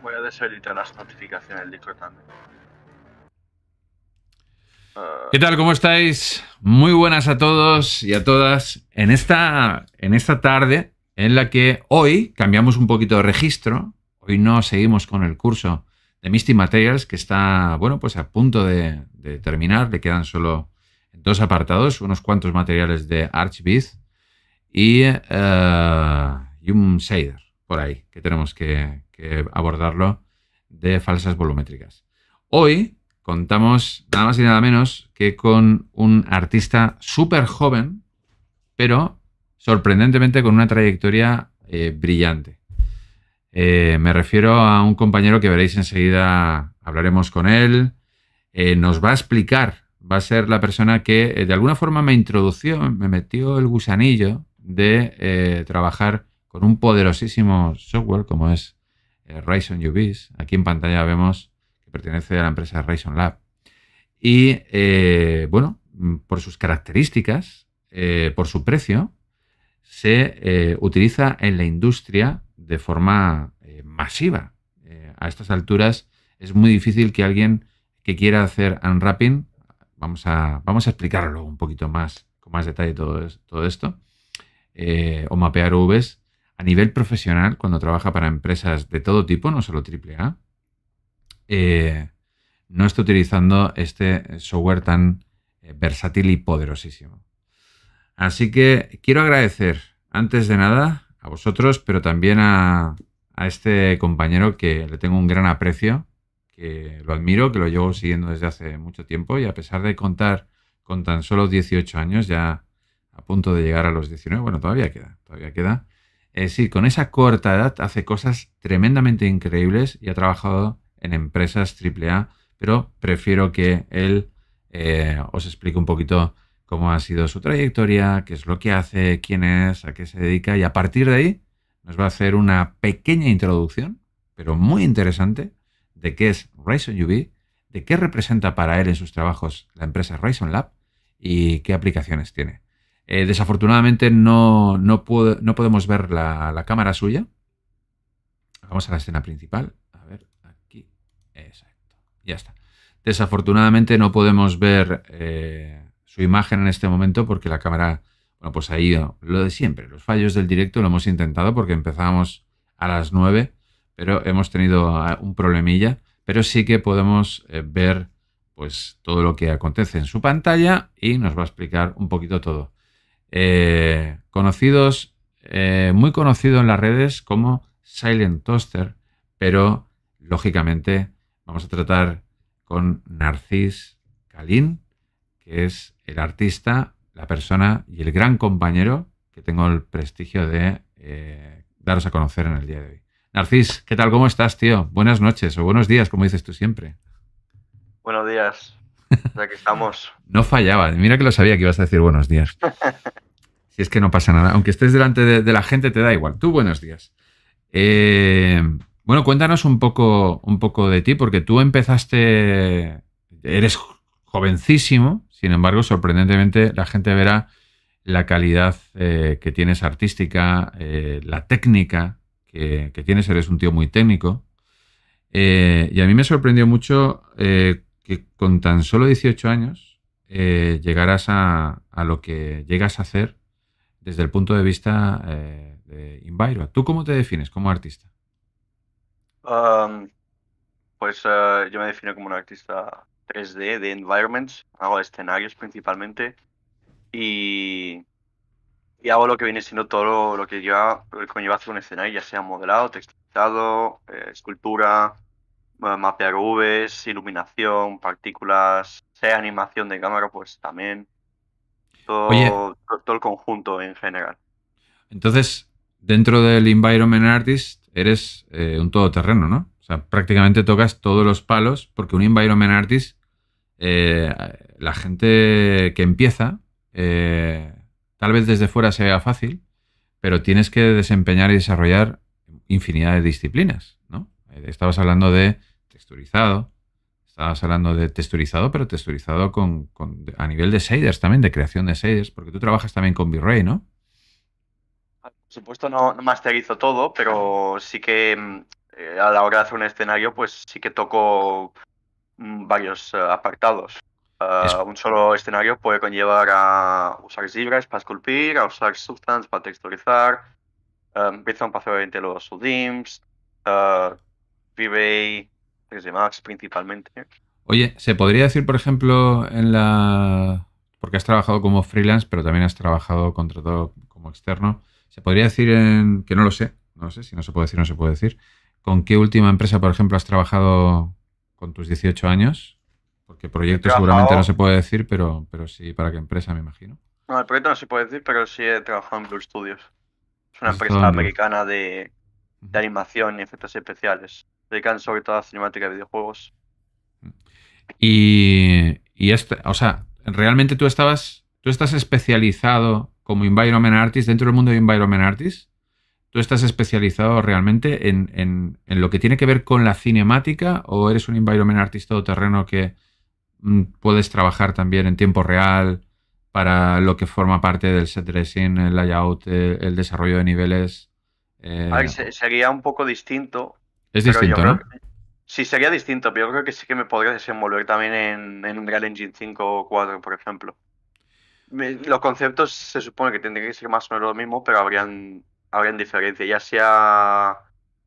Voy a deshabilitar las notificaciones del Discord también. ¿Qué tal? ¿Cómo estáis? Muy buenas a todos y a todas. En esta, en esta tarde en la que hoy cambiamos un poquito de registro, hoy no seguimos con el curso de Misty Materials que está, bueno, pues a punto de, terminar, le quedan solo dos apartados, unos cuantos materiales de ArchBiz y, eh, y un shader por ahí que tenemos que, que abordarlo de falsas volumétricas. Hoy contamos nada más y nada menos que con un artista súper joven, pero sorprendentemente con una trayectoria eh, brillante. Eh, me refiero a un compañero que veréis enseguida, hablaremos con él, eh, nos va a explicar, va a ser la persona que de alguna forma me introdució, me metió el gusanillo de trabajar con un poderosísimo software como es eh, Ryzen Aquí en pantalla vemos que pertenece a la empresa Ryzen Lab. Y eh, bueno, por sus características, eh, por su precio, se utiliza en la industria de forma masiva. a estas alturas es muy difícil que alguien que quiera hacer unwrapping, vamos a, vamos a explicarlo un poquito más, con más detalle todo, todo esto, o mapear UVs, a nivel profesional, cuando trabaja para empresas de todo tipo, no solo AAA, eh, no está utilizando este software tan eh, versátil y poderosísimo. Así que quiero agradecer, antes de nada, a vosotros, pero también a, a este compañero que le tengo un gran aprecio, que lo admiro, que lo llevo siguiendo desde hace mucho tiempo y a pesar de contar con tan solo 18 años, ya a punto de llegar a los 19, bueno, todavía queda, todavía queda, Sí, con esa corta edad hace cosas tremendamente increíbles y ha trabajado en empresas AAA, pero prefiero que él eh, os explique un poquito cómo ha sido su trayectoria, qué es lo que hace, quién es, a qué se dedica y a partir de ahí nos va a hacer una pequeña introducción, pero muy interesante, de qué es Ryzen UV, de qué representa para él en sus trabajos la empresa Ryzen Lab y qué aplicaciones tiene. Eh, desafortunadamente no, no, no, podemos ver la, cámara suya. Vamos a la escena principal. A ver, aquí. Exacto. Ya está. Desafortunadamente no podemos ver eh, su imagen en este momento porque la cámara, bueno, pues ahí lo de siempre. Los fallos del directo lo hemos intentado porque empezamos a las 9, pero hemos tenido ah, un problemilla. Pero sí que podemos eh, ver pues todo lo que acontece en su pantalla y nos va a explicar un poquito todo eh, conocidos, eh, muy conocido en las redes como Silent Toaster, pero lógicamente vamos a tratar con Narcis Kalin, que es el artista, la persona y el gran compañero que tengo el prestigio de eh, daros a conocer en el día de hoy. Narcis, ¿qué tal? ¿Cómo estás, tío? Buenas noches o buenos días, como dices tú siempre. Buenos días, Aquí estamos. no fallaba. Mira que lo sabía que ibas a decir buenos días. si es que no pasa nada. Aunque estés delante de, la gente, te da igual. Tú, buenos días. Eh, bueno, cuéntanos un poco, un poco de ti, porque tú empezaste. Eres jovencísimo, sin embargo, sorprendentemente, la gente verá la calidad eh, que tienes artística, eh, la técnica que, tienes, eres un tío muy técnico. y a mí me sorprendió mucho que con tan solo 18 años eh, llegarás a, lo que llegas a hacer desde el punto de vista eh, de Invairo. ¿Tú cómo te defines como artista? pues eh, yo me defino como un artista 3D de environments, hago escenarios principalmente y, hago lo que viene siendo todo lo, que lleva, conlleva hacer un escenario, ya sea modelado, texturizado, escultura, mapear UVs, iluminación, partículas, sea animación de cámara, pues también. Todo, el conjunto en general. Entonces, dentro del Environment Artist, eres eh, un todoterreno, ¿no? O sea, prácticamente tocas todos los palos, porque un Environment Artist, eh, la gente que empieza, eh, tal vez desde fuera sea fácil, pero tienes que desempeñar y desarrollar infinidad de disciplinas, ¿no? Estabas hablando de texturizado. Estabas hablando de texturizado, pero texturizado con, a nivel de shaders también, de creación de shaders, porque tú trabajas también con V-Ray, ¿no? Por supuesto no, masterizo todo, pero sí que mm, eh, a la hora de hacer un escenario, pues sí que toco mm, varios eh, apartados. Ah, un solo escenario puede conllevar a usar ZBrush para esculpir, a usar Substance para texturizar, um, para hacer los UDIMs, ah, V-Ray de Max principalmente. Oye, ¿se podría decir, por ejemplo, en la. Porque has trabajado como freelance, pero también has trabajado contratado como externo. ¿Se podría decir en. que no lo sé, no lo sé, si no se puede decir, no se puede decir. ¿Con qué última empresa, por ejemplo, has trabajado con tus 18 años? Porque proyecto seguramente no se puede decir, pero, pero sí, ¿para qué empresa, me imagino? No, el proyecto no se puede decir, pero sí he trabajado en Blue Studios. Es una empresa americana de, de animación y efectos especiales dedican sobre todo a cinemática de videojuegos. Y, y este, o sea, realmente tú estabas, tú estás especializado como environment artist dentro del mundo de environment artist. ¿Tú estás especializado realmente en, en, lo que tiene que ver con la cinemática o eres un environment artist todoterreno que mm, puedes trabajar también en tiempo real para lo que forma parte del set dressing, el layout, el, desarrollo de niveles? Eh... sería un poco distinto es distinto, ¿no? sí, sería distinto, pero yo creo que sí que me podría desenvolver también en, un Unreal Engine 5 o 4, por ejemplo. los conceptos se supone que tendrían que ser más o menos lo mismo, pero habrían, habrían diferencia. Ya sea,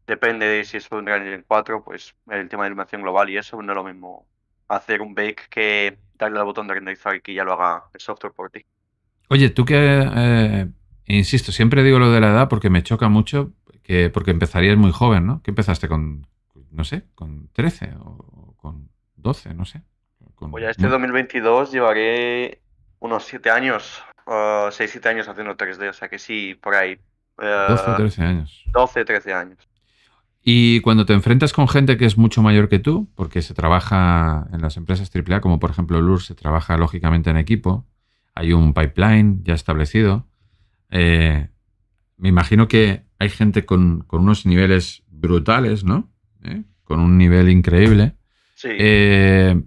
depende de si es Unreal Engine 4, pues el tema de iluminación global y eso pues, no es lo mismo hacer un bake que darle al botón de renderizar y que ya lo haga el software por ti. Oye, tú que, eh, insisto, siempre digo lo de la edad porque me choca mucho, que, porque empezarías muy joven, ¿no? Que empezaste con, no sé, con 13 o, con 12, no sé. pues ya este 2022 llevaré unos 7 años, 6-7 años haciendo 3D, o sea que sí, por ahí. 12 13 eh, años. 12, 13 años. Y cuando te enfrentas con gente que es mucho mayor que tú, porque se trabaja en las empresas AAA, como por ejemplo LUR, se trabaja lógicamente en equipo, hay un pipeline ya establecido. Eh, me imagino que hay gente con, unos niveles brutales, ¿no? ¿Eh? Con un nivel increíble. Sí. Eh,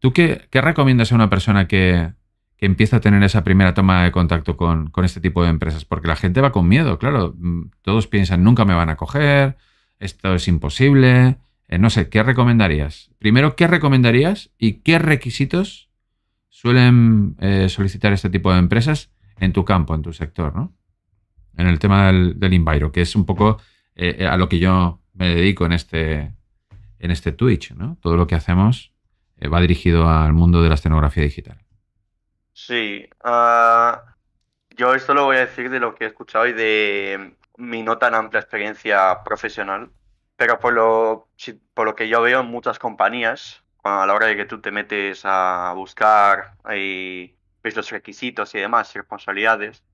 ¿Tú qué, recomiendas a una persona que, empieza a tener esa primera toma de contacto con, este tipo de empresas? Porque la gente va con miedo, claro. Mm, todos piensan, nunca me van a coger, esto es imposible. Eh, no sé, ¿qué recomendarías? Primero, ¿qué recomendarías y qué requisitos suelen solicitar este tipo de empresas en tu campo, en tu sector, ¿no? en el tema del, del Invairo, que es un poco eh, eh, a lo que yo me dedico en este, en este Twitch, ¿no? Todo lo que hacemos eh, va dirigido al mundo de la escenografía digital. Sí. Ah, yo esto lo voy a decir de lo que he escuchado y de mm, mi no tan amplia experiencia profesional. Pero por lo, por lo que yo veo en muchas compañías, a la hora de que tú te metes a buscar y ves los requisitos y demás, responsabilidades,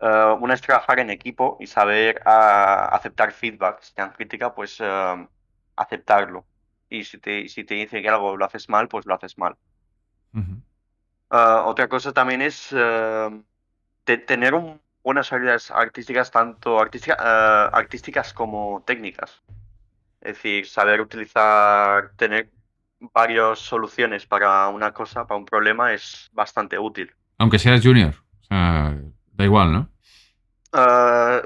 eh, una es trabajar en equipo y saber ah, aceptar feedback. Si te crítica, pues eh, aceptarlo. Y si te, si dicen que algo lo haces mal, pues lo haces mal. Ah, otra cosa también es eh, tener buenas habilidades artísticas, tanto artísticas como técnicas. Es decir, saber utilizar, tener varias soluciones para una cosa, para un problema, es bastante útil. Aunque seas junior. O Da igual, ¿no? Ah,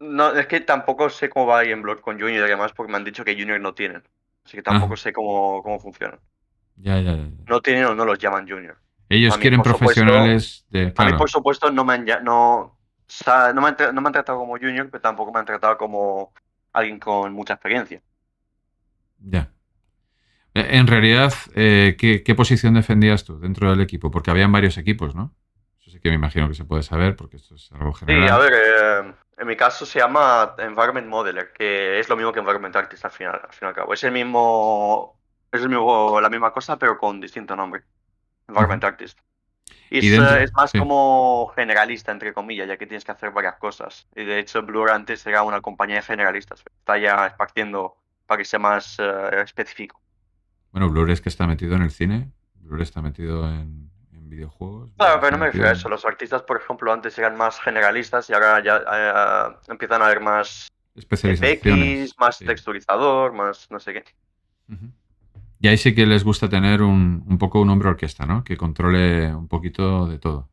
no, es que tampoco sé cómo va en blog con Junior y además porque me han dicho que Junior no tienen. Así que tampoco ah. sé cómo, cómo funcionan. Ya, ya, ya. No tienen o no los llaman Junior. Ellos quieren profesionales de... A mí, por supuesto, no me han, no, no, me han, tratado como Junior, pero tampoco me han tratado como alguien con mucha experiencia. Ya. E-, en realidad, eh, ¿qué, ¿qué, posición defendías tú dentro del equipo? Porque habían varios equipos, ¿no? me imagino que se puede saber, porque esto es algo general. Sí, a ver, eh, en mi caso se llama Environment Modeler, que es lo mismo que Environment Artist al final, al fin y al cabo. Es el mismo, es la misma cosa, pero con distinto nombre. Environment Artist. Y, es, más como generalista, entre comillas, ya que tienes que hacer varias cosas. Y de hecho, Blur antes era una compañía de generalistas. Está ya partiendo para que sea más eh, específico. Bueno, Blur es que está metido en el cine, Blur está metido en, videojuegos. Claro, pero no me refiero a eso. Los artistas, por ejemplo, antes eran más generalistas y ahora ya eh, empiezan a haber más especializaciones, más texturizador, más no sé qué. Y ahí sí que les gusta tener un, poco un hombre orquesta, ¿no? Que controle un poquito de todo.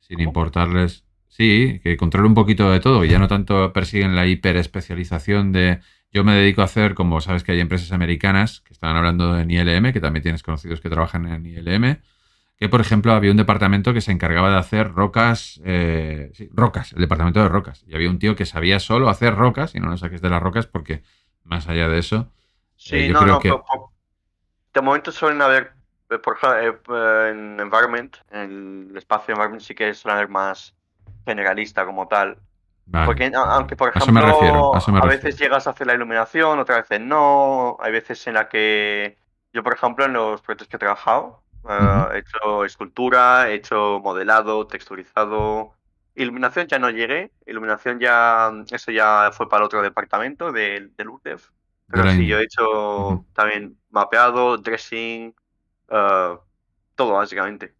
Sin importarles. Sí, que controle un poquito de todo. Y ya no tanto persiguen la hiperespecialización de yo me dedico a hacer, como sabes que hay empresas americanas que están hablando en ILM, que también tienes conocidos que trabajan en ILM, que por ejemplo había un departamento que se encargaba de hacer rocas, eh, rocas, el departamento de rocas. Y había un tío que sabía solo hacer rocas y no lo saques de las rocas porque más allá de eso... Eh, sí, no, creo no, que... de momento suelen haber, eh, por en Environment, en el espacio de Environment sí que suelen haber más generalista como tal. porque aunque, por ejemplo, a, veces llegas a hacer la iluminación, otras veces no, hay veces en la que yo, por ejemplo, en los proyectos que he trabajado, Ah, he hecho escultura, he hecho modelado, texturizado. Iluminación ya no llegué. Iluminación ya. Mm, eso ya fue para otro departamento del de Pero sí, yo he hecho también mapeado, dressing, ah, todo básicamente.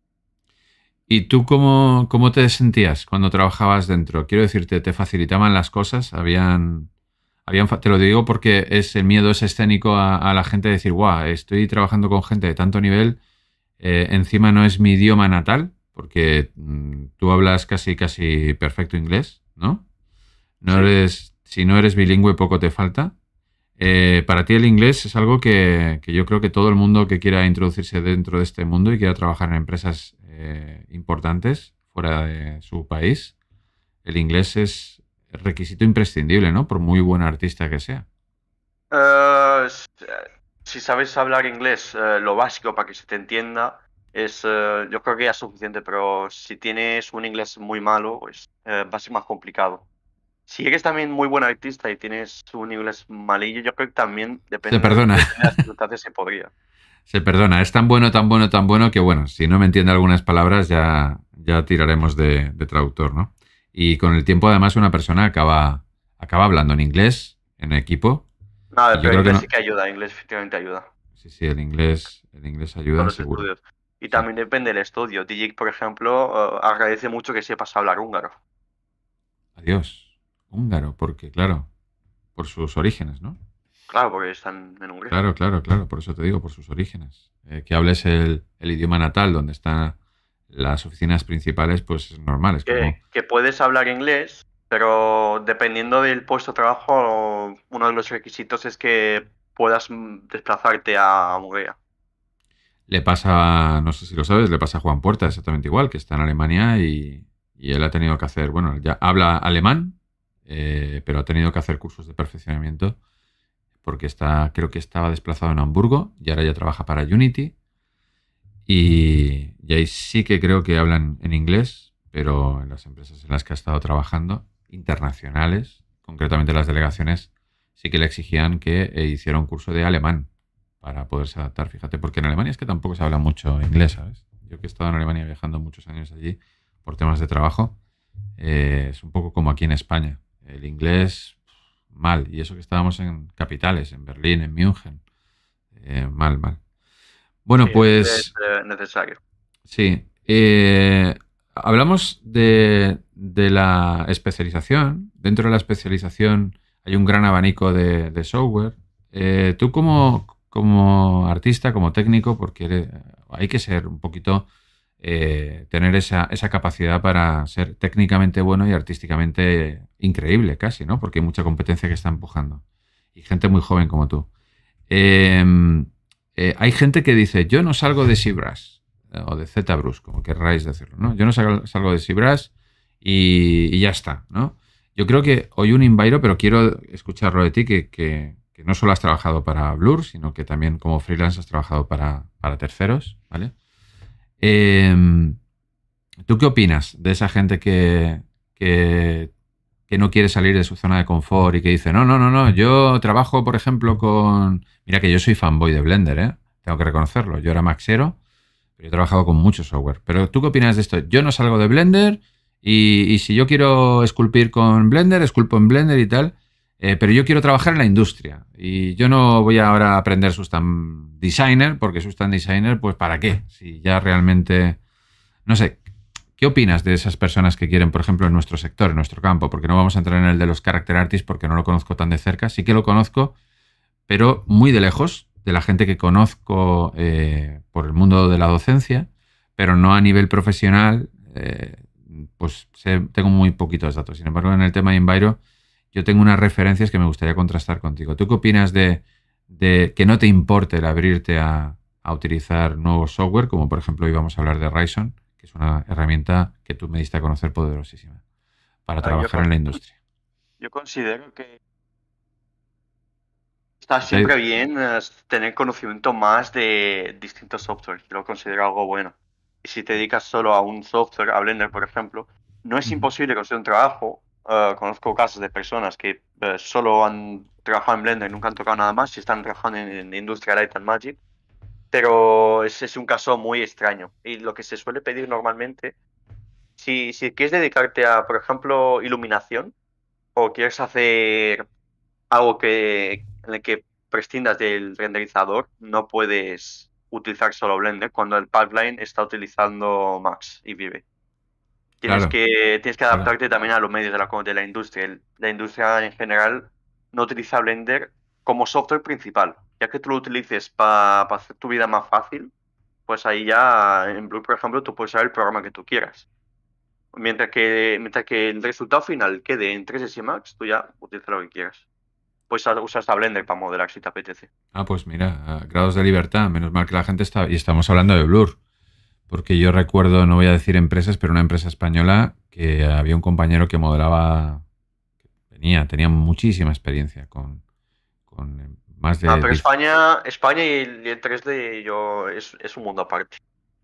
¿Y tú cómo, cómo te sentías cuando trabajabas dentro? Quiero decirte, ¿te facilitaban las cosas? ¿Habían, habían te lo digo porque es el miedo es escénico a, la gente de decir, guau, estoy trabajando con gente de tanto nivel eh, encima no es mi idioma natal, porque mm, tú hablas casi, casi perfecto inglés, ¿no? no eres, si no eres bilingüe, poco te falta. Eh, para ti el inglés es algo que, yo creo que todo el mundo que quiera introducirse dentro de este mundo y quiera trabajar en empresas eh, importantes fuera de su país, el inglés es requisito imprescindible, ¿no? Por muy buen artista que sea si sabes hablar inglés, eh, lo básico para que se te entienda, es, eh, yo creo que ya es suficiente, pero si tienes un inglés muy malo, pues, eh, va a ser más complicado. Si eres también muy buen artista y tienes un inglés malillo, yo creo que también depende se perdona. de las dificultades se podría. Se perdona, es tan bueno, tan bueno, tan bueno que bueno, si no me entiende algunas palabras ya, ya tiraremos de, de traductor, ¿no? Y con el tiempo además una persona acaba, acaba hablando en inglés, en equipo, no, pero inglés sí que ayuda, el inglés efectivamente ayuda. Sí, sí, el inglés, el inglés ayuda, seguro. Y también depende del estudio. Digic, por ejemplo, eh, agradece mucho que sepas hablar húngaro. Adiós. Húngaro, porque, claro, por sus orígenes, ¿no? Claro, porque están en Hungría. Claro, claro, claro, por eso te digo, por sus orígenes. Eh, que hables el, idioma natal, donde están las oficinas principales, pues es normal. que, que puedes hablar inglés, pero dependiendo del puesto de trabajo, uno de los requisitos es que puedas mm, desplazarte a Hungría. Le pasa, no sé si lo sabes, le pasa a Juan Puerta exactamente igual, que está en Alemania y, él ha tenido que hacer, bueno, ya habla alemán, eh, pero ha tenido que hacer cursos de perfeccionamiento porque está, creo que estaba desplazado en Hamburgo y ahora ya trabaja para Unity. Y, y ahí sí que creo que hablan en inglés, pero en las empresas en las que ha estado trabajando internacionales, concretamente las delegaciones, sí que le exigían que eh, hiciera un curso de alemán para poderse adaptar, fíjate, porque en Alemania es que tampoco se habla mucho inglés, ¿sabes? Yo que he estado en Alemania viajando muchos años allí por temas de trabajo, eh, es un poco como aquí en España. El inglés mal, y eso que estábamos en capitales, en Berlín, en München, eh, mal, mal. Bueno, pues... Es necesario. Sí. Hablamos de, la especialización. Dentro de la especialización hay un gran abanico de, software. Eh, tú como, artista, como técnico, porque hay que ser un poquito, eh, tener esa, capacidad para ser técnicamente bueno y artísticamente increíble casi, ¿no? Porque hay mucha competencia que está empujando. Y gente muy joven como tú. Em, eh, hay gente que dice, yo no salgo de Sibras eh, o de ZBrush, como querráis decirlo. ¿no? Yo no salgo, de sibras y, y, ya está. ¿no? Yo creo que hoy un Invairo, pero quiero escucharlo de ti, que, no solo has trabajado para Blur, sino que también como freelance has trabajado para, terceros. ¿vale? Em, ¿Tú qué opinas de esa gente que, no quiere salir de su zona de confort y que dice, no, no, no, no, yo trabajo, por ejemplo, con... Mira que yo soy fanboy de Blender, ¿eh? tengo que reconocerlo. Yo era maxero yo he trabajado con mucho software. Pero ¿tú qué opinas de esto? Yo no salgo de Blender y, si yo quiero esculpir con Blender, esculpo en Blender y tal. Eh, pero yo quiero trabajar en la industria y yo no voy ahora a aprender Sustan Designer, porque Sustan Designer, pues ¿para qué? Si ya realmente, no sé, ¿qué opinas de esas personas que quieren, por ejemplo, en nuestro sector, en nuestro campo? Porque no vamos a entrar en el de los character artists porque no lo conozco tan de cerca, sí que lo conozco, pero muy de lejos de la gente que conozco eh, por el mundo de la docencia, pero no a nivel profesional, eh, pues tengo muy poquitos datos. Sin embargo, en el tema de Enviro, yo tengo unas referencias que me gustaría contrastar contigo. ¿Tú qué opinas de, que no te importe el abrirte a, utilizar nuevo software, como por ejemplo íbamos a hablar de Ryzen, que es una herramienta que tú me diste a conocer poderosísima para trabajar en la industria? Yo considero que Está siempre bien eh, tener conocimiento más de distintos softwares, lo considero algo bueno. Y si te dedicas solo a un software, a Blender, por ejemplo, no es imposible conseguir un trabajo. Eh, conozco casos de personas que eh, solo han trabajado en Blender y nunca han tocado nada más Si están trabajando en, Industria Light and Magic. Pero ese es un caso muy extraño. Y lo que se suele pedir normalmente, si, si quieres dedicarte a, por ejemplo, iluminación, o quieres hacer algo que, en el que prescindas del renderizador, no puedes utilizar solo Blender cuando el pipeline está utilizando Max y Vive. Tienes, que, tienes que adaptarte también a los medios de la, industria. la industria en general no utiliza Blender como software principal. Ya que tú lo utilices para hacer tu vida más fácil, pues ahí ya en Blue, por ejemplo, tú puedes usar el programa que tú quieras. Mientras que, mientras que el resultado final quede en 3ds Max, tú ya utilizas lo que quieras pues usar esta Blender para modelar si te apetece. Ah, pues mira, grados de libertad. Menos mal que la gente está. Y estamos hablando de Blur. Porque yo recuerdo, no voy a decir empresas, pero una empresa española que había un compañero que modelaba. Tenía, tenía muchísima experiencia con, más de. Ah, pero España, España y, el 3D e yo, es, un mundo aparte.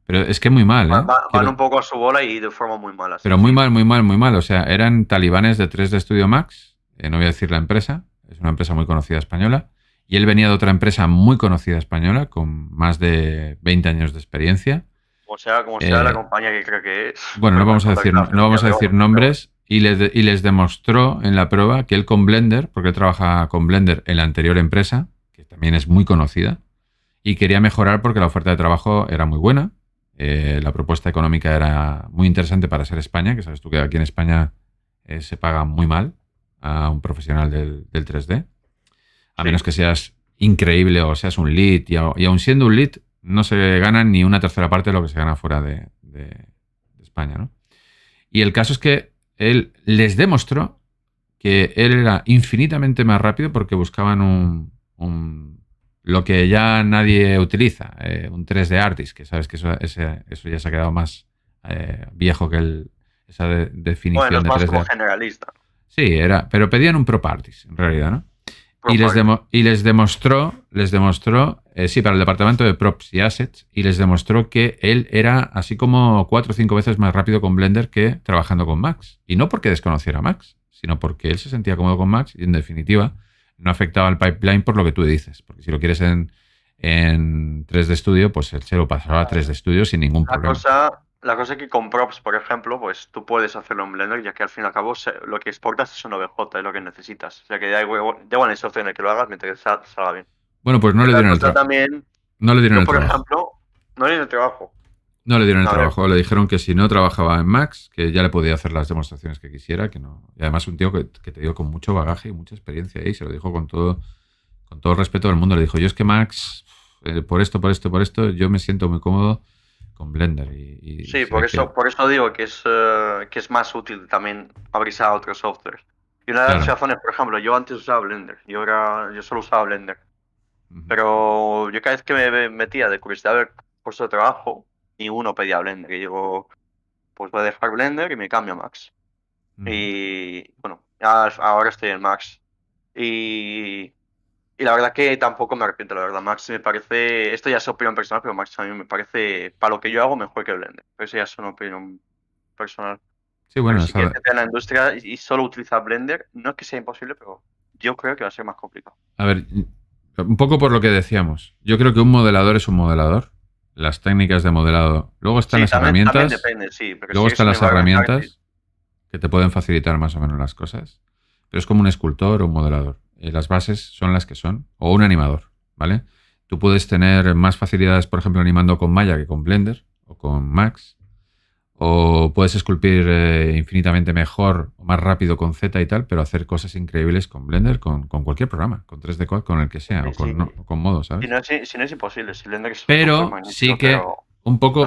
Pero es que muy mal. ¿eh? Van un poco a su bola y de forma muy mala. Pero muy mal, muy mal, muy mal. O sea, eran talibanes de 3D Studio Max, eh, no voy a decir la empresa, es una empresa muy conocida española, y él venía de otra empresa muy conocida española, con más de 20 años de experiencia. O sea, como sea eh, la compañía que creo que es. Bueno, no vamos a decir, no, vamos a decir nombres, y les, demostró en la prueba que él con Blender, porque él trabaja con Blender en la anterior empresa, que también es muy conocida, y quería mejorar porque la oferta de trabajo era muy buena, eh, la propuesta económica era muy interesante para ser España, que sabes tú que aquí en España eh, se paga muy mal, a un profesional del, del 3D. A menos que seas increíble o seas un lead. Y, aún aun siendo un lead, no se gana ni una tercera parte de lo que se gana fuera de, España. ¿no? Y el caso es que él les demostró que él era infinitamente más rápido porque buscaban un, lo que ya nadie utiliza, eh, un 3D artist, que sabes que eso, eso ya se ha quedado más eh, viejo que el, esa definición de 3D. generalista. Sí, era, pero pedían un pro parties, en realidad, ¿no? y, les y les, demostró, les demostró, eh, sí, para el departamento de props y assets, y les demostró que él era así como cuatro o cinco veces más rápido con Blender que trabajando con Max. Y no porque desconociera a Max, sino porque él se sentía cómodo con Max y en definitiva no afectaba al pipeline por lo que tú dices. Porque si lo quieres en, en 3D Studio, pues él se lo pasaba a 3D Studio sin ningún problema. La cosa es que con props, por ejemplo, pues tú puedes hacerlo en Blender, ya que al fin y al cabo lo que exportas es un OBJ, es lo que necesitas. O sea que ya igual, igual software en el que lo hagas mientras que salga bien. Bueno, pues no le dieron el trabajo. no le dieron el el por ejemplo, no le dieron el trabajo. No le dieron el trabajo, le dijeron que si no trabajaba en Max, que ya le podía hacer las demostraciones que quisiera, que no. Y además un tío que, te dio con mucho bagaje y mucha experiencia y se lo dijo con todo, con todo respeto del mundo. Le dijo, yo es que Max, eh, por esto, por esto, por esto, yo me siento muy cómodo con Blender. Y, sí, por eso, por eso digo que es, eh, que es más útil también abrirse a otros softwares. Y una de las razones, por ejemplo, yo antes usaba Blender, yo, ahora, yo solo usaba Blender. Pero yo cada vez que me metía de curiosidad a ver puesto de trabajo, y uno pedía Blender. Y digo, pues voy a dejar Blender y me cambio a Max. Y bueno, ahora estoy en Max. Y y la verdad que tampoco me arrepiento, la verdad. Max me parece, esto ya es opinión personal, pero Max a mí me parece, para lo que yo hago, mejor que Blender. Pero eso ya es una opinión personal. Sí, bueno, si en la industria y solo utiliza Blender, no es que sea imposible, pero yo creo que va a ser más complicado. A ver, un poco por lo que decíamos. Yo creo que un modelador es un modelador. Las técnicas de modelado. Luego están las herramientas. luego están las herramientas que te pueden facilitar más o menos las cosas. Pero es como un escultor o un modelador. Eh, las bases son las que son, o un animador, ¿vale? Tú puedes tener más facilidades, por ejemplo, animando con Maya que con Blender o con Max, o puedes esculpir eh, infinitamente mejor o más rápido con Z y tal, pero hacer cosas increíbles con Blender, con, cualquier programa, con 3D Code, con el que sea, o con, modo, ¿sabes? Si no, es imposible, si Blender es Pero sí que un poco,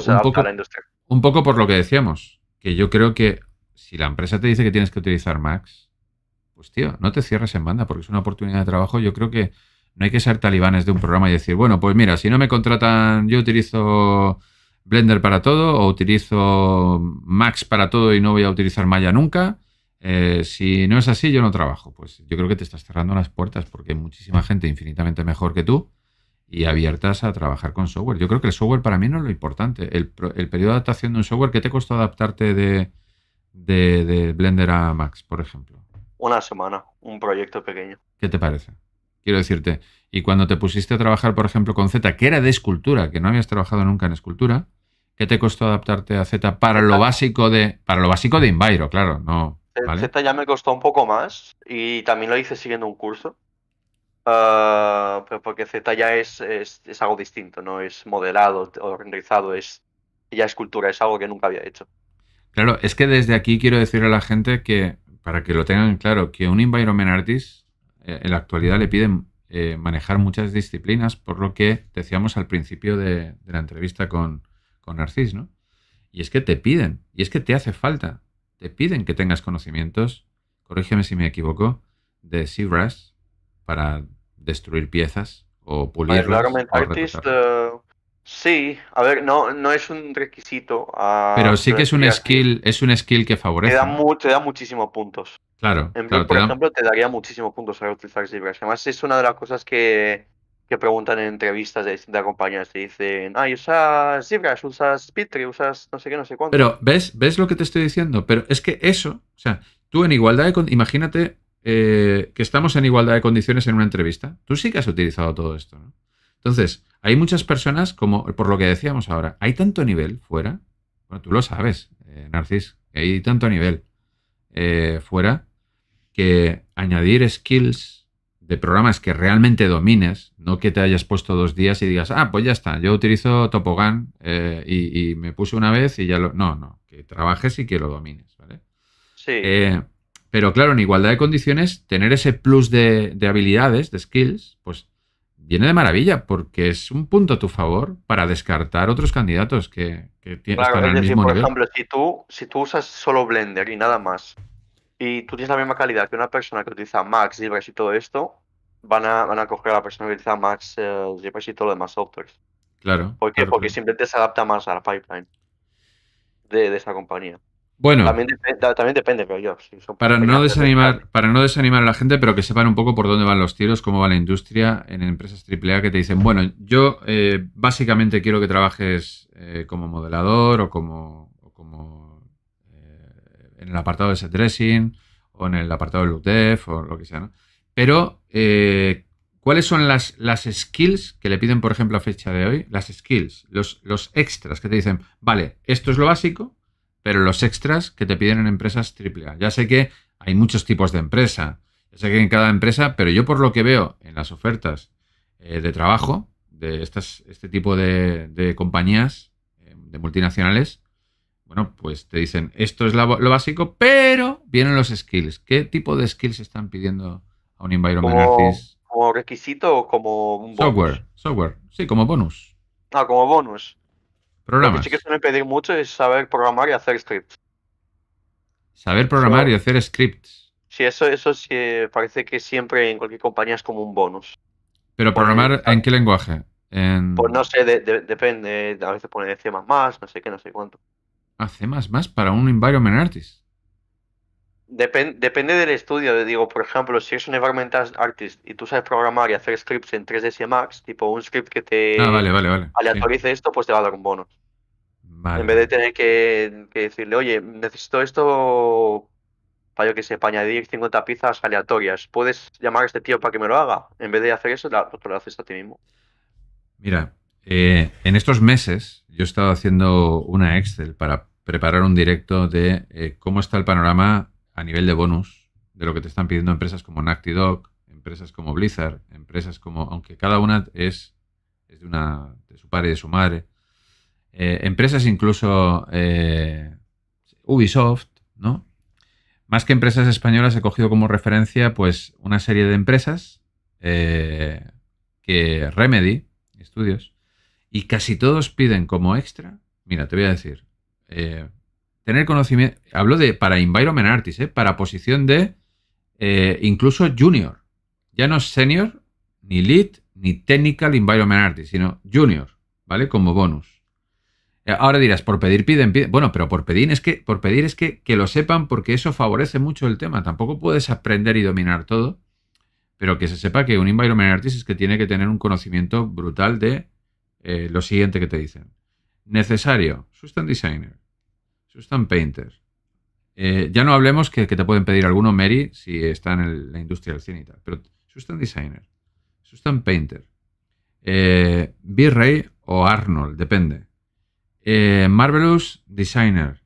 un poco por lo que decíamos, que yo creo que si la empresa te dice que tienes que utilizar Max, pues tío, no te cierres en banda porque es una oportunidad de trabajo. Yo creo que no hay que ser talibanes de un programa y decir, bueno, pues mira, si no me contratan, yo utilizo Blender para todo o utilizo Max para todo y no voy a utilizar Maya nunca. Eh, si no es así, yo no trabajo. Pues yo creo que te estás cerrando las puertas porque hay muchísima gente infinitamente mejor que tú y abiertas a trabajar con software. Yo creo que el software para mí no es lo importante. El, periodo de adaptación de un software, ¿qué te costó adaptarte de Blender a Max, por ejemplo? una semana, un proyecto pequeño. ¿Qué te parece? Quiero decirte, y cuando te pusiste a trabajar, por ejemplo, con Z, que era de escultura, que no habías trabajado nunca en escultura, ¿qué te costó adaptarte a Z para lo básico de para lo básico de Invairo, claro, no. Z ya me costó un poco más y también lo hice siguiendo un curso. Ah, pues porque Z ya es, es, algo distinto, no es modelado organizado. es ya escultura, es algo que nunca había hecho. Claro, es que desde aquí quiero decirle a la gente que para que lo tengan claro, que un environment artist eh, en la actualidad le piden eh, manejar muchas disciplinas, por lo que decíamos al principio de, la entrevista con, con Narcis, ¿no? Y es que te piden, y es que te hace falta, te piden que tengas conocimientos, corrígeme si me equivoco, de Sibras para destruir piezas o pulirlas. Environment Sí, a ver, no, no es un requisito. A, ah, pero sí que es un skill, es un skill que favorece. Te da, muchísimos puntos. Claro. por ejemplo, te daría muchísimos puntos a utilizar ZBrush. Además, es una de las cosas que, preguntan en entrevistas de compañías. Te dicen, ay, usas ZBrush, usas Pitri, usas no sé qué, no sé cuánto. Pero, ¿ves, ¿ves lo que te estoy diciendo? Pero es que eso, o sea, tú en igualdad de imagínate eh, que estamos en igualdad de condiciones en una entrevista. Tú sí que has utilizado todo esto, ¿no? Entonces, hay muchas personas, como por lo que decíamos ahora, hay tanto nivel fuera, bueno, tú lo sabes, eh, Narcis, hay tanto nivel eh, fuera que añadir skills de programas que realmente domines, no que te hayas puesto dos días y digas, ah, pues ya está, yo utilizo Topogan eh, y, me puse una vez y ya lo... No, no, que trabajes y que lo domines, ¿vale? Sí. pero claro, en igualdad de condiciones, tener ese plus de, de habilidades, de skills, pues viene de maravilla porque es un punto a tu favor para descartar otros candidatos que, tienes para el mismo nivel. por ejemplo, si tú, si tú usas solo Blender y nada más, y tú tienes la misma calidad que una persona que utiliza Max, Libres y todo esto, van a, coger a la persona que utiliza Max, eh, y todo lo demás softwares. Claro. ¿Por qué? Porque simplemente se adapta más a la pipeline de esa compañía. Bueno. También, depende, pero yo. para, no desanimar, para no desanimar a la gente, pero que sepan un poco por dónde van los tiros, cómo va la industria en empresas AAA que te dicen, bueno, yo eh, básicamente quiero que trabajes eh, como modelador o como, eh, en el apartado de set dressing o en el apartado de LUTEF o lo que sea, ¿no? Pero, ¿cuáles son las, las skills que le piden, por ejemplo, a fecha de hoy? Las skills, los extras que te dicen, vale, esto es lo básico, pero los extras que te piden en empresas A. Ya sé que hay muchos tipos de empresa, ya sé que en cada empresa, pero yo por lo que veo en las ofertas eh, de trabajo de estas, este tipo de, compañías, eh, de multinacionales, bueno, pues te dicen, esto es lo básico, pero vienen los skills. ¿Qué tipo de skills están pidiendo a un environment como, ¿Como requisito o como un bonus? Software, software, sí, como bonus. Ah, como bonus. Lo que sí que pedir mucho es saber programar y hacer scripts. Saber programar y hacer scripts. Sí, eso, eso sí, parece que siempre en cualquier compañía es como un bonus. ¿Pero programar en qué lenguaje? Pues no sé, depende. A veces pone C++, no sé qué, no sé cuánto. más ah, C++ para un environment artist? Depende, del estudio. Digo, por ejemplo, si eres un environmental artist y tú sabes programar y hacer scripts en 3ds Max, tipo un script que te ah, aleatorice esto, pues te va a dar un bono. En vez de tener que, decirle, oye, necesito esto para yo que sepa, añadir 50 piezas aleatorias. ¿Puedes llamar a este tío para que me lo haga? En vez de hacer eso, lo haces a ti mismo. Mira, eh, en estos meses yo he estado haciendo una Excel para preparar un directo de eh, cómo está el panorama a nivel de bonus de lo que te están pidiendo empresas como Naughty empresas como Blizzard, empresas como, aunque cada una es, es de, una, de su padre y de su madre, eh, empresas incluso eh, Ubisoft, ¿no? Más que empresas españolas he cogido como referencia pues una serie de empresas eh, que Remedy, estudios, y casi todos piden como extra, mira, te voy a decir, tener conocimiento. Hablo de para environment artist, ¿eh? para posición de eh, incluso junior. Ya no es senior, ni lead, ni technical environment artist, sino junior, ¿vale? Como bonus. Eh, ahora dirás, por pedir piden, piden. Bueno, pero por pedir es que, por pedir es que, que lo sepan porque eso favorece mucho el tema. Tampoco puedes aprender y dominar todo, pero que se sepa que un environment artist es que tiene que tener un conocimiento brutal de eh, lo siguiente que te dicen. Necesario, system designer Sustan Painter. Eh, ya no hablemos que, te pueden pedir alguno, Mary, si está en la industria del cine y tal. Pero Sustan Designer, Sustan Painter, eh, ray o Arnold, depende. Eh, Marvelous Designer.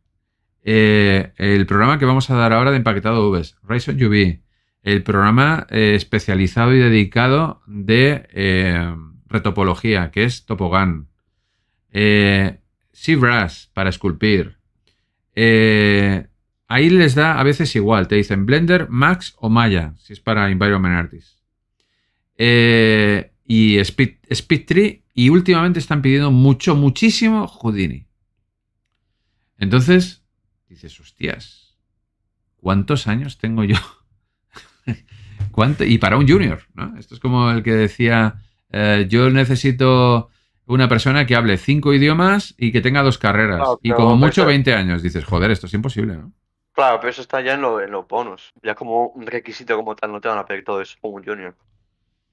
Eh, el programa que vamos a dar ahora de empaquetado Vs, Ryzen UV. El programa especializado y dedicado de retopología, que es Topogan. Eh, Seabrass para esculpir. Eh, ahí les da a veces igual, te dicen Blender, Max o Maya, si es para Environment Artist. Eh, y Speed, Tree, y últimamente están pidiendo mucho, muchísimo Houdini. Entonces, dices, hostias, ¿cuántos años tengo yo? ¿Cuánto? Y para un junior, ¿no? Esto es como el que decía, eh, yo necesito una persona que hable cinco idiomas y que tenga dos carreras. y como mucho 20 años. Dices, joder, esto es imposible, ¿no? Claro, pero eso está ya en, los bonos. Ya como un requisito como tal, no te van a pedir todo eso un junior.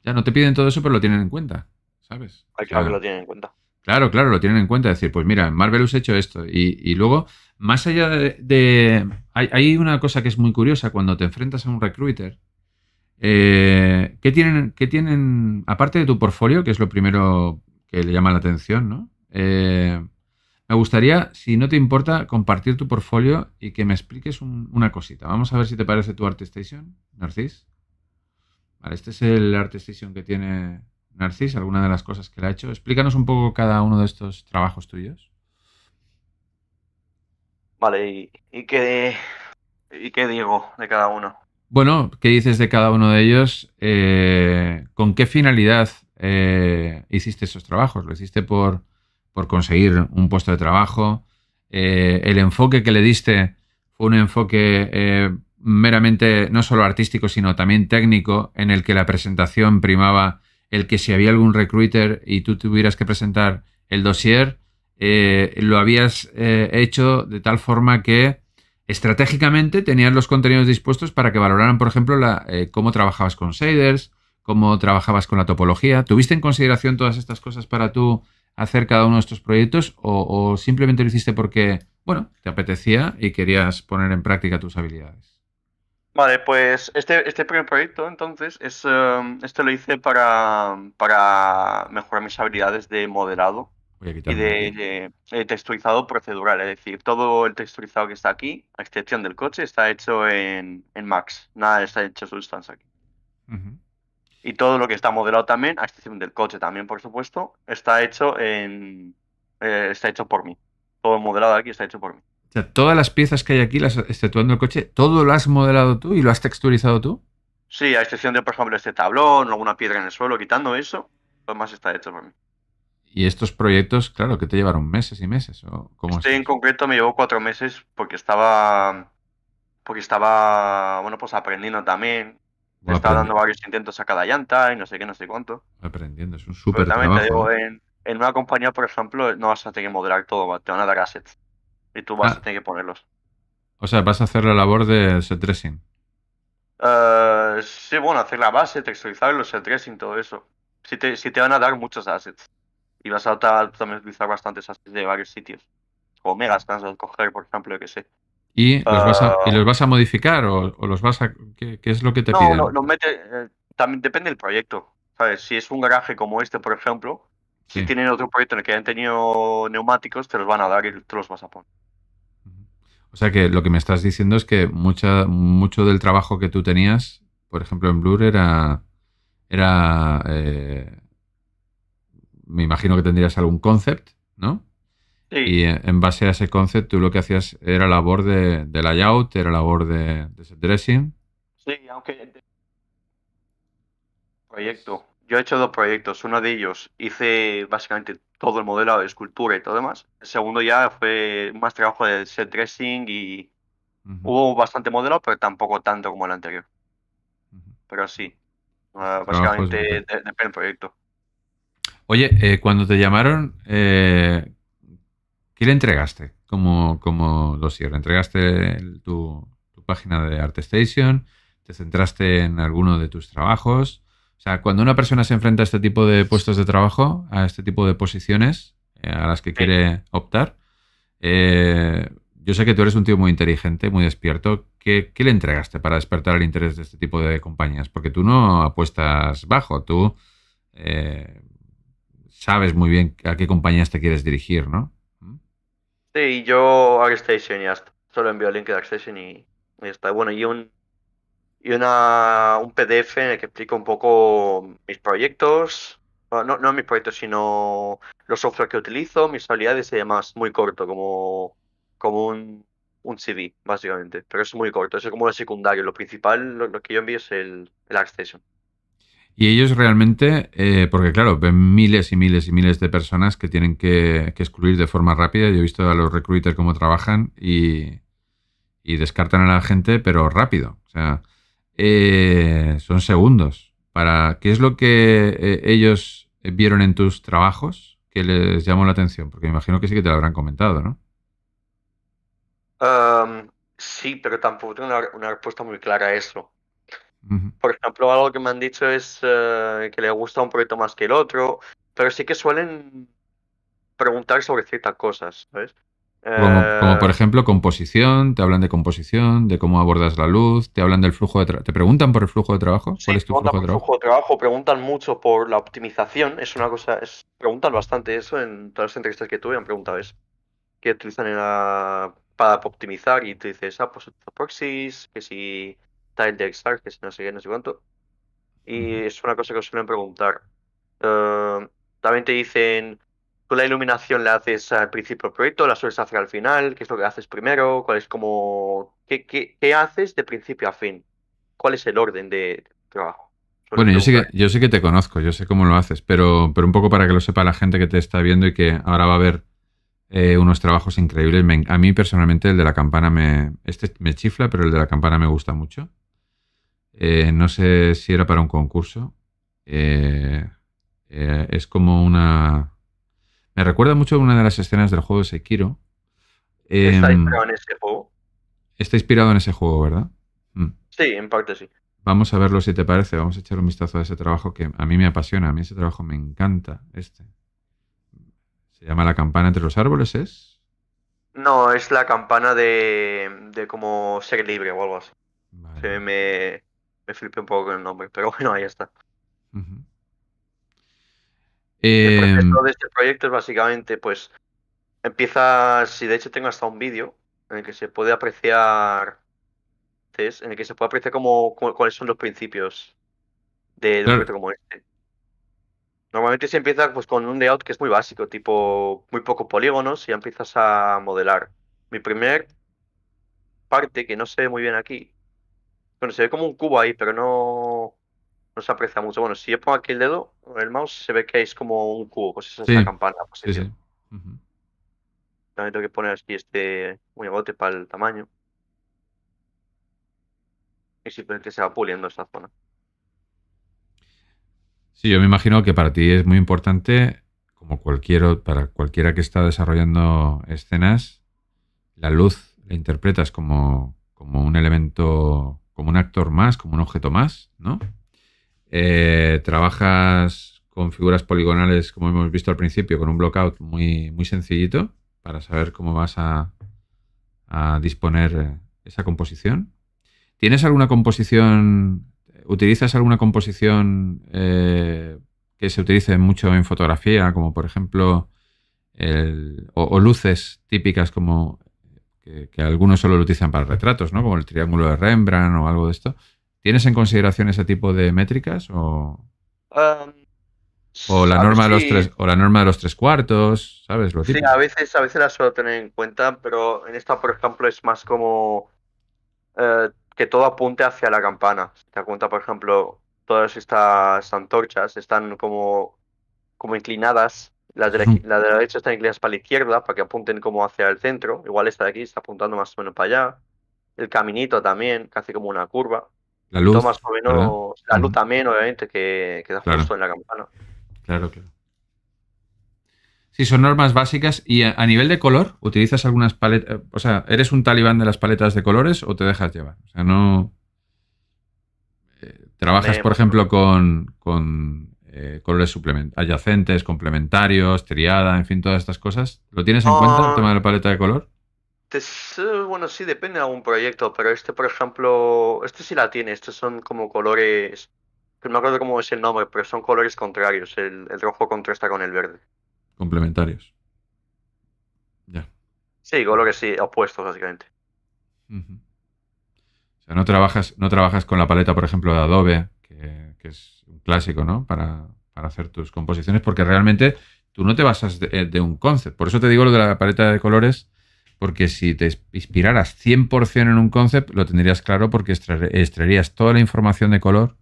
Ya no te piden todo eso, pero lo tienen en cuenta, ¿sabes? claro. que lo tienen en cuenta. Claro, claro, lo tienen en cuenta. decir, pues mira, en ha hecho esto. Y, luego, más allá de. hay, una cosa que es muy curiosa cuando te enfrentas a un recruiter. Eh, ¿qué, tienen, ¿Qué tienen, aparte de tu portfolio, que es lo primero que le llama la atención, ¿no? Eh, me gustaría, si no te importa, compartir tu portfolio y que me expliques una cosita. Vamos a ver si te parece tu station, Narcis. este es el ArtStation que tiene Narcis, alguna de las cosas que le ha hecho. Explícanos un poco cada uno de estos trabajos tuyos. Vale, ¿y, qué, y digo de cada uno? Bueno, ¿qué dices de cada uno de ellos? Eh, ¿Con qué finalidad eh, hiciste esos trabajos? ¿Lo hiciste por, conseguir un puesto de trabajo? Eh, ¿El enfoque que le diste fue un enfoque eh, meramente no solo artístico, sino también técnico, en el que la presentación primaba el que si había algún recruiter y tú tuvieras que presentar el dossier, lo habías hecho de tal forma que estratégicamente tenías los contenidos dispuestos para que valoraran, por ejemplo, la, cómo trabajabas con shaders, cómo trabajabas con la topología. ¿Tuviste en consideración todas estas cosas para tú hacer cada uno de estos proyectos o, simplemente lo hiciste porque, bueno, te apetecía y querías poner en práctica tus habilidades? Vale, pues este, este primer proyecto entonces es, um, esto lo hice para, para mejorar mis habilidades de modelado y de, eh, texturizado procedural, es decir, todo el texturizado que está aquí, a excepción del coche, está hecho en, Max, nada está hecho Substance aquí. Y todo lo que está modelado también, a excepción del coche también, por supuesto, está hecho en eh, está hecho por mí. Todo modelado aquí está hecho por mí. O sea, todas las piezas que hay aquí, las, exceptuando el coche, ¿todo lo has modelado tú y lo has texturizado tú? Sí, a excepción de, por ejemplo, este tablón, alguna piedra en el suelo, quitando eso, todo más está hecho por mí. Y estos proyectos, claro, que te llevaron meses y meses. ¿o? este en concreto me llevó cuatro meses porque estaba, porque estaba, bueno, pues aprendiendo también me está dando varios intentos a cada llanta y no sé qué, no sé cuánto. Aprendiendo, es un súper trabajo. Te digo, en, una compañía, por ejemplo, no vas a tener que modelar todo, te van a dar assets. Y tú vas a ah. tener que ponerlos. O sea, vas a hacer la labor de set dressing. Eh, sí, bueno, hacer la base, texturizarlo, set dressing, todo eso. Si te, te van a dar muchos assets. Y vas a también utilizar bastantes assets de varios sitios. O megas, vas a coger, por ejemplo, que sé. ¿Y ah. los, vas a, modificar o, los vas a... ¿qué, es lo que te piden? No, eh, también depende del proyecto. Si es un garaje como este, por ejemplo, si tienen otro proyecto en el que hayan tenido neumáticos, te los van a dar y te los vas a poner. O sea que lo que me estás diciendo es que mucha, mucho del trabajo que tú tenías, por ejemplo en Blur, era... era eh, me imagino que tendrías algún concept, ¿no? Y en base a ese concepto, tú lo que hacías era labor de, layout, era labor de, set dressing. Sí, aunque. Proyecto. Yo he hecho dos proyectos. Uno de ellos hice básicamente todo el modelo de escultura y todo demás. El segundo ya fue más trabajo de set dressing y hubo bastante modelo, pero tampoco tanto como el anterior. Pero sí, pues ah, básicamente depende del proyecto. Oye, eh, cuando te llamaron, eh, ¿Qué le entregaste, como, como lo cierro. Entregaste tu, página de ArtStation, te centraste en alguno de tus trabajos. O sea, cuando una persona se enfrenta a este tipo de puestos de trabajo, a este tipo de posiciones eh, a las que quiere optar, eh, yo sé que tú eres un tío muy inteligente, muy despierto. ¿Qué, le entregaste para despertar el interés de este tipo de compañías? Porque tú no apuestas bajo, tú eh, sabes muy bien a qué compañías te quieres dirigir, ¿no? Sí, y yo ArtStation y está. Solo envío el link de ArtStation y, ya está. Bueno, y un y una, un PDF en el que explico un poco mis proyectos. no, no mis proyectos, sino los software que utilizo, mis habilidades y demás. Muy corto, como, como un, un CV, básicamente. Pero es muy corto, eso es como lo secundario. Lo principal, lo, que yo envío es el, el y ellos realmente, eh, porque claro, ven miles y miles y miles de personas que tienen que, excluir de forma rápida. Yo he visto a los recruiters cómo trabajan y, descartan a la gente, pero rápido. O sea, eh, son segundos. Para, ¿Qué es lo que eh, ellos vieron en tus trabajos que les llamó la atención? Porque me imagino que sí que te lo habrán comentado, ¿no? sí, pero tampoco tengo una, una respuesta muy clara a eso. Por ejemplo, algo que me han dicho es eh, que le gusta un proyecto más que el otro, pero sí que suelen preguntar sobre ciertas cosas, ¿sabes? Como, por eh, ejemplo composición, te hablan de composición, de cómo abordas la luz, te hablan del flujo de trabajo, te preguntan por el flujo de trabajo, sí, ¿cuál es flujo de, trabajo? flujo Preguntan mucho por la optimización, es una cosa, es, preguntan bastante eso en todas las entrevistas que tuve, han preguntado eso, que utilizan en la, para optimizar y tú dices, ah, pues proxies, que si está el de que no sé qué, no sé cuánto. Y es una cosa que os suelen preguntar. Em, también te dicen, ¿tú la iluminación la haces al principio del proyecto, la sueles hacer al final? ¿Qué es lo que haces primero? ¿Cuál es como... ¿Qué, haces de principio a fin? ¿Cuál es el orden de, trabajo? Bueno, yo sí, que, yo sí que te conozco, yo sé cómo lo haces, pero, pero un poco para que lo sepa la gente que te está viendo y que ahora va a ver eh, unos trabajos increíbles. a mí personalmente el de la campana me... Este me chifla, pero el de la campana me gusta mucho. Eh, no sé si era para un concurso. Eh, eh, es como una... Me recuerda mucho a una de las escenas del juego de Sekiro. está em, inspirado en ese juego. Está inspirado en ese juego, ¿verdad? Mm. Sí, en parte sí. Vamos a verlo si te parece. Vamos a echar un vistazo a ese trabajo que a mí me apasiona. A mí ese trabajo me encanta. Este. Se llama La campana entre los árboles, ¿es? No, es la campana de, de como ser libre o algo así. Se me, me flipé un poco con el nombre, pero bueno, ahí está. El proceso em. de este proyecto es básicamente, pues, empiezas y de hecho tengo hasta un vídeo en el que se puede apreciar, en el que se puede apreciar como, cuáles son los principios de un proyecto como este. Normalmente se empieza pues, con un layout que es muy básico, tipo muy pocos polígonos, y ya empiezas a modelar. Mi primer parte, que no se ve muy bien aquí, bueno, se ve como un cubo ahí, pero no, no se aprecia mucho. Bueno, si yo pongo aquí el dedo, el mouse se ve que es como un cubo, pues es sí. campana. Pues, sí, sí. También tengo que poner aquí este muñecote para el tamaño. Y simplemente se va puliendo esta zona. Sí, yo me imagino que para ti es muy importante, como cualquier, para cualquiera que está desarrollando escenas, la luz la interpretas como, como un elemento como un actor más, como un objeto más, ¿no? Eh, trabajas con figuras poligonales, como hemos visto al principio, con un blockout muy, muy sencillito para saber cómo vas a, a disponer eh, esa composición. ¿Tienes alguna composición, utilizas alguna composición eh, que se utilice mucho en fotografía, como por ejemplo, o luces típicas como que, algunos solo lo utilizan para retratos, ¿no? Como el triángulo de Rembrandt o algo de esto. ¿Tienes en consideración ese tipo de métricas o...? Um, o la, norma de los tres, o la norma de los tres cuartos, ¿sabes? sí, a veces, a veces la suelo tener en cuenta, pero en esta, por ejemplo, es más como eh, que todo apunte hacia la campana. Si te cuenta, por ejemplo, todas estas antorchas están como, como inclinadas las de la, de derecha están inclinadas para la izquierda, para que apunten como hacia el centro. Igual esta de aquí está apuntando más o menos para allá. El caminito también, que hace como una curva. La luz. más menos, la, luz también, obviamente, que, da justo en la campana. Claro, claro. Sí, son normas básicas. ¿Y a, nivel de color, utilizas algunas paletas? Eh, o sea, ¿eres un talibán de las paletas de colores o te dejas llevar? O sea, no. Eh, ¿Trabajas, por ejemplo, con eh, colores adyacentes, complementarios, triada, en fin, todas estas cosas. ¿Lo tienes en cuenta el ah. tema de la paleta de color? bueno, sí, depende de algún proyecto, pero este, por ejemplo, este sí la tiene. Estos son como colores, no me acuerdo cómo es el nombre, pero son colores contrarios. El, rojo contrasta con el verde. Complementarios. Ya. Sí, colores sí, opuestos, básicamente. O sea, no trabajas, no trabajas con la paleta, por ejemplo, de Adobe eh, que, es un clásico, ¿no? Para, hacer tus composiciones, porque realmente tú no te basas eh, de, un concept. Por eso te digo lo de la paleta de colores, porque si te inspiraras 100% en un concept, lo tendrías claro porque extraerías toda la información de color.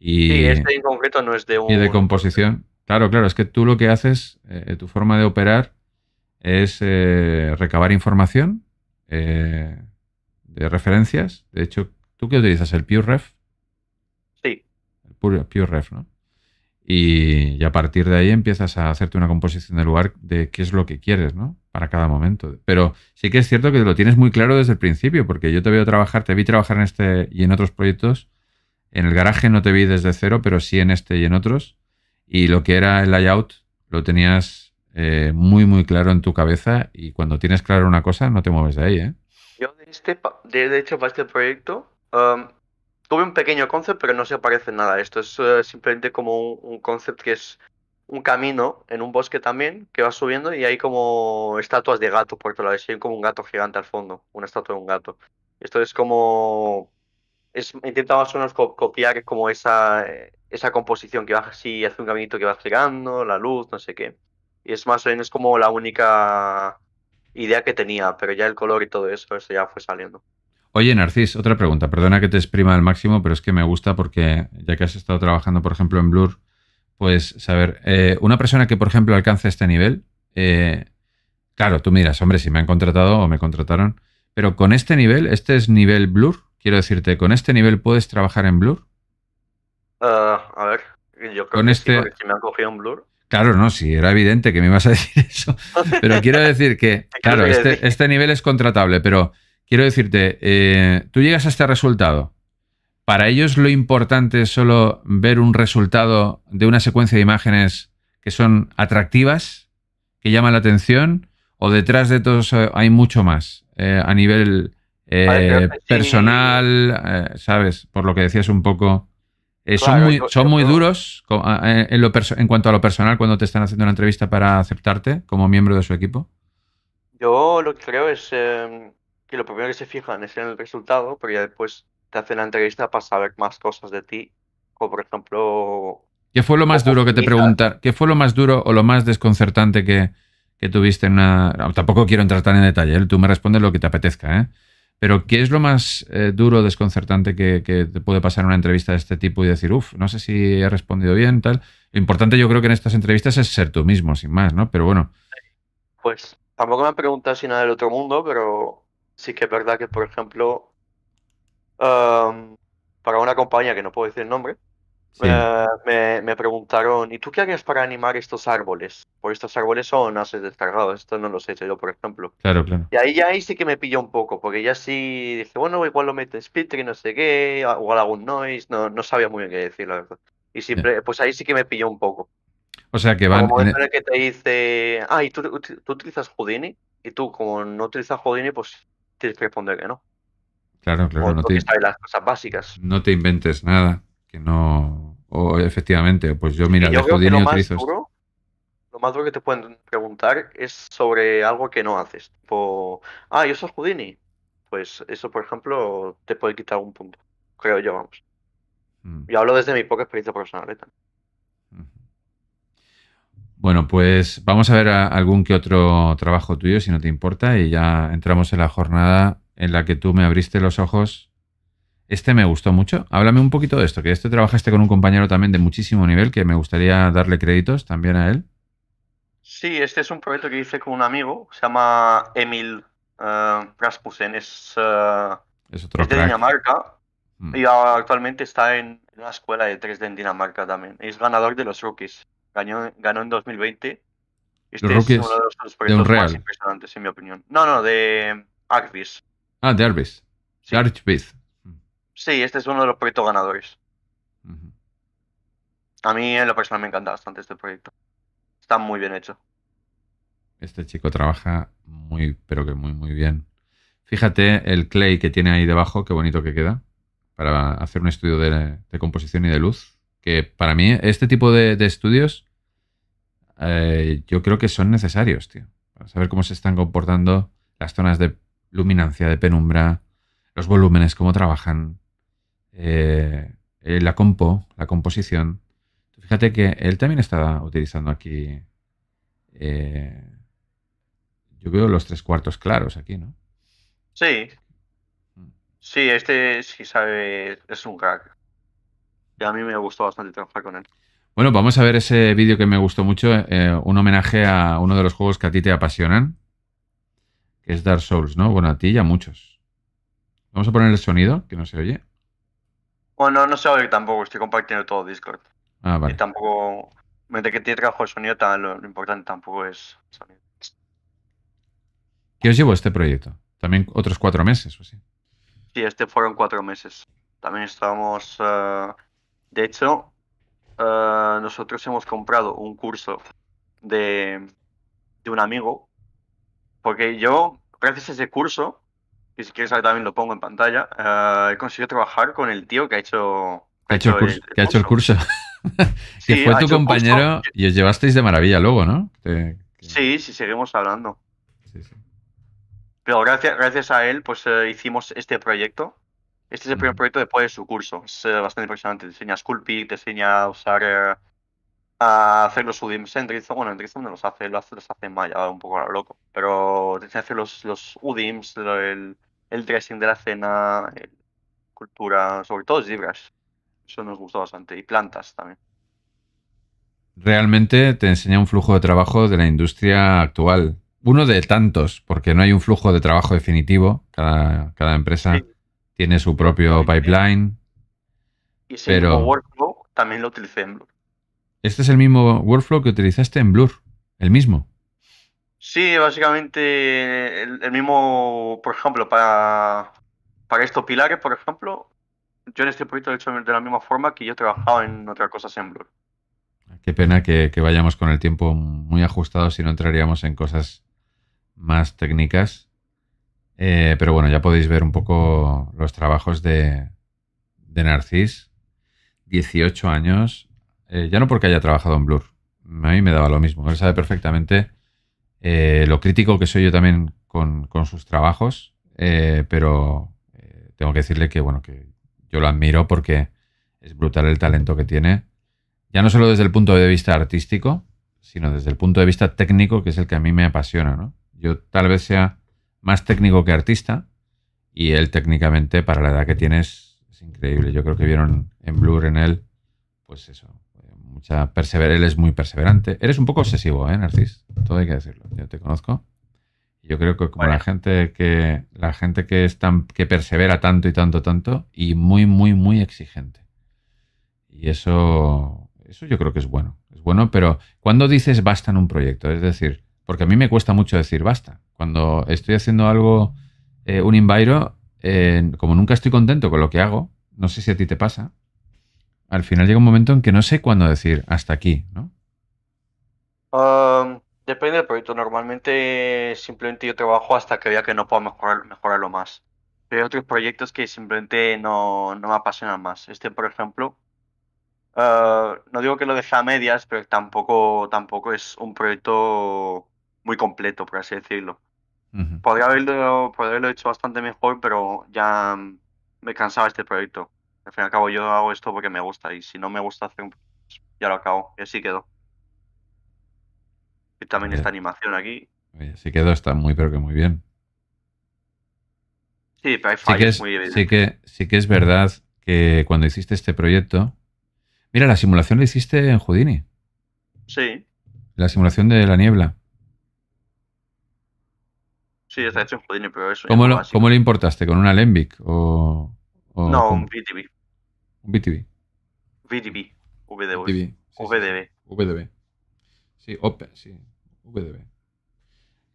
Y, sí, este en concreto no es de un... Y de composición. Claro, claro, es que tú lo que haces, eh, tu forma de operar es recabar información de referencias. De hecho, ¿tú que utilizas? ¿El PureRef? pure ref, ¿no? Y, a partir de ahí empiezas a hacerte una composición del lugar de qué es lo que quieres, ¿no? Para cada momento. Pero sí que es cierto que lo tienes muy claro desde el principio, porque yo te veo trabajar, te vi trabajar en este y en otros proyectos. En el garaje no te vi desde cero, pero sí en este y en otros. Y lo que era el layout lo tenías eh, muy, muy claro en tu cabeza. Y cuando tienes claro una cosa, no te mueves de ahí, ¿eh? Yo de, este hecho, para este proyecto, um, tuve un pequeño concept, pero no se parece nada esto. Es eh, simplemente como un, concepto concept que es un camino en un bosque también que va subiendo y hay como estatuas de gato por todo lado. Hay como un gato gigante al fondo, una estatua de un gato. Esto es como. Es, más o menos copiar como esa, esa composición que va así, hace un caminito que va girando, la luz, no sé qué. Y es más o menos como la única idea que tenía, pero ya el color y todo eso, eso ya fue saliendo. Oye, Narcis, otra pregunta. Perdona que te exprima al máximo, pero es que me gusta porque ya que has estado trabajando, por ejemplo, en Blur, pues saber, ver, eh, una persona que, por ejemplo, alcance este nivel, eh, claro, tú miras, hombre, si me han contratado o me contrataron, pero con este nivel, este es nivel Blur, quiero decirte, ¿con este nivel puedes trabajar en Blur? Ah, a ver, yo creo con que este... si me han cogido en Blur. Claro, no, sí, era evidente que me ibas a decir eso. Pero quiero decir que, claro, este, este nivel es contratable, pero Quiero decirte, eh, tú llegas a este resultado. Para ellos lo importante es solo ver un resultado de una secuencia de imágenes que son atractivas, que llaman la atención, o detrás de todos hay mucho más eh, a nivel eh, personal, ¿sabes? Por lo que decías un poco. son muy, duros en, cuanto a lo personal cuando te están haciendo una entrevista para aceptarte como miembro de su equipo? Yo lo que creo es, em, que lo primero que se fijan es en el resultado, pero ya después te hacen la entrevista para saber más cosas de ti, como por ejemplo... ¿Qué fue lo más duro que te preguntan ¿Qué fue lo más duro o lo más desconcertante que, tuviste en una... tampoco quiero entrar tan en detalle, ¿eh? tú me respondes lo que te apetezca, ¿eh? Pero ¿qué es lo más eh, duro duro, desconcertante que, que, te puede pasar en una entrevista de este tipo y decir, uff, no sé si he respondido bien, tal? Lo importante yo creo que en estas entrevistas es ser tú mismo, sin más, ¿no? Pero bueno. Pues tampoco me han preguntado si nada del otro mundo, pero sí que es verdad que, por ejemplo, para una compañía que no puedo decir el nombre, eh, me, preguntaron, ¿y tú qué harías para animar estos árboles? Porque estos árboles son ases descargados, esto no los he hecho yo, por ejemplo. Claro, claro. Y ahí ya ahí sí que me pilló un poco, porque ya sí dice bueno, igual lo metes en no sé qué, o algún noise, no, no sabía muy bien qué decir, la verdad. Y siempre, pues ahí sí que me pilló un poco. O sea que van. Como en el que te dice, ah, ¿y tú, tú utilizas Houdini? Y tú, como no utilizas Houdini, pues tienes que responder que no. Claro, claro. no te las cosas básicas. No te inventes nada que no... O efectivamente, pues yo mira, yo creo que lo, más duro, lo más que te pueden preguntar es sobre algo que no haces. Tipo, ah, yo soy Houdini. Pues eso, por ejemplo, te puede quitar un punto. Creo yo, vamos. Hmm. Yo hablo desde mi poca experiencia personal. ¿eh? Bueno, pues vamos a ver algún que otro trabajo tuyo, si no te importa, y ya entramos en la jornada en la que tú me abriste los ojos. Este me gustó mucho. Háblame un poquito de esto, que este trabajaste con un compañero también de muchísimo nivel, que me gustaría darle créditos también a él. Sí, este es un proyecto que hice con un amigo, se llama Emil uh, es, de Dinamarca mm. y actualmente está en una escuela de 3D en Dinamarca también. Es ganador de los rookies ganó, en 2020. Este es uno de los proyectos más impresionantes, en mi opinión. No, no, de um, Arbis. Ah, de Arvis. Sí. Sí, este es uno de los proyectos ganadores. A mí en lo personal me encanta bastante este proyecto. Está muy bien hecho. Este chico trabaja muy, pero que muy, muy bien. Fíjate el clay que tiene ahí debajo, qué bonito que queda, para hacer un estudio de, composición y de luz. Que para mí este tipo de estudios eh, yo creo que son necesarios, tío. Para saber cómo se están comportando las zonas de luminancia, de penumbra, los volúmenes, cómo trabajan, eh, eh, la compo, la composición. Fíjate que él también está utilizando aquí, yo veo los tres cuartos claros aquí, ¿no? Sí. Sí, este sí sabe, es un crack. Y a mí me gustó bastante trabajar con él. Bueno, vamos a ver ese vídeo que me gustó mucho, eh, un homenaje a uno de los juegos que a ti te apasionan, que es Dark Souls, ¿no? Bueno, a ti y a muchos. Vamos a poner el sonido, que no se oye. Bueno, no se oye tampoco, estoy compartiendo todo Discord. Ah, vale. Y tampoco, mientras que tiene trabajo el sonido, lo, importante tampoco es sonido. ¿Qué os llevo este proyecto? ¿También otros cuatro meses o sí? Sí, este fueron cuatro meses. También estábamos, eh, de hecho, Ah, nosotros hemos comprado un curso de, un amigo, porque yo, gracias a ese curso, y si quieres también lo pongo en pantalla, ah, he conseguido trabajar con el tío que ha hecho... ha hecho, el, curso, que ha hecho el curso. fue tu compañero y os llevasteis de maravilla luego, ¿no? Sí, sí, seguimos hablando. Pero gracias, gracias a él, pues eh, hicimos este proyecto este es el primer proyecto después de su curso. Es eh, bastante impresionante. Te enseña a te enseña a usar. Eh, a hacer los UDIMs en Drizon. Bueno, en no los hace, los hace, en Maya, un poco loco. Pero te enseña a hacer los, UDIMs, el, dressing de la cena, el, cultura, sobre todo libras. Eso nos gustó bastante. Y plantas también. Realmente te enseña un flujo de trabajo de la industria actual. Uno de tantos, porque no hay un flujo de trabajo definitivo. Cada, cada empresa tiene su propio pipeline. Y ese pero... mismo workflow también lo utilicé en Blur. ¿Este es el mismo workflow que utilizaste en Blur? ¿El mismo? Sí, básicamente el, mismo, por ejemplo, para, para estos pilares, por ejemplo, yo en este proyecto lo he hecho de la misma forma que yo he trabajado en otras cosas en Blur. Ah, qué pena que, vayamos con el tiempo muy ajustado si no entraríamos en cosas más técnicas. Eh, pero bueno, ya podéis ver un poco los trabajos de, Narcis. 18 años. Eh, ya no porque haya trabajado en Blur. A mí me daba lo mismo. Él sabe perfectamente eh, lo crítico que soy yo también con, sus trabajos. pero tengo que decirle que, bueno, que yo lo admiro porque es brutal el talento que tiene. Ya no solo desde el punto de vista artístico, sino desde el punto de vista técnico, que es el que a mí me apasiona. ¿no? Yo tal vez sea más técnico que artista. Y él técnicamente, para la edad que tienes, es increíble. Yo creo que vieron en Blur en él, pues eso, eh, mucha perseverancia. Él es muy perseverante. Eres un poco obsesivo, ¿eh, Narcis? Todo hay que decirlo. Yo te conozco. Yo creo que como la gente que la gente que es que persevera tanto y tanto tanto y muy muy muy exigente. Y eso eso yo creo que es bueno. Es bueno, pero cuando dices basta en un proyecto, es decir, porque a mí me cuesta mucho decir basta. Cuando estoy haciendo algo, eh, un inviro eh, como nunca estoy contento con lo que hago, no sé si a ti te pasa, al final llega un momento en que no sé cuándo decir hasta aquí, ¿no? depende del proyecto. Normalmente simplemente yo trabajo hasta que vea que no puedo mejorar, mejorarlo más. Pero hay otros proyectos que simplemente no, me apasionan más. Este, por ejemplo, ah, no digo que lo deje a medias, pero tampoco, tampoco es un proyecto muy completo, por así decirlo. podría, haberlo, hecho bastante mejor, pero ya mm, me cansaba este proyecto. Al fin y al cabo, yo hago esto porque me gusta y si no me gusta hacer ya lo acabo. Y así quedó. Y también esta animación aquí. sí quedó, está muy, pero que muy bien. Sí, pero hay muy Sí que, sí que es verdad que cuando hiciste este proyecto. Mira, la simulación la hiciste en Houdini. Sí. La simulación de la niebla. Sí, está hecho un Houdini, pero eso. ¿Cómo, lo, ¿Cómo lo importaste? ¿Con un Alembic? O, no, un VTB? ¿Un VTB. VTB. VDB. VDB. VDB. Sí, Open, sí. VDB.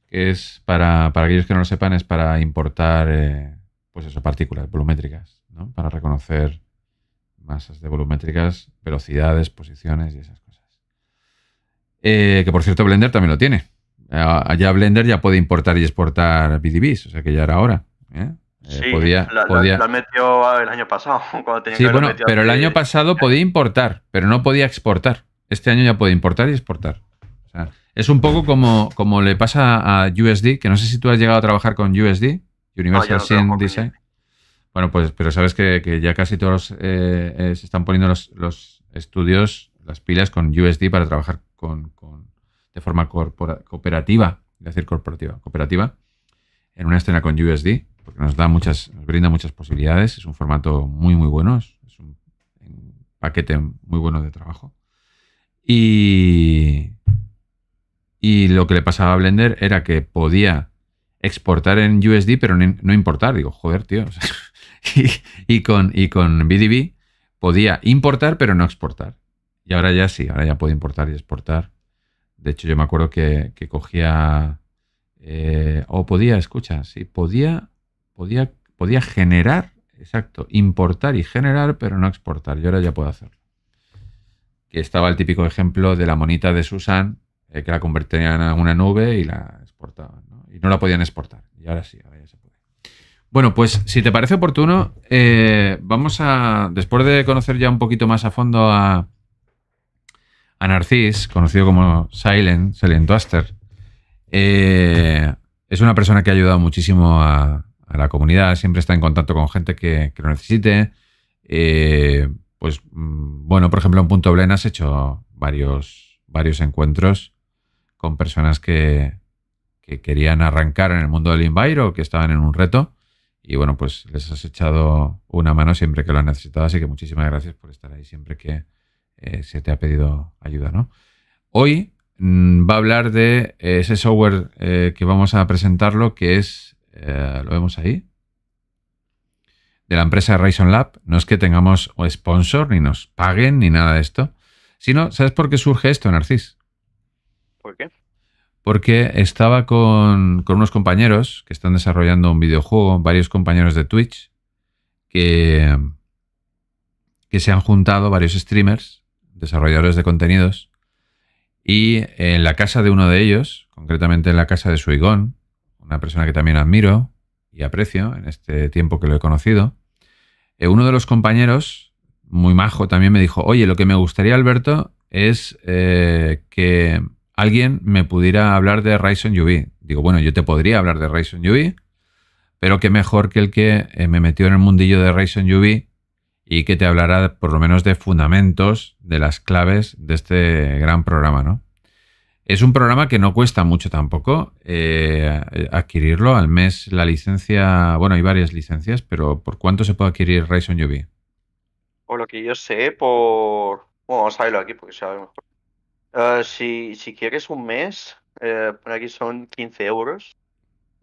Que es, para, aquellos que no lo sepan, es para importar, eh, pues eso, partículas volumétricas, ¿no? Para reconocer masas de volumétricas, velocidades, posiciones y esas cosas. Eh, que por cierto, Blender también lo tiene allá Blender ya puede importar y exportar BDBs, o sea que ya era hora. ¿eh? Eh, sí, podía, la, metió el año pasado. Cuando tenía sí, bueno, pero el año pasado podía importar, pero no podía exportar. Este año ya puede importar y exportar. es un poco como, como le pasa a USD, que no sé si tú has llegado a trabajar con USD, Universal no, Design. Bueno, pues, pero sabes que, ya casi todos eh, se están poniendo los, estudios, las pilas con USD para trabajar con de forma cooperativa, es decir, corporativa, cooperativa, en una escena con USD, porque nos da muchas, nos brinda muchas posibilidades, es un formato muy muy bueno, es, un, paquete muy bueno de trabajo. Y, lo que le pasaba a Blender era que podía exportar en USD, pero no, importar. Digo, joder, tío. y, con, y con BDB podía importar, pero no exportar. Y ahora ya sí, ahora ya puedo importar y exportar de hecho, yo me acuerdo que, cogía. Eh, o podía, escucha, sí, podía, podía, podía generar, exacto, importar y generar, pero no exportar. Y ahora ya puedo hacerlo. Que estaba el típico ejemplo de la monita de Susan, eh, que la convertían en una nube y la exportaban, Y no la podían exportar. Y ahora sí, ahora ya se puede. Bueno, pues si te parece oportuno, eh, vamos a, después de conocer ya un poquito más a fondo a, Anarcis, conocido como Silent, Silent Duster, eh, es una persona que ha ayudado muchísimo a, la comunidad, siempre está en contacto con gente que, lo necesite. Eh, pues mm, bueno, por ejemplo, en Punto Blen has hecho varios, varios encuentros con personas que, querían arrancar en el mundo del Inviro, que estaban en un reto. Y bueno, pues les has echado una mano siempre que lo han necesitado. Así que muchísimas gracias por estar ahí siempre que, eh, se te ha pedido ayuda, ¿no? Hoy mm, va a hablar de eh, ese software eh, que vamos a presentarlo, que es, lo vemos ahí, de la empresa Raison Lab. No es que tengamos sponsor, ni nos paguen, ni nada de esto. Sino, ¿sabes por qué surge esto, Narcis? ¿Por qué? Porque estaba con, unos compañeros que están desarrollando un videojuego, varios compañeros de Twitch, que se han juntado varios streamers desarrolladores de contenidos, y en la casa de uno de ellos, concretamente en la casa de Suigón, una persona que también admiro y aprecio en este tiempo que lo he conocido, eh, uno de los compañeros, muy majo, también me dijo, oye, lo que me gustaría, Alberto, es eh, que alguien me pudiera hablar de Ryzen UV. Digo, bueno, yo te podría hablar de Ryzen UV, pero qué mejor que el que eh, me metió en el mundillo de Ryzen UV y que te hablará por lo menos de fundamentos, de las claves de este gran programa, ¿no? Es un programa que no cuesta mucho tampoco eh, adquirirlo. Al mes la licencia, bueno, hay varias licencias, pero ¿por cuánto se puede adquirir Ryzen UV? Por lo que yo sé, por... Bueno, vamos a verlo aquí porque sabe mejor. Eh, si, si, quieres un mes, eh, por aquí son 15 euros.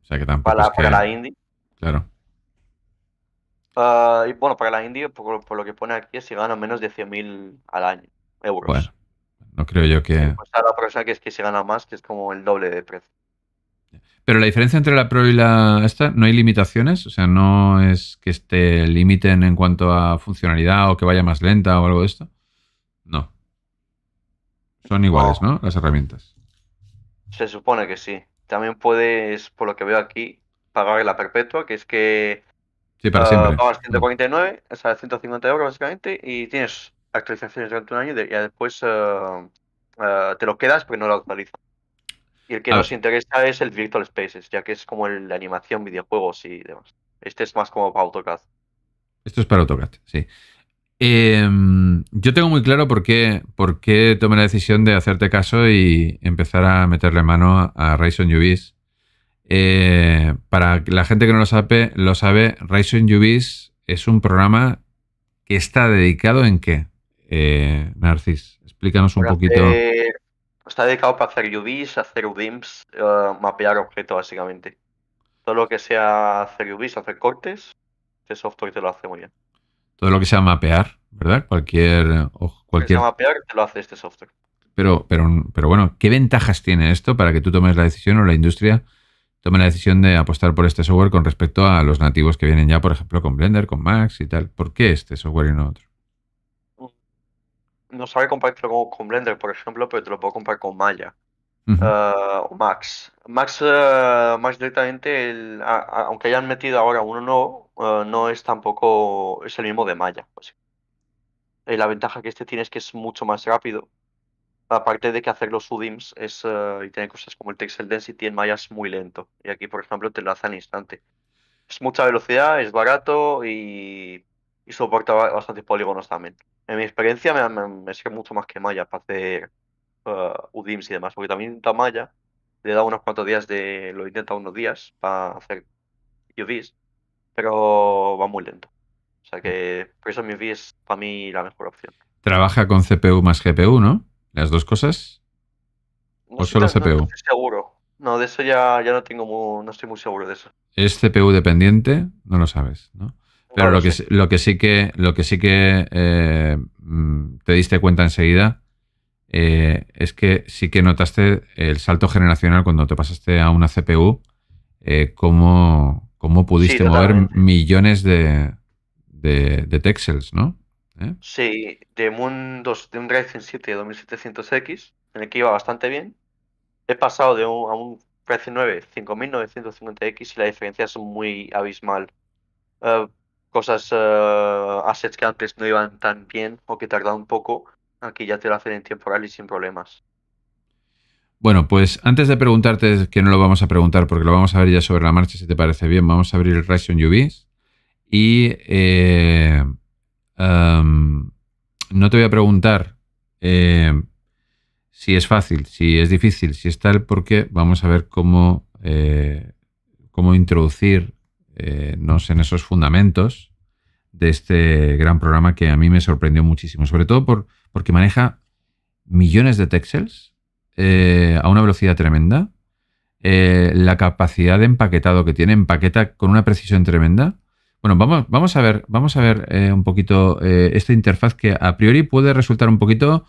O sea que tampoco. para la indie. Claro. Ah, y bueno, para la India, por, lo que pone aquí, es si gana menos de 100.000 al año, euros. Bueno, no creo yo que... pues la persona que es que se gana más, que es como el doble de precio. Pero la diferencia entre la Pro y la esta, ¿no hay limitaciones? O sea, ¿no es que te limiten en cuanto a funcionalidad o que vaya más lenta o algo de esto? No. Son iguales, ¿no? Las herramientas. Se supone que sí. También puedes, por lo que veo aquí, pagar la perpetua, que es que Sí, para ah, siempre. Pagas 149, o sea, 150 euros básicamente, y tienes actualizaciones durante un año y después eh, eh, te lo quedas porque no lo actualizas. Y el que nos interesa es el Virtual Spaces, ya que es como el, la animación, videojuegos y demás. Este es más como para AutoCAD. Esto es para AutoCAD, sí. Em, yo tengo muy claro por qué, por qué tomé la decisión de hacerte caso y empezar a meterle mano a rayson UVs eh, para la gente que no lo sabe, lo sabe, Ryzen UVs es un programa que está dedicado en qué, eh, Narcis. Explícanos un pues poquito. está dedicado para hacer UVs, hacer UDIMs, eh, mapear objetos básicamente. Todo lo que sea hacer UVs, hacer cortes, este software te lo hace muy bien. Todo lo que sea mapear, ¿verdad? Cualquier. cualquier... Que mapear lo hace este software. Pero, pero, pero bueno, ¿qué ventajas tiene esto para que tú tomes la decisión o la industria? Toma la decisión de apostar por este software con respecto a los nativos que vienen ya, por ejemplo, con Blender, con Max y tal. ¿Por qué este software y no otro? No sabe compartirlo con, Blender, por ejemplo, pero te lo puedo comprar con Maya eh, o Max. Max, eh, más directamente, aunque hayan metido ahora uno nuevo, eh, no es tampoco, es el mismo de Maya. Pues. la ventaja que este tiene es que es mucho más rápido Aparte de que hacer los UDIMs es, eh, y tiene cosas como el Texel Density en Maya es muy lento. Y aquí, por ejemplo, te lo hace al instante. Es mucha velocidad, es barato y, soporta bastantes polígonos también. En mi experiencia me, sirve mucho más que Maya para hacer uh, eh, UDIMs y demás, porque también la Maya le da unos cuantos días de. lo intenta unos días para hacer UVs, pero va muy lento. O sea que por eso mi UV es para mí la mejor opción. Trabaja con CPU más GPU, ¿no? ¿Las dos cosas? ¿O solo CPU? No, estoy seguro. No, de eso ya, ya no tengo no estoy muy seguro de eso. ¿Es CPU dependiente? No lo sabes, ¿no? Pero lo, que, lo, que, sí que, lo que sí que eh, mm, te diste cuenta enseguida eh, es que sí que notaste el salto generacional cuando te pasaste a una CPU, eh, como cómo, pudiste mover millones de, de, texels, ¿no? ¿eh? Sí, de un, de un Ryzen 7 2700X, en el que iba bastante bien. He pasado de un, a un Ryzen 9 5950X y la diferencia es muy abismal. Eh, cosas, eh, assets que antes no iban tan bien o que tardaban un poco, aquí ya te lo hacen en tiempo real y sin problemas. Bueno, pues antes de preguntarte, que no lo vamos a preguntar porque lo vamos a ver ya sobre la marcha, si te parece bien, vamos a abrir el Ryzen UVs y eh, no te voy a preguntar eh, si es fácil, si es difícil, si es tal, porque vamos a ver cómo, eh, cómo introducirnos eh, en esos fundamentos de este gran programa que a mí me sorprendió muchísimo, sobre todo por, porque maneja millones de texels a una velocidad tremenda, la capacidad de empaquetado que tiene, empaqueta con una precisión tremenda bueno, vamos, a ver, vamos a ver eh, un poquito eh, esta interfaz que a priori puede resultar un poquito,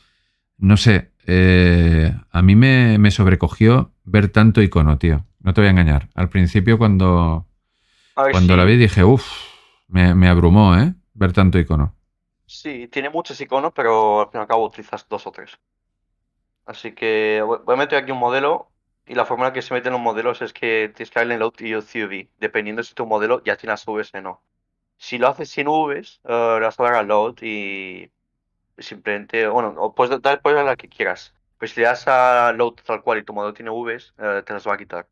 no sé, eh, a mí me, sobrecogió ver tanto icono, tío. No te voy a engañar. Al principio cuando, cuando la vi dije, uff, me, abrumó, ¿eh? Ver tanto icono. Sí, tiene muchos iconos, pero al fin y al cabo utilizas dos o tres. Así que voy a meter aquí un modelo y la fórmula que se mete en los modelos es que tienes que darle load y UV, dependiendo si tu modelo ya tiene las Vs o no. Si lo haces sin Vs, eh, le vas a dar a load y simplemente, bueno, o puedes dar pues a la que quieras. Pues si le das a load tal cual y tu modelo tiene Vs, eh, te las va a quitar.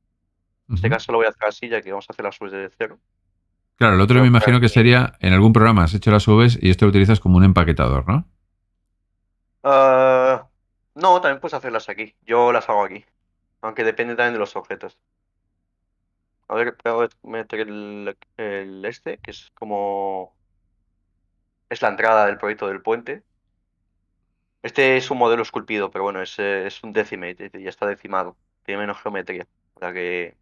En este caso lo voy a hacer así, ya que vamos a hacer las Vs desde cero. Claro, el otro me imagino que sería, en algún programa has hecho las Vs y esto lo utilizas como un empaquetador, ¿no? Eh, no, también puedes hacerlas aquí. Yo las hago aquí. Aunque depende también de los objetos. ver, voy a meter el, este, que es como... Es la entrada del proyecto del puente. Este es un modelo esculpido, pero bueno, es, eh, es un decimate, ya está decimado. Tiene menos geometría ya que,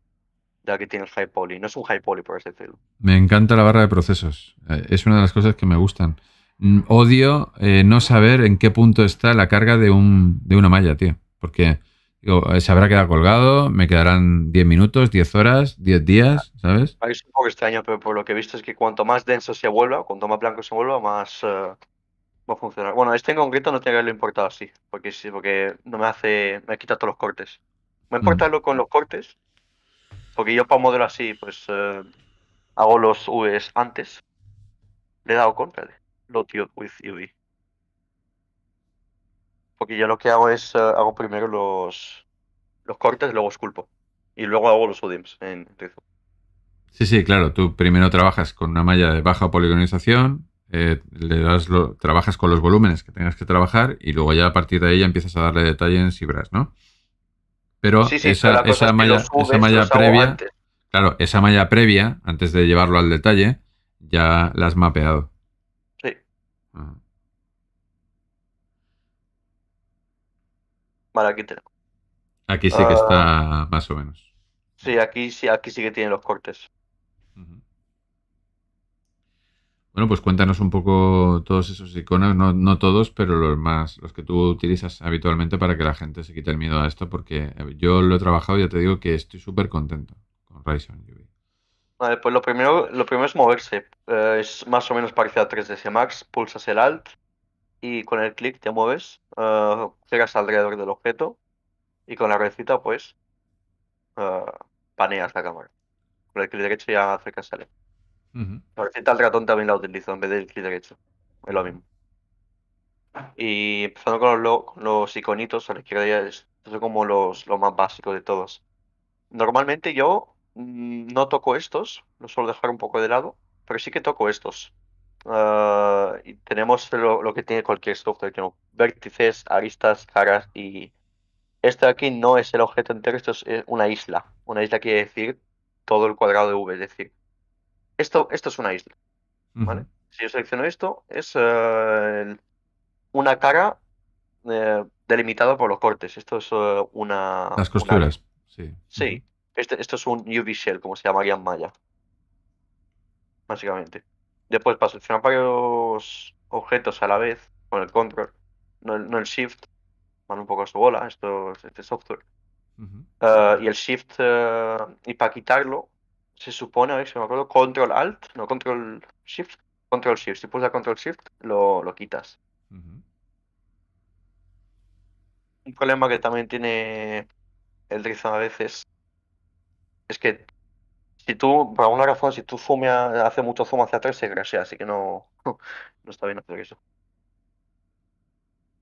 Ya que tiene el high poly. No es un high poly, por así decirlo. Me encanta la barra de procesos. Eh, es una de las cosas que me gustan. Mm, odio eh, no saber en qué punto está la carga de, un, de una malla, tío. Porque eh, se habrá quedado colgado, me quedarán 10 minutos, 10 horas, 10 días, ¿sabes? Es un poco extraño, pero por lo que he visto es que cuanto más denso se vuelva, cuanto más blanco se vuelva, más eh, va a funcionar. Bueno, este en concreto no tiene que haberlo importado así, porque sí, porque no me hace, me quita todos los cortes. Me mm. importa lo con los cortes, porque yo para modelo así, pues eh, hago los UVs antes. Le he dado contra lo Load with UV. Porque yo lo que hago es, eh, hago primero los, los cortes, luego esculpo. Y luego hago los UDIMs en Sí, sí, claro. Tú primero trabajas con una malla de baja poligonización, eh, le das lo, trabajas con los volúmenes que tengas que trabajar y luego ya a partir de ahí empiezas a darle detalle en Cibras, ¿no? Pero esa, malla, previa, claro, esa malla previa, antes de llevarlo al detalle, ya la has mapeado. aquí sí que ah. está más o menos. Sí, aquí sí, aquí sí que tiene los cortes. Bueno, pues cuéntanos un poco todos esos iconos, no, todos, pero los más, los que tú utilizas habitualmente para que la gente se quite el miedo a esto, porque eh, yo lo he trabajado y ya te digo que estoy súper contento con Ryzen UV. Vale, pues lo primero, lo primero es moverse. Eh, es más o menos parecido a 3ds Max, pulsas el Alt y con el clic te mueves, llegas ah, alrededor del objeto y con la recita pues ah, paneas la cámara. Con el clic derecho ya acercas sale. Uh La receta ratón también la utilizo en vez del clic derecho. Es lo mismo. Y empezando con los, iconitos a la izquierda ya es, son como los, los más básico de todos. Normalmente yo mm, no toco estos, los suelo dejar un poco de lado, pero sí que toco estos. Ah, tenemos lo, que tiene cualquier software, vértices, aristas, caras y este aquí no es el objeto entero, esto es eh, una isla. Una isla quiere decir todo el cuadrado de V, es decir, esto, esto es una isla. ¿vale? Si yo selecciono esto, es eh, una cara eh, delimitada por los cortes. Esto es una... Las costuras, sí. Sí, este, esto es un UV shell, como se llamaría en maya, básicamente. Después, para seleccionar varios objetos a la vez con el control, no el, shift, van un poco a su bola, esto, este software. Eh, y el shift, eh, y para quitarlo, se supone, a ver si me acuerdo, control alt, no control shift, control shift. Si pulsas control shift, lo, quitas. Un problema que también tiene el Drizon a veces es que si tú, por alguna razón, si tú hace mucho zoom hacia atrás, se grasea, así que no, no está bien hacer eso.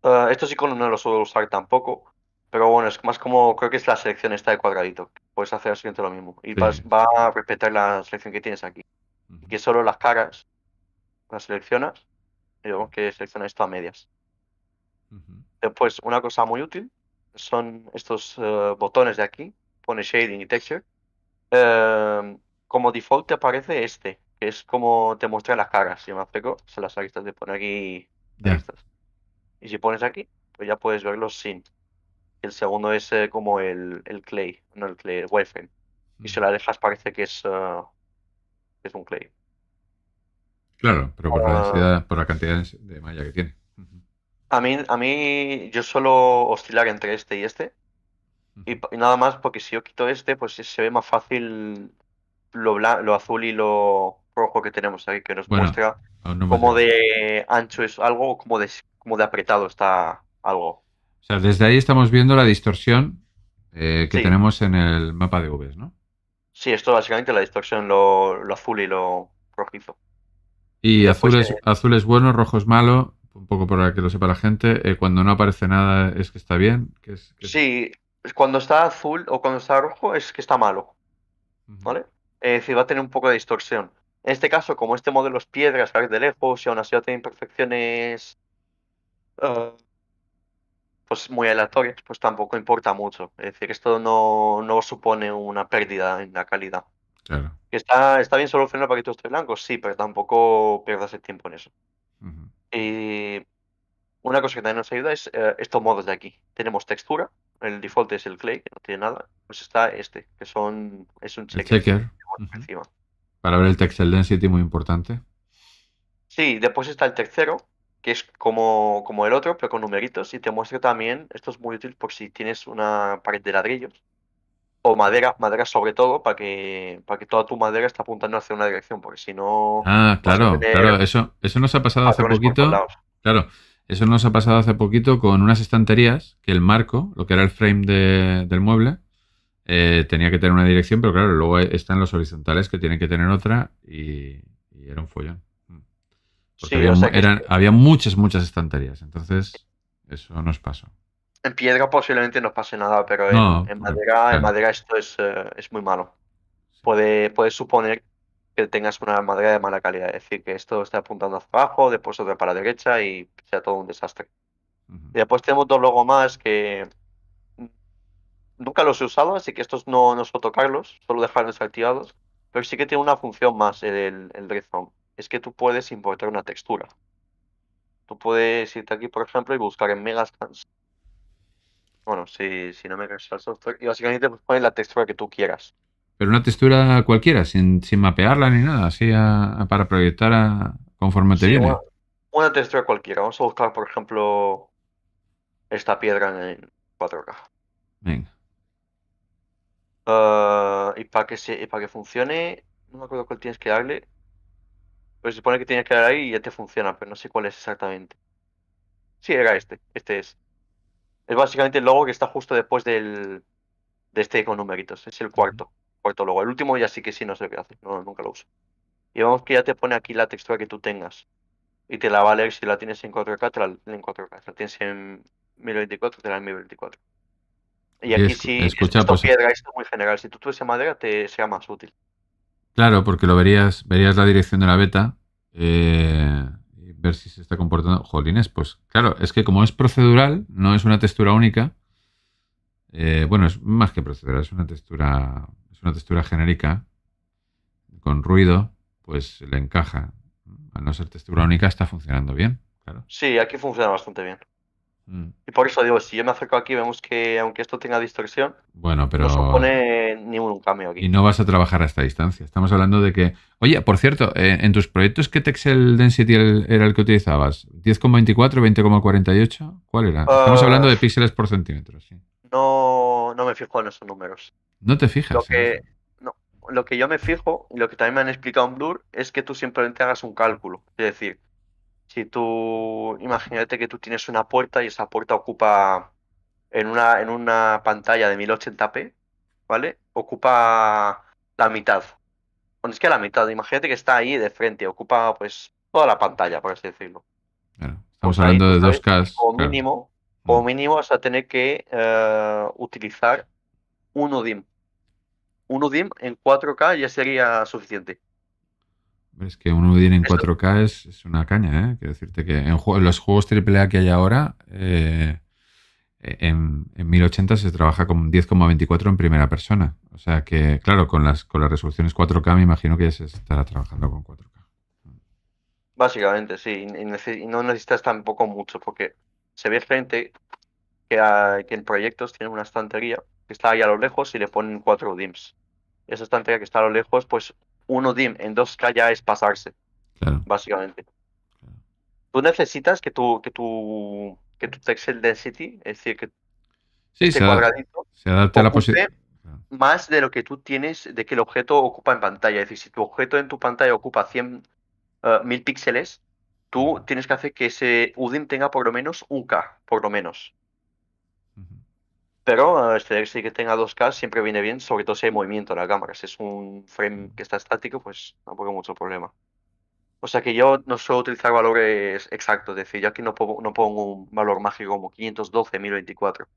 Eh, esto sí iconos no lo suelo usar tampoco, pero bueno, es más como, creo que es la selección esta de cuadradito. Puedes hacer siguiente lo mismo y va a respetar la selección que tienes aquí. Que solo las caras las seleccionas, y luego que selecciona esto a medias. Después, una cosa muy útil son estos eh, botones de aquí, pone shading y texture Em, como default te aparece este, que es como te muestra las caras. Si me acerco, se las aristas de poner aquí. Y si pones aquí, pues ya puedes verlos sin. El segundo es eh, como el, clay, no el clay, el Y si mm. la dejas parece que es, eh, es un clay. Claro, pero por, la ah. cantidad de malla que tiene. A mí, a mí, yo suelo oscilar entre este y este, y, nada más, porque si yo quito este, pues se ve más fácil lo, azul y lo rojo que tenemos aquí, que nos muestra como de ancho es algo como de, apretado está algo. O sea, desde ahí estamos viendo la distorsión eh, que tenemos en el mapa de Vs, ¿no? Sí, esto básicamente la distorsión, lo, azul y lo rojizo. Y azul, es, bueno, rojo es malo, un poco para que lo sepa la gente. Eh, cuando no aparece nada es que está bien. sí, cuando está azul o cuando está rojo es que está malo. ¿Vale? Es decir, va a tener un poco de distorsión. En este caso, como este modelo es piedras, va de lejos y aún así va a tener imperfecciones eh, pues muy aleatorias, pues tampoco importa mucho. Es decir, esto no, supone una pérdida en la calidad. Claro. Está, está bien solo para que todo esté blanco, sí, pero tampoco pierdas el tiempo en eso. Y una cosa que también nos ayuda es eh, estos modos de aquí. Tenemos textura, el default es el clay, que no tiene nada. Pues está este, que son es un checker. encima. Para ver el textel density, muy importante. Sí, después está el tercero, que es como, como el otro, pero con numeritos. Y te muestro también, esto es muy útil por si tienes una pared de ladrillos. O madera, madera sobre todo, para que, para que toda tu madera esté apuntando hacia una dirección, porque si no... Ah, claro, claro, eso, eso nos ha pasado hace poquito. Claro, eso nos ha pasado hace poquito con unas estanterías que el marco, lo que era el frame del mueble, eh, tenía que tener una dirección, pero claro, luego están los horizontales que tienen que tener otra y, era un follón. Mm. Porque había, había muchas, muchas estanterías. Entonces, eso nos pasó. En piedra posiblemente no pase nada, pero en, madera, esto es, eh, muy malo. Puede, puede suponer que tengas una madera de mala calidad. Es decir, que esto esté apuntando hacia abajo, después otra para la derecha y sea todo un desastre. Y después tenemos dos logos más que nunca los he usado, así que estos no, no suelo tocarlos, solo dejarlos activados. Pero sí que tiene una función más el, el Es que tú puedes importar una textura. Tú puedes irte aquí, por ejemplo, y buscar en Megascans. Bueno, si, si no me caes el software. Y básicamente puedes la textura que tú quieras. Pero una textura cualquiera, sin, mapearla ni nada, así para proyectar conforme te viene. Una, textura cualquiera. Vamos a buscar, por ejemplo, esta piedra en 4K. Venga. Ah, y para que se, para que funcione, no me acuerdo cuál tienes que darle. Pues se supone que tienes que dar ahí y ya te funciona, pero no sé cuál es exactamente. Sí, era este. Este es. Es básicamente el logo que está justo después del. de este con numeritos. Es el cuarto luego. El último ya sí que sí, no sé qué hace, nunca lo uso. Y vamos que ya te pone aquí la textura que tú tengas. Y te la va a leer si la tienes en 4K, te la en 4K. Si la tienes en 1024, te la en 1024. Y aquí sí, escucha, esto pues piedra, esto es muy general. Si tú tuviese madera, te sea más útil. Claro, porque lo verías, verías la dirección de la beta, eh, y ver si se está comportando. Jolines, pues claro, es que como es procedural, no es una textura única. Eh, bueno, es más que procedural, es una textura una textura genérica con ruido, pues le encaja. Al no ser textura única, está funcionando bien, claro. Sí, aquí funciona bastante bien. Mm. Y por eso digo, si yo me acerco aquí, vemos que aunque esto tenga distorsión, bueno, pero... no supone ningún cambio aquí. Y no vas a trabajar a esta distancia. Estamos hablando de que. Oye, por cierto, eh, en tus proyectos, ¿qué Texel Density era el que utilizabas? ¿10,24, 20,48? ¿Cuál era? Estamos ah. hablando de píxeles por centímetro, No, no me fijo en esos números. No te fijas. Lo ¿eh? que, no, lo que yo me fijo, y lo que también me han explicado en Blur, es que tú simplemente hagas un cálculo. Es decir, si tú, imagínate que tú tienes una puerta y esa puerta ocupa en una, en una pantalla de 1080p, ¿vale? Ocupa la mitad. Bueno, es que la mitad, imagínate que está ahí de frente, ocupa pues toda la pantalla, por así decirlo. Estamos pues hablando de pues dos casos. Como mínimo, mm. como mínimo vas a tener que eh, utilizar un dim un UDIM en 4K ya sería suficiente. Es que un UDIM en 4K es, una caña, ¿eh? Quiero decirte que en, los juegos AAA que hay ahora, eh, eh, en, 1080 se trabaja con 10,24 en primera persona. O sea que, claro, con las, con las resoluciones 4K me imagino que ya se estará trabajando con 4K. Básicamente, sí. Y no necesitas tampoco mucho, porque se ve gente que, que en proyectos tiene una estantería que está ahí a lo lejos, y le ponen cuatro DIMs. Esa estantería que está a lo lejos, pues uno DIM en dos k ya es pasarse, básicamente. Tú necesitas que tu, que tu, que tu texel density, es decir, que este cuadradito, se adapte a la posición más de lo que tú tienes, de que el objeto ocupa en pantalla. Es decir, si tu objeto en tu pantalla ocupa 100, eh, píxeles, tú tienes que hacer que ese UDIM tenga por lo menos un K, por lo menos. Pero eh, este que tenga 2K siempre viene bien, sobre todo si hay movimiento en la cámara. Si es un frame que está estático, pues no pone mucho problema. O sea que yo no suelo utilizar valores exactos, es decir, yo aquí no pongo, un valor mágico como 512.024.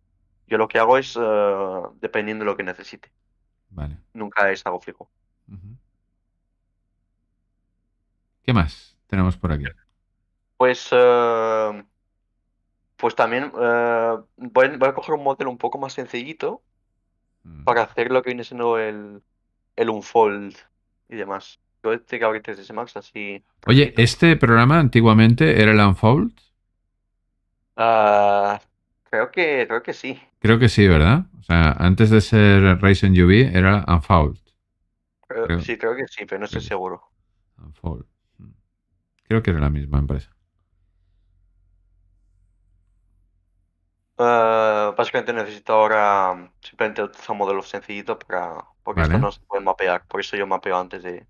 Yo lo que hago es eh, dependiendo de lo que necesite. Vale. Nunca es algo fijo. ¿Qué más tenemos por aquí? Pues eh, pues también eh, voy, a coger un modelo un poco más sencillito mm. para hacer lo que viene siendo el, unfold y demás. Yo este que Max así. Oye, ¿este programa antiguamente era el unfold? Ah, creo que creo que sí. Creo que sí, ¿verdad? O sea, antes de ser Ryzen UV era unfold. Creo, Sí, creo que sí, pero no estoy seguro. Hmm. Creo que era la misma empresa. Eh, básicamente necesito ahora mm, simplemente otro un modelo sencillito para. Porque esto no se puede mapear. Por eso yo mapeo antes de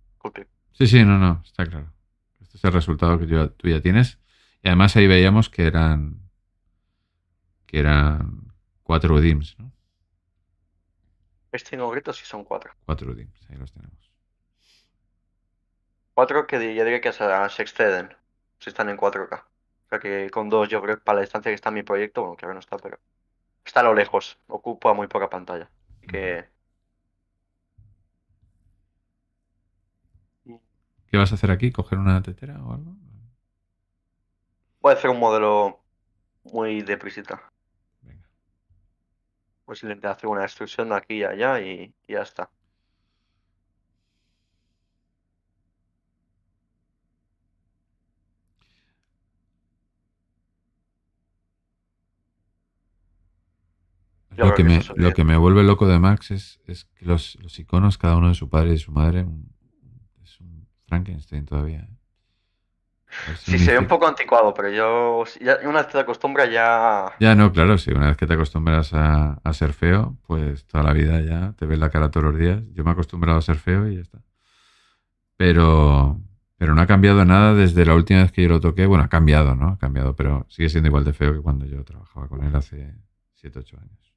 Sí, sí, no, no, está claro. Este es el resultado que tú ya tienes. Y además ahí veíamos que eran. que eran cuatro dims, ¿no? Este no grito si son cuatro. Cuatro dims, ahí los tenemos. Cuatro que ya diría que se, se exceden. Si están en 4K. O sea que con dos yo creo que para la distancia que está mi proyecto, bueno, que no está, pero está a lo lejos, ocupa muy poca pantalla. ¿Qué vas a hacer aquí? ¿Coger una tetera o algo? Voy a hacer un modelo muy deprisita. Venga. Pues intentar hacer una extrusión de aquí y allá y ya está. lo, que me, vuelve loco de Max es, que los, iconos, cada uno de su padre y su madre, es un Frankenstein todavía. Sí, se ve un poco anticuado, pero yo una vez te acostumbras ya... Ya no, claro, sí, una vez que te acostumbras a, ser feo, pues toda la vida ya te ves la cara todos los días. Yo me he acostumbrado a ser feo y ya está. Pero, pero no ha cambiado nada desde la última vez que yo lo toqué. Bueno, ha cambiado, ¿no? Ha cambiado, pero sigue siendo igual de feo que cuando yo trabajaba con él hace 7, 8 años.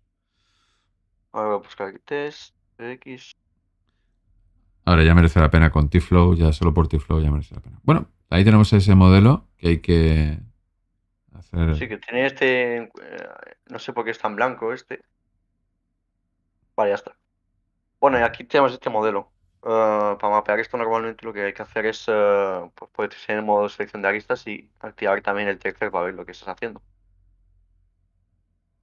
Ahora voy a buscar aquí test, X. Ahora ya merece la pena con T-Flow, ya solo por T-Flow ya merece la pena. Bueno, ahí tenemos ese modelo que hay que hacer. Sí, que tiene este. Eh, no sé por qué es tan blanco este. Vale, ya está. Bueno, y aquí tenemos este modelo. Eh, para mapear esto normalmente lo que hay que hacer es eh, pues, puede ser en modo selección de aristas y activar también el texto para ver lo que estás haciendo.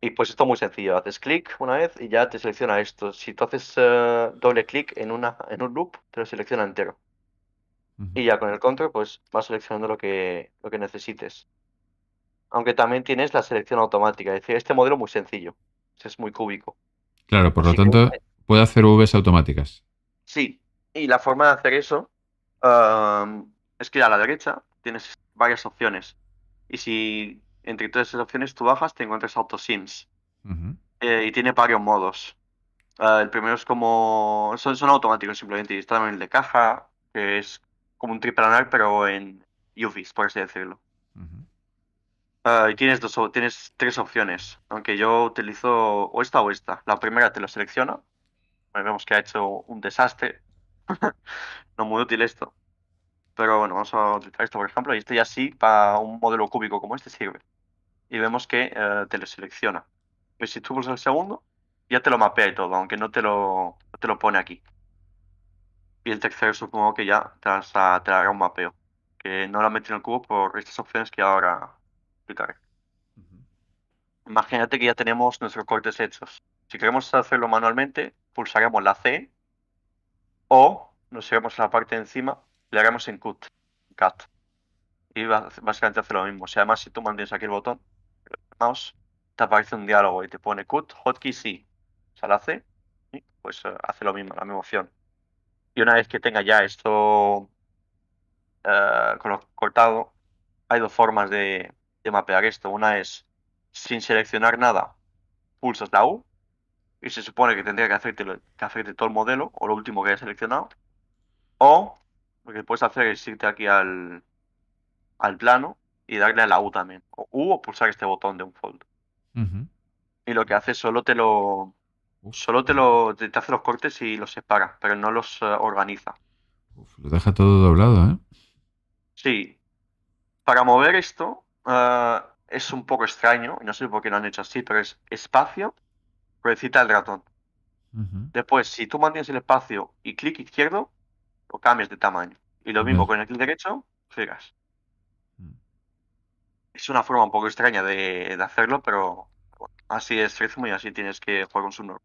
Y pues esto es muy sencillo, haces clic una vez y ya te selecciona esto. Si tú haces eh, doble clic en, una, en un loop, te lo selecciona entero. Y ya con el control, pues vas seleccionando lo que, lo que necesites. Aunque también tienes la selección automática, es decir, este modelo es muy sencillo, es muy cúbico. Claro, por lo tanto, puede hacer Vs automáticas. Sí, y la forma de hacer eso es que a la derecha tienes varias opciones. Y si entre todas esas opciones tú bajas, te encuentras autosims. Eh, y tiene varios modos. Ah, el primero es como. Son, automáticos simplemente. Y está también el de caja, que es como un triple pero en UVs, por así decirlo. Ah, y tienes, dos, tienes tres opciones. Aunque yo utilizo o esta o esta. La primera te la selecciono. vemos que ha hecho un desastre. no muy útil esto. Pero bueno, vamos a utilizar esto, por ejemplo, y este ya sí, para un modelo cúbico como este sirve. Y vemos que eh, te lo selecciona. Pues si tú pulsas el segundo, ya te lo mapea y todo, aunque no te lo, lo pone aquí. Y el tercer, supongo que ya te, hará un mapeo. Que no lo ha metido en el cubo por estas opciones que ahora explicaré. Imagínate que ya tenemos nuestros cortes hechos. Si queremos hacerlo manualmente, pulsaremos la C o nos iremos a la parte de encima le haremos en cut, cut. Y básicamente hace lo mismo. O sea, además si tú mantienes aquí el botón, mouse, te aparece un diálogo y te pone cut, hotkey sí. O sea, lo hace, y pues eh, hace lo mismo, la misma opción. Y una vez que tenga ya esto eh, cortado, hay dos formas de, mapear esto. Una es sin seleccionar nada, pulsas la U y se supone que tendría que hacerte, que todo el modelo o lo último que hayas seleccionado. O lo que puedes hacer es irte aquí al, plano y darle a la U también. O U o pulsar este botón de un fold. Y lo que hace solo te lo. Solo te lo. Te, hace los cortes y los separa, pero no los eh, organiza. lo deja todo doblado, ¿eh? Sí. Para mover esto eh, es un poco extraño, no sé por qué lo han hecho así, pero es espacio, recita el ratón. Después, si tú mantienes el espacio y clic izquierdo, o cambias de tamaño. Y lo mismo con el clic derecho, giras. Mm. Es una forma un poco extraña de, hacerlo, pero así es rhythm y así tienes que jugar con su norma.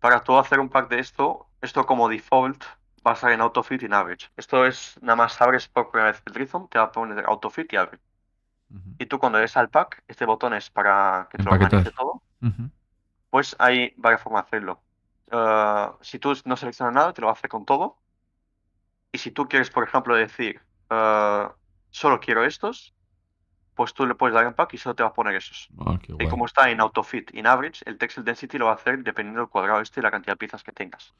Para todo hacer un pack de esto, esto como default va a estar en autofit y en average. Esto es, nada más abres por primera vez el Rhythm, te va a poner autofit y average. Y tú cuando eres al pack, este botón es para que te lo organice todo. Pues hay varias formas de hacerlo. Ah, si tú no seleccionas nada, te lo va a hacer con todo. Y si tú quieres, por ejemplo, decir, ah, solo quiero estos, pues tú le puedes dar un pack y solo te va a poner esos. Ah, y como está en AutoFit, en Average, el Texel Density lo va a hacer dependiendo del cuadrado este y la cantidad de piezas que tengas.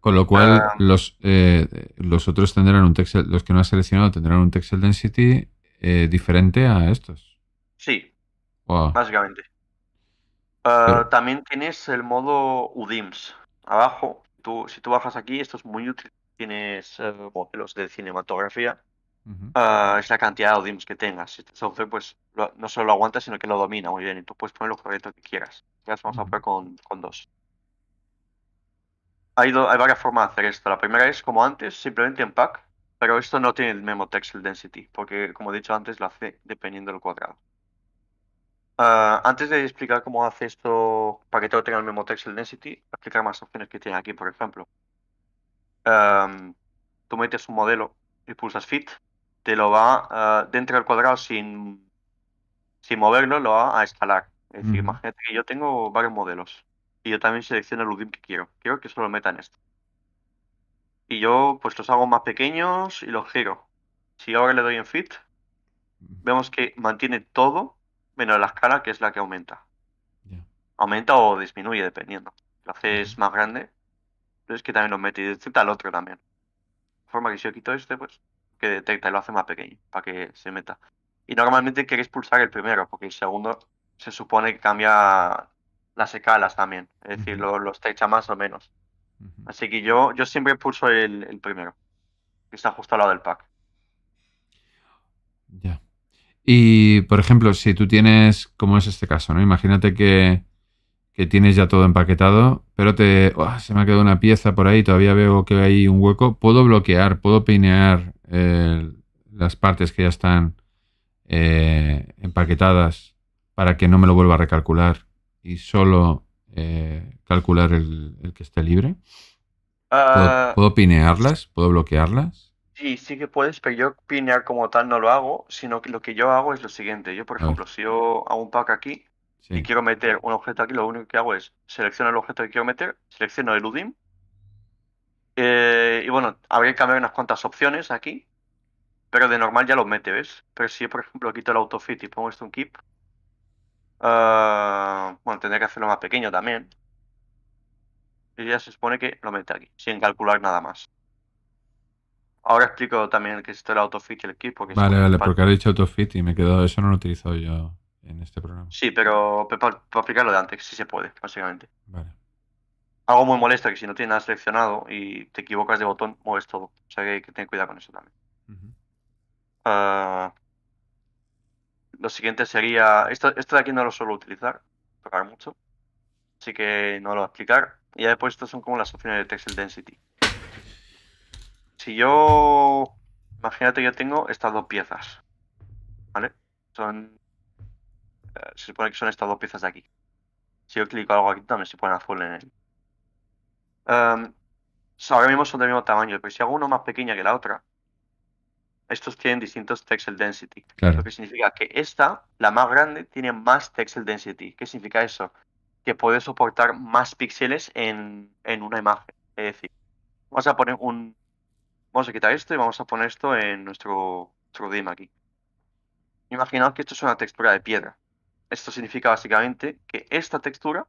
Con lo cual, los, eh, los otros tendrán un Texel, los que no has seleccionado tendrán un Texel Density eh, diferente a estos. Sí, básicamente. Ah, también tienes el modo UDIMS. Abajo, tú, si tú bajas aquí, esto es muy útil. Tienes eh, modelos de cinematografía. Ah, es la cantidad de UDIMS que tengas. Este software, pues, no solo lo aguanta, sino que lo domina muy bien. Y tú puedes poner lo correcto que quieras. Ya vamos a jugar con, dos. Hay, hay varias formas de hacer esto. La primera es, como antes, simplemente en pack. Pero esto no tiene el memo textual density, porque como he dicho antes, lo hace dependiendo del cuadrado. Ah, antes de explicar cómo hace esto para que todo tenga el mismo el density, explicar más opciones que tiene aquí, por ejemplo. Em, tú metes un modelo y pulsas fit, te lo va eh, dentro del cuadrado sin, sin moverlo, lo va a instalar. Es decir, imagínate que yo tengo varios modelos y yo también selecciono el UDIM que quiero. Quiero que solo meta en esto. Y yo pues los hago más pequeños y los giro. Si ahora le doy en fit, vemos que mantiene todo menos la escala, que es la que aumenta. Aumenta o disminuye, dependiendo. Lo haces más grande, entonces es que también lo mete y detecta el otro también. De forma que si yo quito este, pues, que detecta y lo hace más pequeño, para que se meta. Y normalmente queréis pulsar el primero, porque el segundo se supone que cambia las escalas también. Es decir, lo, los más o menos. Así que yo, yo siempre pulso el, primero, que está justo al lado del pack. Ya. Y, por ejemplo, si tú tienes, como es este caso, ¿no? Imagínate que, que tienes ya todo empaquetado, pero te se me ha quedado una pieza por ahí, todavía veo que hay un hueco, puedo bloquear, puedo pinear eh, las partes que ya están eh, empaquetadas para que no me lo vuelva a recalcular y solo eh, calcular el, que esté libre. Ah. ¿Puedo, ¿Puedo pinearlas? ¿Puedo bloquearlas? Sí, sí que puedes, pero yo pinear como tal no lo hago, sino que lo que yo hago es lo siguiente. Yo, por ah. ejemplo, si yo hago un pack aquí y quiero meter un objeto aquí, lo único que hago es seleccionar el objeto que quiero meter, selecciono el UDIM. Eh, y bueno, habría que cambiar unas cuantas opciones aquí, pero de normal ya lo mete, ¿ves? Pero si yo, por ejemplo, quito el autofit y pongo esto un keep, ah, bueno, tendría que hacerlo más pequeño también. Y ya se supone que lo mete aquí, sin calcular nada más. Ahora explico también que esto del autofit y el kit. Porque vale, vale, porque ahora he dicho autofit y me he quedado. Eso no lo he utilizado yo en este programa. Sí, pero para, explicar explicarlo de antes, sí se puede, básicamente. Vale. Algo muy molesto que si no tienes nada seleccionado y te equivocas de botón, mueves todo. O sea que hay que tener cuidado con eso también. Ah, lo siguiente sería. Esto, esto de aquí no lo suelo utilizar, tocar mucho. Así que no lo voy a explicar. Y después, estas son como las opciones de Texel Density si yo, imagínate, yo tengo estas dos piezas, ¿vale? Son, eh, se supone que son estas dos piezas de aquí. Si yo clico algo aquí también se pone azul en él. Em, ahora mismo son del mismo tamaño, pero si hago una más pequeña que la otra, estos tienen distintos texel density. Lo que significa que esta, la más grande, tiene más texel density. ¿Qué significa eso? Que puede soportar más píxeles en, en una imagen. Es decir, vamos a poner un, Vamos a quitar esto y vamos a poner esto en nuestro, DIM aquí. Imaginaos que esto es una textura de piedra. Esto significa básicamente que esta textura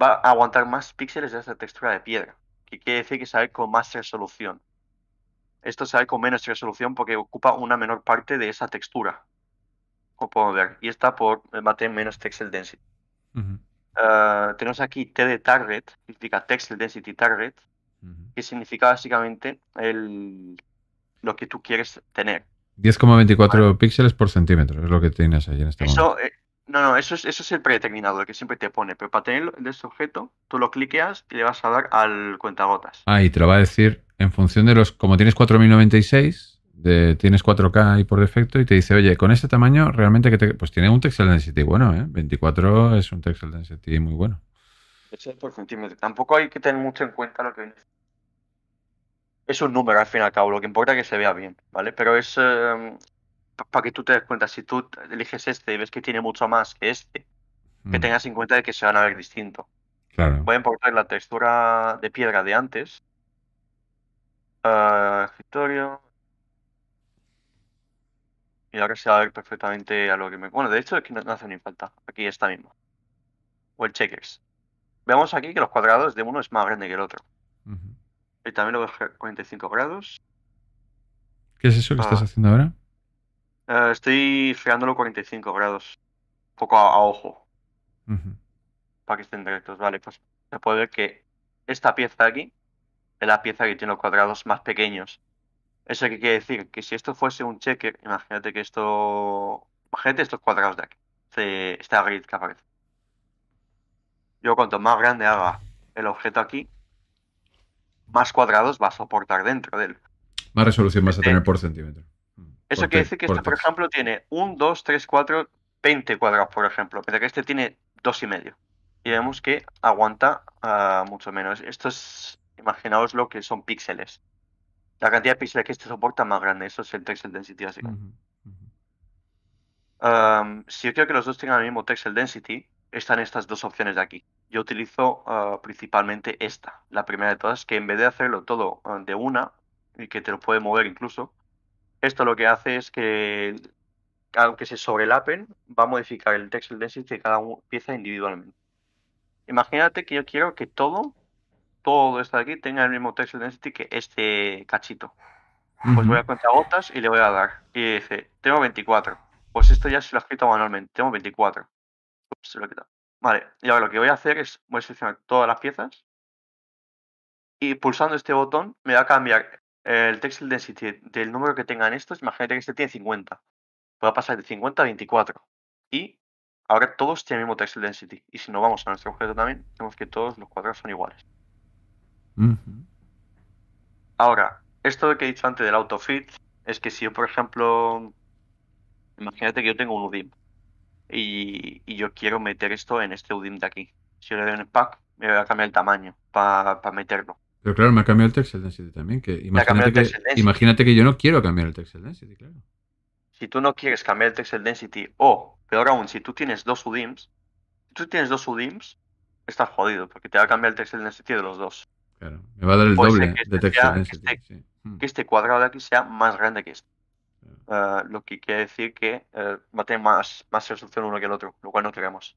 va a aguantar más píxeles de esta textura de piedra, que quiere decir que sale con más resolución. Esto sale con menos resolución porque ocupa una menor parte de esa textura, como podemos ver, y está por tener menos texel density. Ah, tenemos aquí TD target, que significa texel density target, que significa básicamente el, lo que tú quieres tener. 10,24 píxeles por centímetro es lo que tienes ahí en este eso, eh, no, no, eso es, eso es el predeterminado que siempre te pone, pero para tener el ese objeto, tú lo cliqueas y le vas a dar al cuentagotas. Ah, y te lo va a decir en función de los. Como tienes 4096, de, tienes 4K ahí por defecto, y te dice, oye, con este tamaño realmente que Pues tiene un texel density bueno, ¿eh? 24 es un texel density muy bueno. Tampoco hay que tener mucho en cuenta lo que Es un número al fin y al cabo, lo que importa es que se vea bien, ¿vale? Pero es em, para que tú te des cuenta, si tú eliges este y ves que tiene mucho más que este, que mm. tengas en cuenta de que se van a ver distinto. Voy a importar la textura de piedra de antes. Ah, y ahora se va a ver perfectamente a lo que me. Bueno, de hecho es que no hace ni falta. Aquí está mismo. O el checkers. Vemos aquí que los cuadrados de uno es más grande que el otro. Y también lo a 45 grados. ¿Qué es eso que ah. estás haciendo ahora? Eh, estoy fregándolo 45 grados. Un poco a, ojo. Para que estén directos. Vale, pues se puede ver que esta pieza de aquí es la pieza que tiene los cuadrados más pequeños. ¿Eso que quiere decir? Que si esto fuese un checker, imagínate que esto. Imagínate estos cuadrados de aquí. Este, esta grid que aparece. Yo cuanto más grande haga el objeto aquí, más cuadrados va a soportar dentro de él. Más resolución vas a tener por centímetro. Eso quiere decir que este, por ejemplo, tiene 1, 2, 3, 4, 20 cuadrados, por ejemplo, mientras que este tiene 2,5. y medio. Y vemos que aguanta ah, mucho menos. Esto es, imaginaos lo que son píxeles. La cantidad de píxeles que este soporta más grande, eso es el texel density, así si yo quiero que los dos tengan el mismo texel density, están estas dos opciones de aquí. Yo utilizo ah, principalmente esta, la primera de todas, que en vez de hacerlo todo ah, de una, y que te lo puede mover incluso, esto lo que hace es que, aunque se sobrelapen, va a modificar el texel density de cada pieza individualmente. Imagínate que yo quiero que todo, todo esto de aquí, tenga el mismo texel density que este cachito. Pues voy a contar gotas y le voy a dar. Y dice, tengo 24. Pues esto ya se lo he escrito manualmente, tengo 24. Se lo he Vale, y ahora lo que voy a hacer es, voy a seleccionar todas las piezas y pulsando este botón me va a cambiar el textile density del número que tengan estos. Imagínate que este tiene 50. Pues voy a pasar de 50 a 24. Y ahora todos tienen el mismo textile density. Y si nos vamos a nuestro objeto también, vemos que todos los cuadros son iguales. Ahora, esto que he dicho antes del autofit es que si yo, por ejemplo, imagínate que yo tengo un UDIM y, yo quiero meter esto en este UDIM de aquí. Si le doy en el pack, me va a cambiar el tamaño para meterlo. Pero claro, me ha cambiado el texel density también. imagínate, que, yo no quiero cambiar el texel density, claro. Si tú no quieres cambiar el texel density, o peor aún, si tú tienes dos UDIMs, si tú tienes dos UDIMs, estás jodido, porque te va a cambiar el texel density de los dos. Claro, me va a dar el doble de este texel density. este, que este cuadrado de aquí sea más grande que este. Ah, lo que quiere decir que eh, va a tener más, resolución uno que el otro, lo cual no queremos.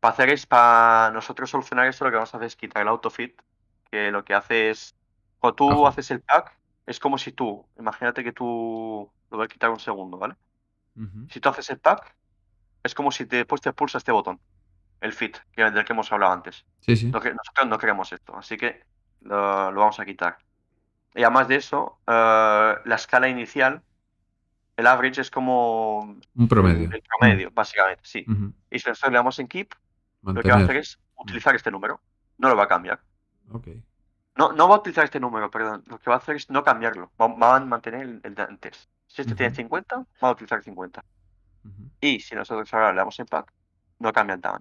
Para para nosotros solucionar esto, lo que vamos a hacer es quitar el autofit, que lo que hace es, cuando tú haces el pack, es como si tú, imagínate que tú, lo voy a quitar un segundo, ¿vale? Si tú haces el pack, es como si te, después te pulsa este botón, el fit, que, del que hemos hablado antes. Sí, sí. nosotros no queremos esto, así que lo, lo vamos a quitar. Y además de eso, eh, la escala inicial el average es como. Un promedio. El promedio, básicamente, sí. Y si nosotros le damos en keep, lo que va a hacer es utilizar este número. No lo va a cambiar. Ok. No, no va a utilizar este número, perdón. Lo que va a hacer es no cambiarlo. Va, a mantener el, de antes. Si este tiene 50, va a utilizar 50. Y si nosotros ahora le damos en pack, no cambia el down.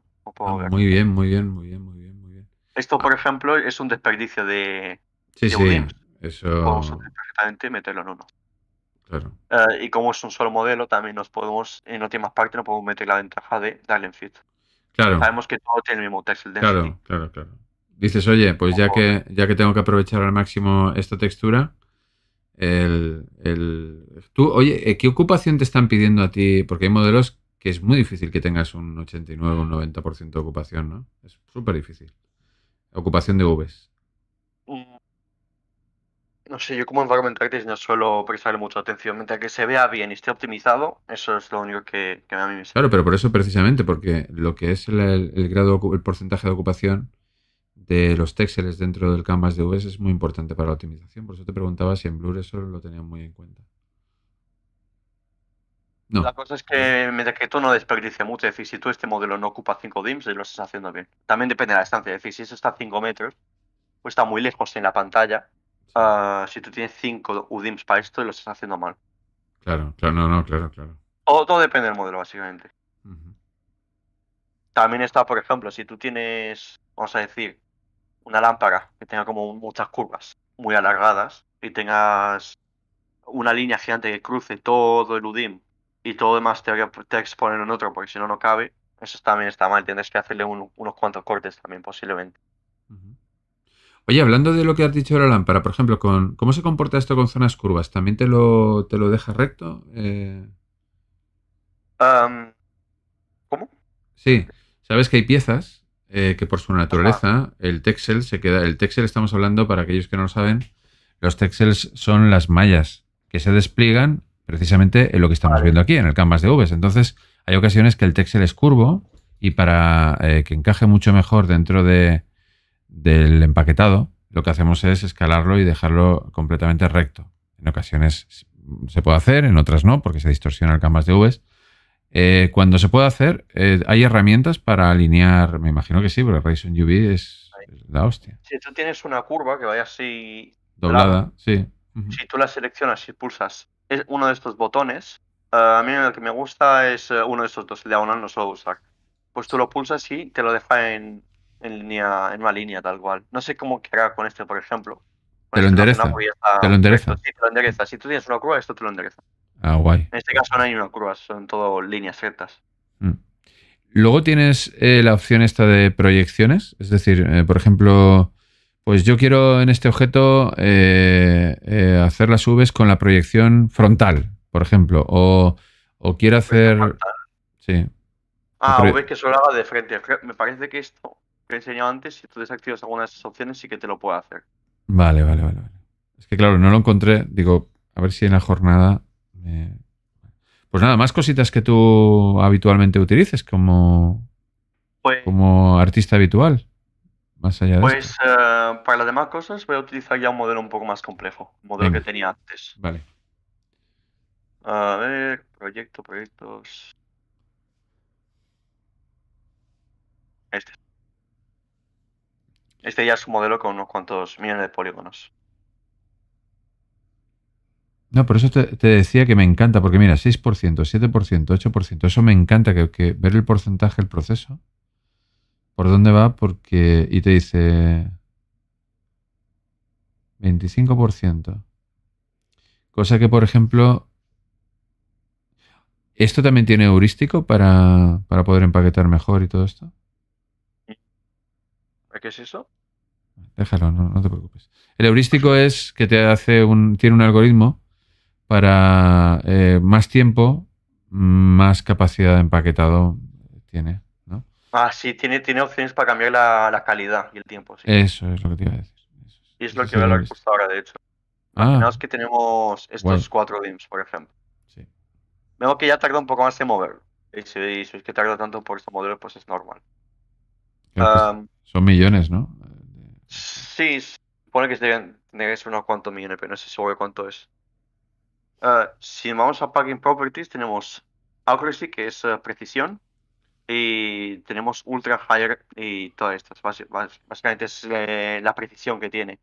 muy bien, muy bien, muy bien, muy bien, muy bien. Esto, por ejemplo, es un desperdicio de. Sí, sí. Eso. Podemos perfectamente meterlo en uno. Eh, y como es un solo modelo, también nos podemos, en más partes, no podemos meter la ventaja de darle en fit. Sabemos que todo tiene el mismo texto Claro, claro, claro. Dices, oye, pues ya que, ya que tengo que aprovechar al máximo esta textura, el, el... oye, eh, ¿qué ocupación te están pidiendo a ti? Porque hay modelos que es muy difícil que tengas un 89 o un 90% de ocupación, ¿no? Es súper difícil. Ocupación de Vs. No sé, yo como environment practice no suelo prestarle mucha atención. Mientras que se vea bien y esté optimizado, eso es lo único que, a mí me Claro, pero por eso precisamente, porque lo que es el, grado, el porcentaje de ocupación de los texeles dentro del canvas de VS es muy importante para la optimización. Por eso te preguntaba si en Blur eso lo tenían muy en cuenta. No. La cosa es que mientras que tú no desperdicia mucho, es decir, si tú este modelo no ocupa 5 dims, lo estás haciendo bien. También depende de la distancia, es decir, si eso está a 5 metros, o pues está muy lejos en la pantalla, Ah, si tú tienes 5 UDIMs para esto lo estás haciendo mal. Claro, claro, no, claro, claro. todo depende del modelo, básicamente. También está, por ejemplo, si tú tienes, vamos a decir, una lámpara que tenga como muchas curvas muy alargadas y tengas una línea gigante que cruce todo el UDIM y todo demás te va a exponer en otro porque si no, no cabe. Eso también está mal. Tienes que hacerle unos cuantos cortes también, posiblemente. Oye, hablando de lo que has dicho de la lámpara, por ejemplo, con ¿cómo se comporta esto con zonas curvas? ¿También te lo, te lo deja recto? Eh, ¿Cómo? Sí, sabes que hay piezas eh, que por su naturaleza, el texel se queda. El texel estamos hablando, para aquellos que no lo saben, los texels son las mallas que se despliegan precisamente en lo que estamos viendo aquí, en el canvas de Vs. Entonces, hay ocasiones que el texel es curvo y para eh, que encaje mucho mejor dentro de del empaquetado, lo que hacemos es escalarlo y dejarlo completamente recto. En ocasiones se puede hacer, en otras no, porque se distorsiona el canvas de Vs. Eh, cuando se puede hacer, eh, hay herramientas para alinear, me imagino que sí, pero Raison UV es, la hostia. Si tú tienes una curva que vaya así... Doblada, sí. Si tú la seleccionas y pulsas es uno de estos botones, eh, a mí el que me gusta es uno de estos dos, el diagonal no suelo usar. Pues tú lo pulsas y te lo deja en en línea, en una línea tal cual. No sé cómo que haga con este, por ejemplo. te lo endereza. Te lo endereza. Sí, te lo endereza. Si tú tienes una curva esto te lo endereza. Ah, guay. En este caso no hay una curva... son todo líneas rectas. Mm. Luego tienes eh, la opción esta de proyecciones. Es decir, eh, por ejemplo, pues yo quiero en este objeto eh, hacer las Vs con la proyección frontal, por ejemplo. O, o quiero hacer. Sí. Ah, V que solo haga de frente. Me parece que esto he enseñado antes, y tú desactivas algunas opciones, sí que te lo puedo hacer. Vale, vale, vale. Es que claro, no lo encontré. Digo, a ver si en la jornada. Pues nada, más cositas que tú habitualmente utilices como, pues como artista habitual. Más allá Pues eh, para las demás cosas voy a utilizar ya un modelo un poco más complejo, un modelo que tenía antes. Vale. A ver, proyecto, proyectos. Este. Este ya es un modelo con unos cuantos millones de polígonos. No, por eso te, decía que me encanta, porque mira, 6%, 7%, 8%, eso me encanta, que, ver el porcentaje del proceso, por dónde va, porque, y te dice 25%. Cosa que, por ejemplo, ¿esto también tiene heurístico para poder empaquetar mejor y todo esto? ¿Qué es eso? Déjalo, no, te preocupes. El heurístico es que te hace un, tiene un algoritmo para eh, más tiempo, más capacidad de empaquetado tiene. ¿no? Ah, sí, tiene, tiene opciones para cambiar la, calidad y el tiempo. Eso es lo que te iba a decir. y es lo que veo a hablar justo ahora, de hecho. Ah, Imaginaos que tenemos estos cuatro DIMs, por ejemplo. Sí. Vemos que ya tarda un poco más en moverlo. Y si, es que tarda tanto por este modelo, pues es normal. Son millones, ¿no? Sí, supone que deben ser unos cuantos millones, pero no sé seguro cuánto es. Ah, si vamos a Packing Properties, tenemos Accuracy, que es eh, precisión, y tenemos Ultra Higher y todas estas. básicamente es eh, la precisión que tiene.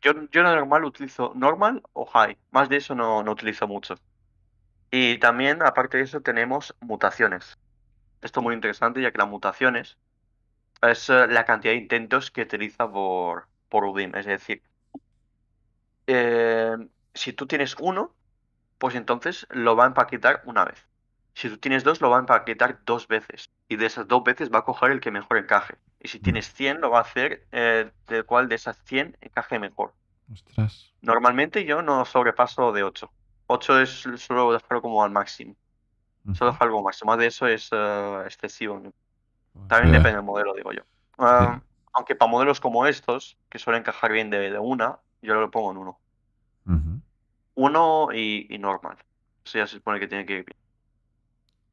Yo yo, yo normal utilizo normal o high, más de eso no, no utilizo mucho. Y también, aparte de eso, tenemos mutaciones. Esto es muy interesante, ya que las mutaciones es la cantidad de intentos que utiliza por, por Es decir, eh, si tú tienes uno, pues entonces lo va a empaquetar una vez. Si tú tienes dos, lo va a empaquetar dos veces. Y de esas dos veces va a coger el que mejor encaje. Y si tienes 100, lo va a hacer eh, del cual de esas 100 encaje mejor. Ostras. Normalmente yo no sobrepaso de 8. 8 es solo dejarlo como al máximo. Solo dejarlo algo máximo. Más de eso es eh, excesivo. También depende del modelo, digo yo. Ah, aunque para modelos como estos, que suelen encajar bien de, una, yo lo pongo en uno. Uno y, normal. Eso ya se supone que tiene que ir bien.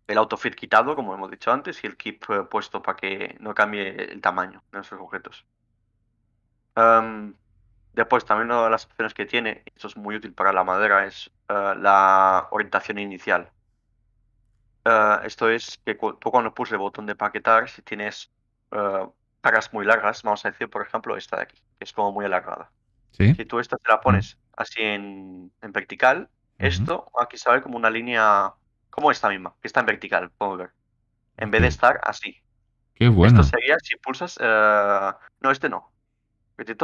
El autofit quitado, como hemos dicho antes, y el keep eh, puesto para que no cambie el tamaño de nuestros objetos. Em, después, también una de las opciones que tiene, esto es muy útil para la madera, es eh, la orientación inicial. Ah, esto es que tú cuando puse el botón de paquetar, si tienes cargas ah, muy largas, vamos a decir, por ejemplo, esta de aquí, que es como muy alargada. Si tú esta te la pones mm. así en, vertical, esto aquí sale como una línea, como esta misma, que está en vertical, podemos ver. En vez de estar así. Qué bueno. Esto sería si pulsas. Ah, no, este no.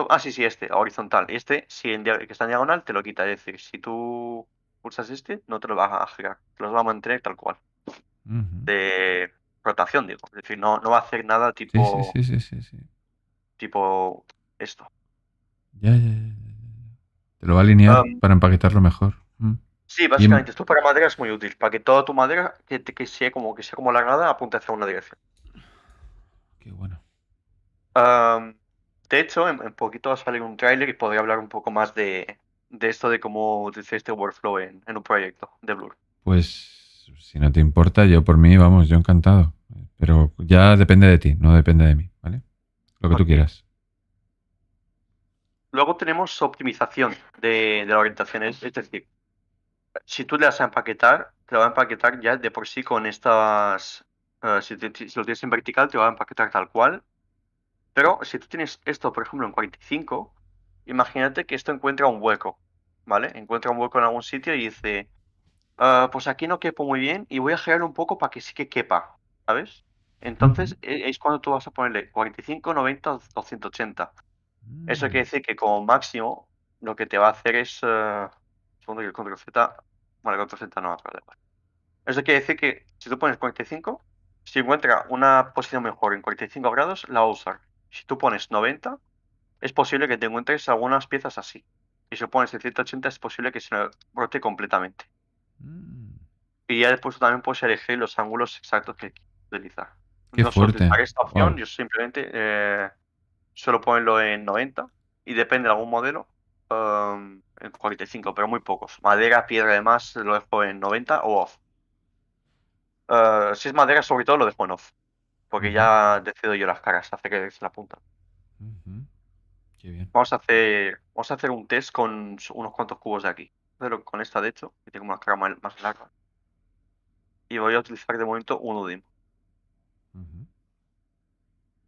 Ah, sí, sí, este, horizontal. Este, si que está en diagonal, te lo quita. Es decir, si tú pulsas este, no te lo vas a girar. Te lo va a mantener tal cual de rotación, digo. Es decir, no, no va a hacer nada tipo. Tipo esto. Ya, ya, ya. Te lo va a alinear ah. para empaquetarlo mejor. Mm. Sí, básicamente, esto para madera es muy útil, para que toda tu madera que, sea como que sea como la apunte hacia una dirección. Qué bueno. de hecho, en, poquito va a salir un tráiler y podría hablar un poco más de, esto de cómo utilizar este workflow en, en un proyecto de Blur. Pues si no te importa, yo por mí, vamos, yo encantado. Pero ya depende de ti, no depende de mí, ¿vale? Lo que tú quieras. Luego tenemos optimización de, la orientación, es, decir, si tú le vas a empaquetar, te va a empaquetar ya de por sí con estas... Eh, si, si, lo tienes en vertical, te va a empaquetar tal cual. Pero si tú tienes esto, por ejemplo, en 45, imagínate que esto encuentra un hueco, ¿vale? Encuentra un hueco en algún sitio y dice, Ah, pues aquí no quepo muy bien y voy a girar un poco para que sí que quepa, ¿sabes? Entonces eh, es cuando tú vas a ponerle 45, 90 o Eso quiere mm. decir que como máximo lo que te va a hacer es... Eh, que el control Z... Bueno, el control Z no, Eso quiere decir que si tú pones 45, si encuentra una posición mejor en 45 grados, la usar. Si tú pones 90, es posible que te encuentres algunas piezas así. Y si pones el 180, es posible que se brote completamente. Mm. Y ya después también puedes elegir los ángulos exactos que quieres utilizar. Qué no fuerte. para esta opción, yo simplemente eh, suelo ponerlo en 90 y depende de algún modelo, um, en 45, pero muy pocos. Madera, piedra, además lo dejo en 90 o off. Uh, si es madera, sobre todo lo dejo en off, porque ya decido yo las caras, hace que se la punta. Vamos a hacer, vamos a hacer un test con unos cuantos cubos de aquí pero con esta de hecho, que tengo una cara más, larga. Y voy a utilizar de momento un Udim.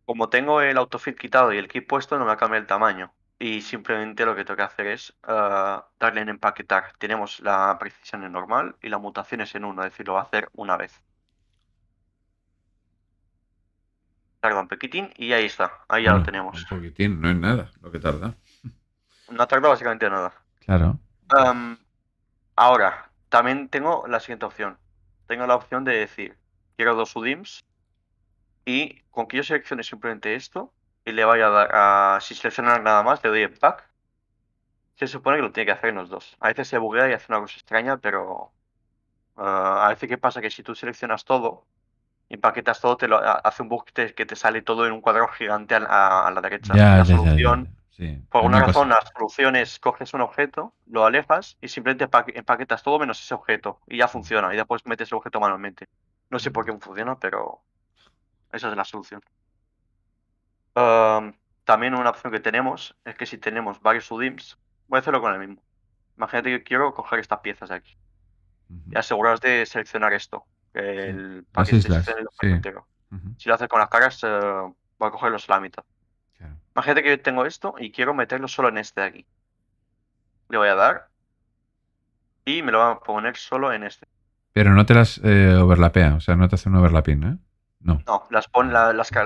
Como tengo el autofit quitado y el kit puesto, no me cambia el tamaño. Y simplemente lo que tengo que hacer es ah, darle en empaquetar. Tenemos la precisión en normal y la mutación es en uno, es decir, lo va a hacer una vez. Tarda un poquitín y ahí está, ahí ya lo tenemos. Un poquitín, no es nada lo que tarda. No tarda básicamente nada. Claro ahora, también tengo la siguiente opción. Tengo la opción de decir, quiero dos UDIMs y con que yo seleccione simplemente esto y le vaya a dar a... Si seleccionar nada más, le doy el pack. Se supone que lo tiene que hacer en los dos. A veces se buguea y hace una cosa extraña, pero... Ah, a veces qué pasa que si tú seleccionas todo, empaquetas todo, te lo hace un bug que te, sale todo en un cuadro gigante a, la derecha. la solución por alguna razón, la solución es coges un objeto, lo alejas y simplemente empaquetas todo menos ese objeto y ya funciona. Y después metes el objeto manualmente. No sé por qué funciona, pero esa es la solución. también una opción que tenemos es que si tenemos varios UDIMs, voy a hacerlo con el mismo. Imagínate que quiero coger estas piezas de aquí y aseguraros de seleccionar esto. Si lo haces con las caras, eh, voy va a cogerlos a la mitad. Imagínate que yo tengo esto y quiero meterlo solo en este de aquí. Le voy a dar y me lo va a poner solo en este. Pero no te las eh, overlapea, o sea, no te hace un overlapping, ¿eh? No. No, las,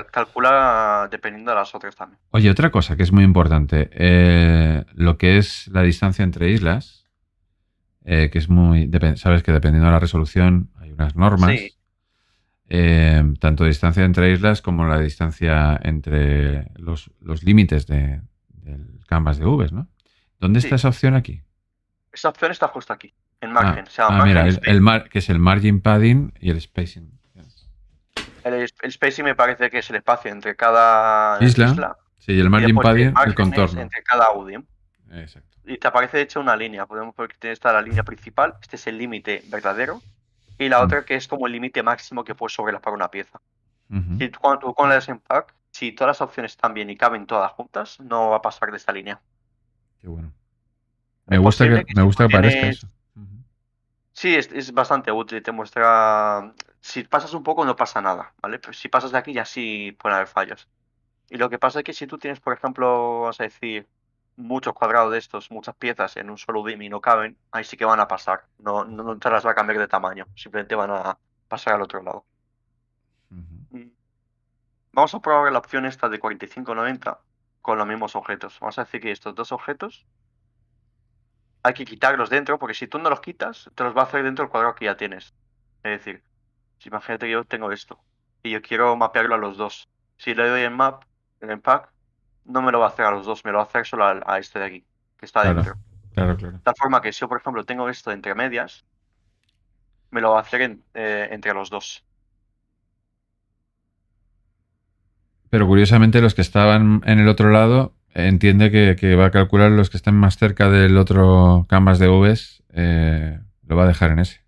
calcula dependiendo de las otras también. Oye, otra cosa que es muy importante, eh, lo que es la distancia entre islas, eh, que es muy... Sabes que dependiendo de la resolución hay unas normas. Sí. Em, tanto distancia entre islas como la distancia entre los, límites de, del canvas de Vs, ¿no? ¿Dónde está esa opción aquí? Esa opción está justo aquí, en ah, ah, margen. mira, el, mar, que es el margin padding y el spacing. El, spacing me parece que es el espacio entre cada isla. Sí, y el margin padding, el, el contorno. Entre cada audio. Y te aparece de hecho una línea. Podemos ver que está la línea principal. Este es el límite verdadero y la mm. otra que es como el límite máximo que puedes para una pieza. Y Si tú, cuando tú con la pack, si todas las opciones están bien y caben todas juntas, no va a pasar de esta línea. Qué bueno. Me gusta que, me gusta parezca eso. Sí, es, bastante útil, te muestra... Si pasas un poco no pasa nada, ¿vale? Pero si pasas de aquí ya sí pueden haber fallos. Y lo que pasa es que si tú tienes, por ejemplo, vamos a decir, muchos cuadrados de estos, muchas piezas en un solo y no caben, ahí sí que van a pasar. No, no, te las va a cambiar de tamaño, simplemente van a pasar al otro lado. Mm. Vamos a probar la opción esta de 45 4590 con los mismos objetos. Vamos a decir que estos dos objetos hay que quitarlos dentro, porque si tú no los quitas, te los va a hacer dentro del cuadrado que ya tienes. Es decir, imagínate que yo tengo esto y yo quiero mapearlo a los dos. Si le doy en map, en el pack, no me lo va a hacer a los dos, me lo va a hacer solo a, este de aquí, que está adentro. dentro. Claro, claro. De tal forma que si yo, por ejemplo, tengo esto entre medias, me lo va a hacer eh, entre los dos. Pero curiosamente los que estaban en el otro lado entiende que, va a calcular los que estén más cerca del otro canvas de Vs, eh, lo va a dejar en ese.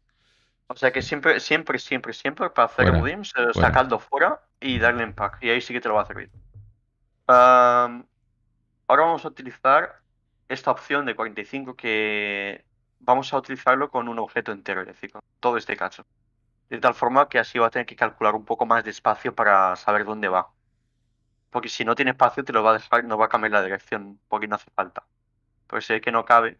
O sea que siempre, siempre, siempre, siempre para hacer un fuera. sacarlo eh, fuera y darle impact. pack. Y ahí sí que te lo va a servir ahora vamos a utilizar esta opción de 45 que vamos a utilizarlo con un objeto entero, es decir, todo este cacho. De tal forma que así va a tener que calcular un poco más de espacio para saber dónde va. Porque si no tiene espacio te lo va a dejar, no va a cambiar la dirección, porque no hace falta. Pero pues si es que no cabe,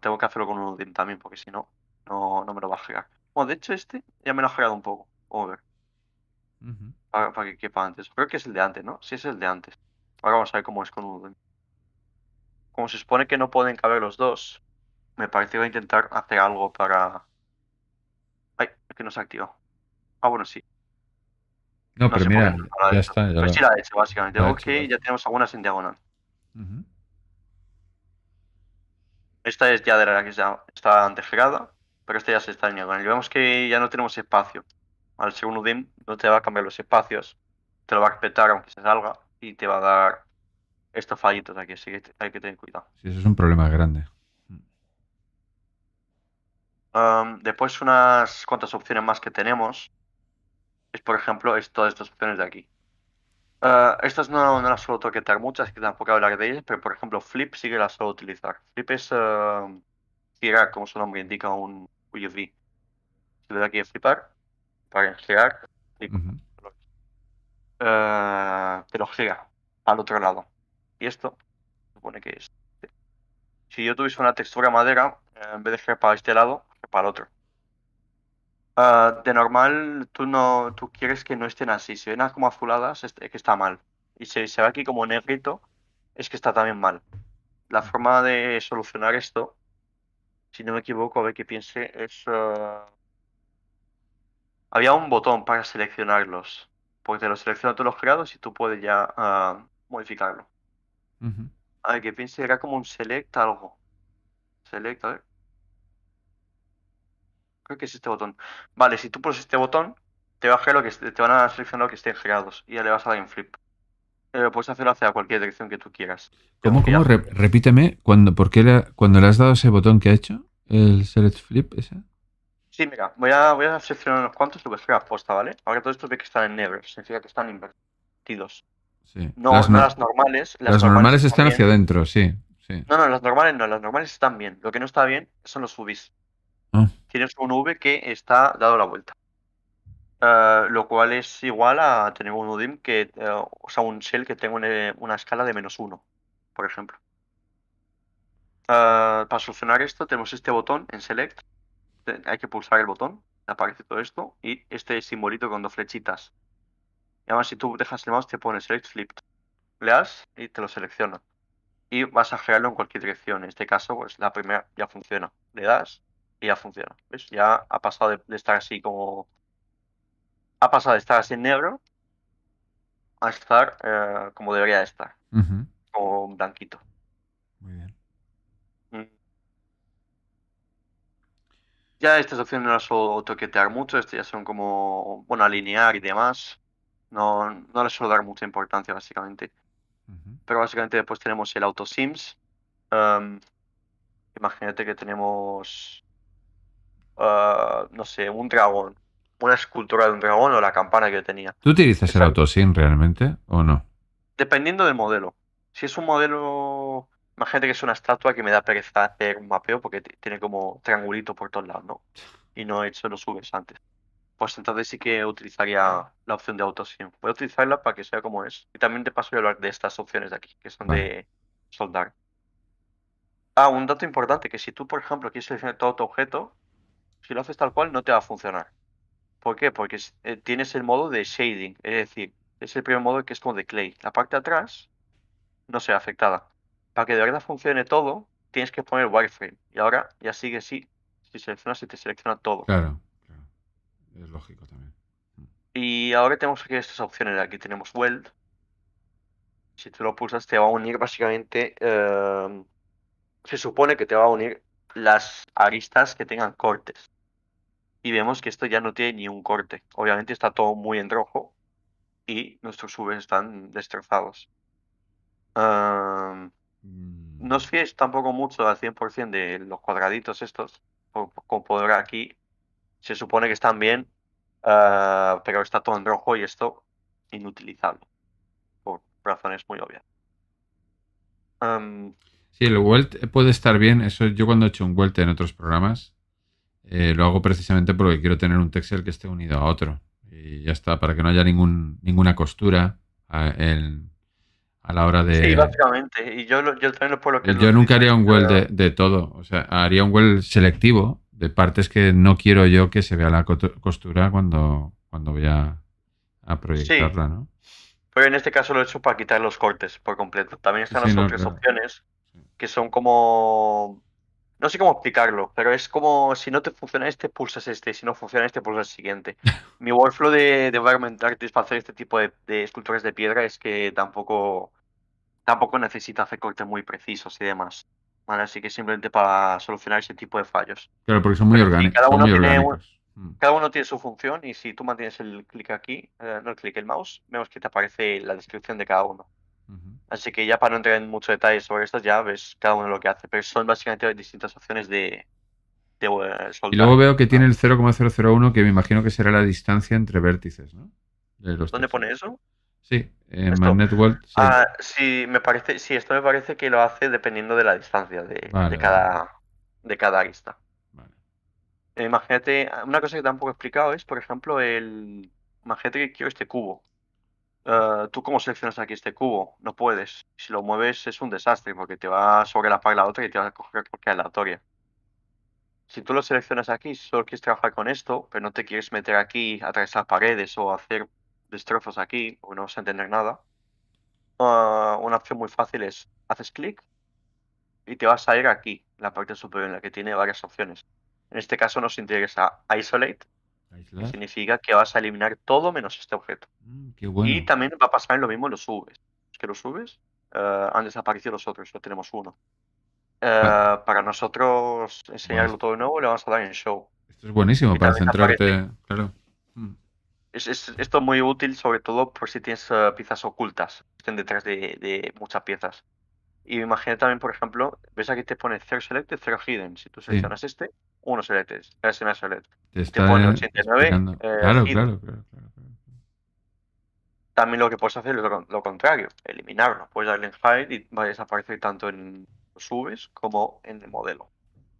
tengo que hacerlo con un UDIM también, porque si no, no, no me lo va a girar. Bueno, de hecho este ya me lo ha girado un poco. Over. a ver. para, que quepa antes. Creo que es el de antes, ¿no? Si es el de antes. Ahora vamos a ver cómo es con UDIM. Como se supone que no pueden caber los dos, me parece que va a intentar hacer algo para... Ay, que no se activó. Ah, bueno, sí. No, pero mira, ya está. Ya sí la he básicamente. ok, ya tenemos algunas en diagonal. Esta es ya de la que ya está girada, pero esta ya se está en diagonal. Y vemos que ya no tenemos espacio. Al segundo DIM no te va a cambiar los espacios, te lo va a respetar aunque se salga y te va a dar estos fallitos aquí, así que hay que tener cuidado. si eso es un problema grande. después unas cuantas opciones más que tenemos es, por ejemplo, es todas estas opciones de aquí. Ah, estas no, las suelo toquetar muchas, que tampoco hablar de ellas, pero por ejemplo Flip sí que las suelo utilizar. Flip es uh, girar, como su nombre indica, un UV. Si le da aquí a flipar, para girar, flip. Eh, pero te lo gira al otro lado. Y esto supone que es. Este. Si yo tuviese una textura madera, eh, en vez de que para este lado, para el otro. Eh, de normal, tú no tú quieres que no estén así. Si ven como azuladas, es que está mal. Y si se ve aquí como negrito, es que está también mal. La forma de solucionar esto, si no me equivoco, a ver qué piense, es... Había un botón para seleccionarlos porque te lo selecciona todos los creados y tú puedes ya ah, modificarlo. A ver, que piense era como un select algo. Select, a ver. Creo que es este botón. Vale, si tú pones este botón, te, lo que, te van a seleccionar lo que estén creados y ya le vas a dar un flip. Pero eh, puedes hacerlo hacia cualquier dirección que tú quieras. ¿Cómo? cómo? repíteme, cuando, porque cuando le has dado ese botón que ha hecho, el select flip ese. Sí, mira, voy a, seleccionar unos cuantos y voy a hacer ¿vale? Ahora todo esto ve que están en never, significa que están invertidos. No, las, normales. Las, normales, están, hacia adentro, sí, No, no, las normales no, las normales están bien. Lo que no está bien son los UVs. Ah. Tienes un V que está dado la vuelta. Eh, lo cual es igual a tener un UDIM que, eh, o sea, un shell que tenga una, escala de menos uno, por ejemplo. Eh, para solucionar esto tenemos este botón en Select, este, hay que pulsar el botón, aparece todo esto, y este simbolito con dos flechitas. Y además, si tú dejas el mouse, te pone Select Flip. Le das y te lo selecciona. Y vas a girarlo en cualquier dirección. En este caso, pues la primera ya funciona. Le das y ya funciona. ¿Ves? Ya ha pasado de, estar así como. Ha pasado de estar así en negro a estar eh, como debería de estar. Uh un blanquito. Ya estas opciones no las suelo toquetear mucho, estas ya son como, bueno, alinear y demás. No, no les suelo dar mucha importancia, básicamente. Pero básicamente después tenemos el auto sims. Em, imagínate que tenemos, ah, no sé, un dragón, una escultura de un dragón o la campana que tenía. ¿Tú utilizas el el sim realmente o no? Dependiendo del modelo. Si es un modelo Imagínate que es una estatua que me da pereza hacer un mapeo porque tiene como triangulito por todos lados, ¿no? Y no he hecho los subes antes. Pues entonces sí que utilizaría ah. la opción de auto autosim. Voy a utilizarla para que sea como es. Y también te paso a hablar de estas opciones de aquí, que son de soldar. Ah, un dato importante, que si tú, por ejemplo, quieres seleccionar todo tu objeto, si lo haces tal cual, no te va a funcionar. ¿Por qué? Porque eh, tienes el modo de shading, es decir, es el primer modo que es como de clay. La parte de atrás no se ve afectada para que de verdad funcione todo, tienes que poner wireframe. Y ahora ya sigue sí. Si seleccionas, se te selecciona todo. Claro, claro. Es lógico también. Y ahora tenemos aquí estas opciones. Aquí tenemos Weld. Si tú lo pulsas, te va a unir básicamente. Eh, se supone que te va a unir las aristas que tengan cortes. Y vemos que esto ya no tiene ni un corte. Obviamente está todo muy en rojo y nuestros subes están destrozados. Eh, no os fiéis tampoco mucho al 100% de los cuadraditos estos, con poder aquí, se supone que están bien, ah, pero está todo en rojo y esto inutilizable, por razones muy obvias. sí, el welt puede estar bien, eso yo cuando he hecho un welt en otros programas, eh, lo hago precisamente porque quiero tener un texel que esté unido a otro. Y ya está, para que no haya ningún, ninguna costura ah, en, a la hora de... Sí, básicamente. Y yo, yo también por lo que... Yo nunca haría un well de, todo. O sea, haría un well selectivo de partes que no quiero yo que se vea la costura cuando, cuando voy a, proyectarla, ¿no? Pero en este caso lo he hecho para quitar los cortes por completo. También están las otras opciones que son como... No sé cómo explicarlo, pero es como si no te funciona este, pulsas este, si no funciona este, pulsas el siguiente. Mi workflow de, de Environment Artist para hacer este tipo de, de esculturas de piedra es que tampoco tampoco necesita hacer cortes muy precisos y demás. Así que simplemente para solucionar ese tipo de fallos. Claro, porque son muy, orgánicos, mm. cada uno tiene su función y si tú mantienes el clic aquí, eh, no el clic, el mouse, vemos que te aparece la descripción de cada uno. Así que ya para no entrar en muchos detalles sobre estas, ya ves cada uno lo que hace. Pero son básicamente distintas opciones de, eh, Y luego veo que tiene el 0,001, que me imagino que será la distancia entre vértices, ¿no? ¿Dónde pone eso? Sí, en eh, Magnet Sí. Ah, sí, me parece, esto me parece que lo hace dependiendo de la distancia de, cada, de cada arista. Vale. Eh, imagínate, una cosa que tampoco he explicado es, por ejemplo, el. Imagínate que quiero este cubo. Eh, ¿Tú cómo seleccionas aquí este cubo? No puedes. Si lo mueves es un desastre porque te va sobre la otra y te va a coger cualquier aleatoria. Si tú lo seleccionas aquí, solo quieres trabajar con esto, pero no te quieres meter aquí, las paredes o hacer destrozos aquí, o no vas a entender nada. Ah, una opción muy fácil es, haces clic y te vas a ir aquí, la parte superior, en la que tiene varias opciones. En este caso nos interesa Isolate, significa que vas a eliminar todo menos este objeto. Mm, y también va a pasar lo mismo en los subes. que los subes eh, han desaparecido los otros, solo tenemos uno. Eh, para nosotros enseñarlo todo de nuevo le vamos a dar en show. Esto es buenísimo para centrarte, claro es, esto es muy útil, sobre todo por si tienes eh, piezas ocultas, que estén detrás de, muchas piezas. Y imagina también, por ejemplo, ves aquí te pone 0 select, 0 hidden. Si tú seleccionas este, 1 selected, seleccionas select. Te, pone 89. Eh, claro, claro, claro, También lo que puedes hacer es lo, lo contrario, eliminarlo. Puedes darle en hide y va a desaparecer tanto en subes como en el modelo.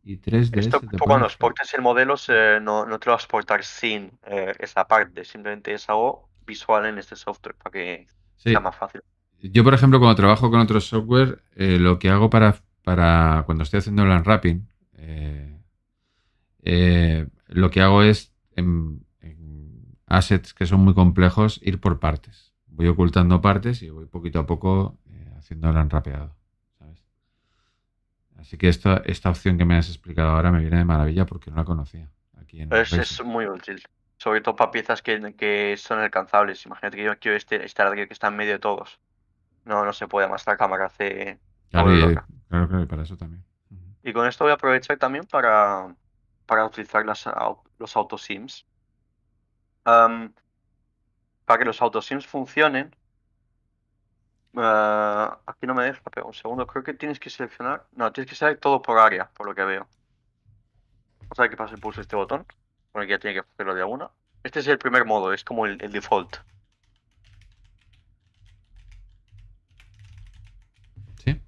Y Esto este cuando exportas el modelo, no, te lo vas a exportar sin eh, esa parte, simplemente es algo visual en este software para que sea más fácil. Yo, por ejemplo, cuando trabajo con otro software, eh, lo que hago para, para cuando estoy haciendo el unwrapping, eh, lo que hago es en, assets que son muy complejos, ir por partes. Voy ocultando partes y voy poquito a poco haciendo el unwrapeado. Así que esta, esta opción que me has explicado ahora me viene de maravilla porque no la conocía. Aquí pues es muy útil, sobre todo para piezas que, son alcanzables. Imagínate que yo quiero este, este aquí que está en medio de todos. No, no se puede, más la cámara hace... Claro, claro, para eso también. Y con esto voy a aprovechar también para, para utilizar las, los autosims. para que los autosims funcionen, Ah, aquí no me deja, pero un segundo. Creo que tienes que seleccionar. No, tienes que seleccionar todo por área, por lo que veo. Vamos a ver qué pasa si pulso este botón. Bueno, aquí ya tiene que hacerlo de alguna. Este es el primer modo, es como el, default. Sí.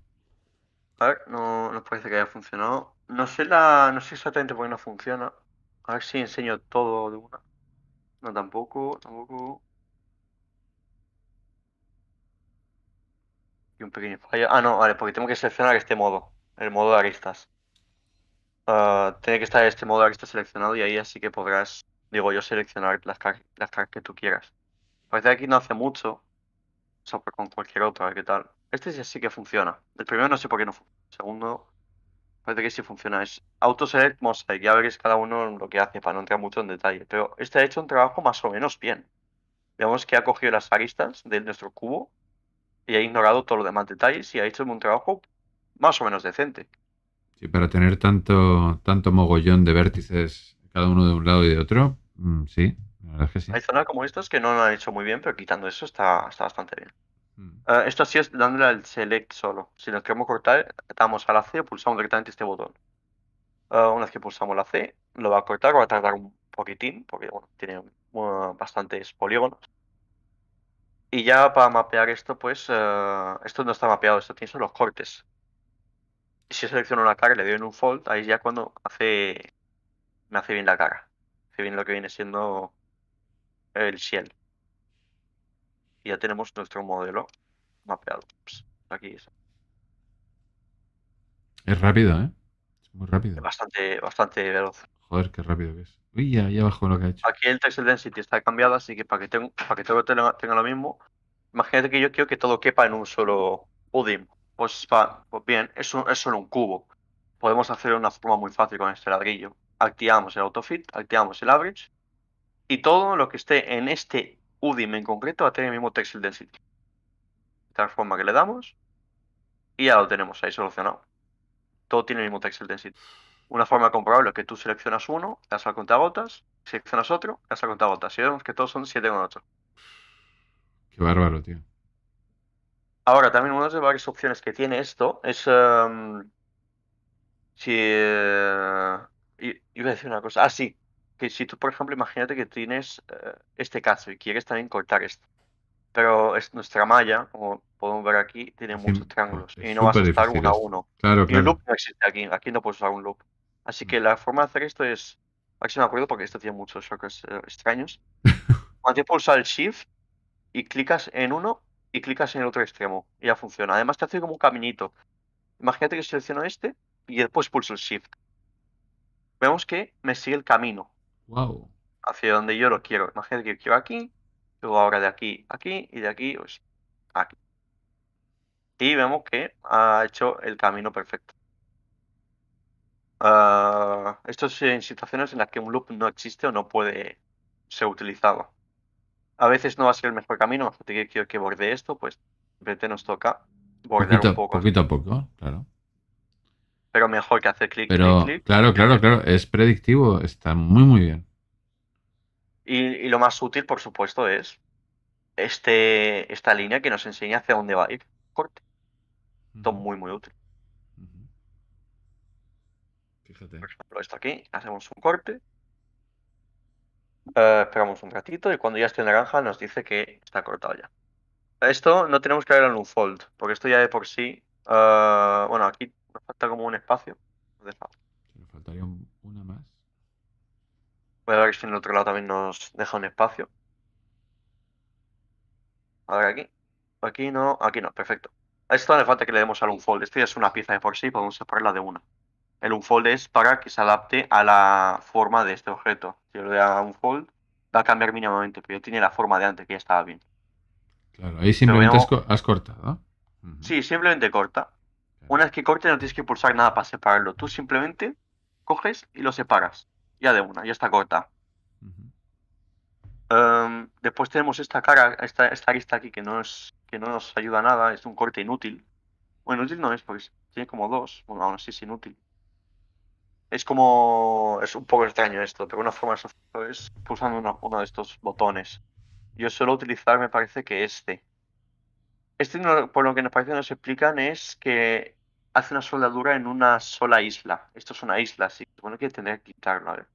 A ver, no, no parece que haya funcionado. No sé la. No sé exactamente por qué no funciona. A ver si enseño todo de una. No, tampoco, tampoco. Y un pequeño fallo. Ah, no, vale, porque tengo que seleccionar este modo. El modo de aristas. Ah, tiene que estar este modo de aristas seleccionado y ahí así que podrás, digo yo, seleccionar las las que tú quieras. Parece que aquí no hace mucho. Vamos pues a con cualquier otro, a ver qué tal. Este sí, que funciona. El primero no sé por qué no funciona. El segundo, parece que sí funciona. Es autoselect, Mosaic. Ya veréis cada uno lo que hace para no entrar mucho en detalle. Pero este ha hecho un trabajo más o menos bien. Vemos que ha cogido las aristas de nuestro cubo y ha ignorado todos los demás detalles y ha hecho un trabajo más o menos decente. Sí, para tener tanto, tanto mogollón de vértices, cada uno de un lado y de otro, mm, sí, la verdad es que sí. Hay zonas como estas que no lo han hecho muy bien, pero quitando eso está, está bastante bien. Mm. Eh, esto sí es dándole al select solo. Si nos queremos cortar, damos a la C o pulsamos directamente este botón. Eh, una vez que pulsamos la C, lo va a cortar, va a tardar un poquitín, porque tiene eh, bastantes polígonos. Y ya para mapear esto, pues, eh, esto no está mapeado, esto tiene solo los cortes. Si selecciono una cara y le doy en un fold, ahí ya cuando hace, me hace bien la cara. Hace bien lo que viene siendo el cielo. Y ya tenemos nuestro modelo mapeado. Pues, aquí Es rápido, ¿eh? Muy rápido. Bastante, bastante veloz. Joder, qué rápido que es. abajo lo que ha hecho. Aquí el text density está cambiado, así que para que, tengo, para que todo tenga, lo mismo, imagínate que yo quiero que todo quepa en un solo UDIM Pues, pues bien, es, es solo un cubo. Podemos hacer una forma muy fácil con este ladrillo. Activamos el autofit, activamos el average y todo lo que esté en este UDIM en concreto va a tener el mismo texel density. De tal forma que le damos y ya lo tenemos ahí solucionado todo tiene el mismo texel density. Una forma comprobable es que tú seleccionas uno, le das al contagotas, seleccionas otro, le das al contagotas. Y vemos que todos son con 8. Qué bárbaro, tío. Ahora, también una de las varias opciones que tiene esto es. Em, si. Eh, iba a decir una cosa. Ah, sí. Que si tú, por ejemplo, imagínate que tienes eh, este caso y quieres también cortar esto pero es nuestra malla, como podemos ver aquí, tiene muchos triángulos y no vas a estar uno a uno. y el loop no existe aquí, aquí no puedes usar un loop. Así mm. que la forma de hacer esto es, a ver si me acuerdo porque esto tiene muchos shocks eh, extraños. Cuando pulsar el shift y clicas en uno y clicas en el otro extremo y ya funciona. Además te hace como un caminito. Imagínate que selecciono este y después pulso el shift. Vemos que me sigue el camino. Wow. Hacia donde yo lo quiero. Imagínate que quiero aquí, Luego ahora de aquí, aquí y de aquí, a pues, aquí. Y vemos que ha hecho el camino perfecto. Ah, esto es en situaciones en las que un loop no existe o no puede ser utilizado. A veces no va a ser el mejor camino, a que quiero que borde esto, pues vete nos toca bordear un poco. Poquito a poco, claro. Pero mejor que hacer clic, Pero, clic, clic. Claro, claro, claro. Es predictivo, está muy, muy bien. Y, lo más útil, por supuesto, es este, esta línea que nos enseña hacia dónde va a ir. Corte. Esto es muy, muy útil. Fíjate. Por ejemplo, esto aquí, hacemos un corte. Eh, esperamos un ratito y cuando ya esté en naranja nos dice que está cortado ya. Esto no tenemos que verlo en un fold, porque esto ya de por sí. Eh, bueno, aquí nos falta como un espacio. Nos faltaría una más. Voy a ver si en el otro lado también nos deja un espacio. A ver aquí. Aquí no, aquí no, perfecto. A esto no le falta que le demos al unfold. Esto ya es una pieza de por sí, podemos separarla de una. El unfold es para que se adapte a la forma de este objeto. Si yo le doy a unfold, va a cambiar mínimamente, pero tiene la forma de antes, que ya estaba bien. Claro, ahí simplemente has cortado. Sí, simplemente corta. Una vez que corte no tienes que pulsar nada para separarlo. Tú simplemente coges y lo separas ya de una, ya está corta. Em, después tenemos esta cara, esta, esta lista aquí que no, es, que no nos ayuda nada, es un corte inútil. Bueno, inútil no es, porque tiene como dos, bueno, aún así es inútil. Es como. Es un poco extraño esto, pero una forma de es pulsando uno, de estos botones. Yo suelo utilizar, me parece que este. Este, por lo que nos parece, nos explican es que hace una soldadura en una sola isla. Esto es una isla, así que supone que tener que quitarlo.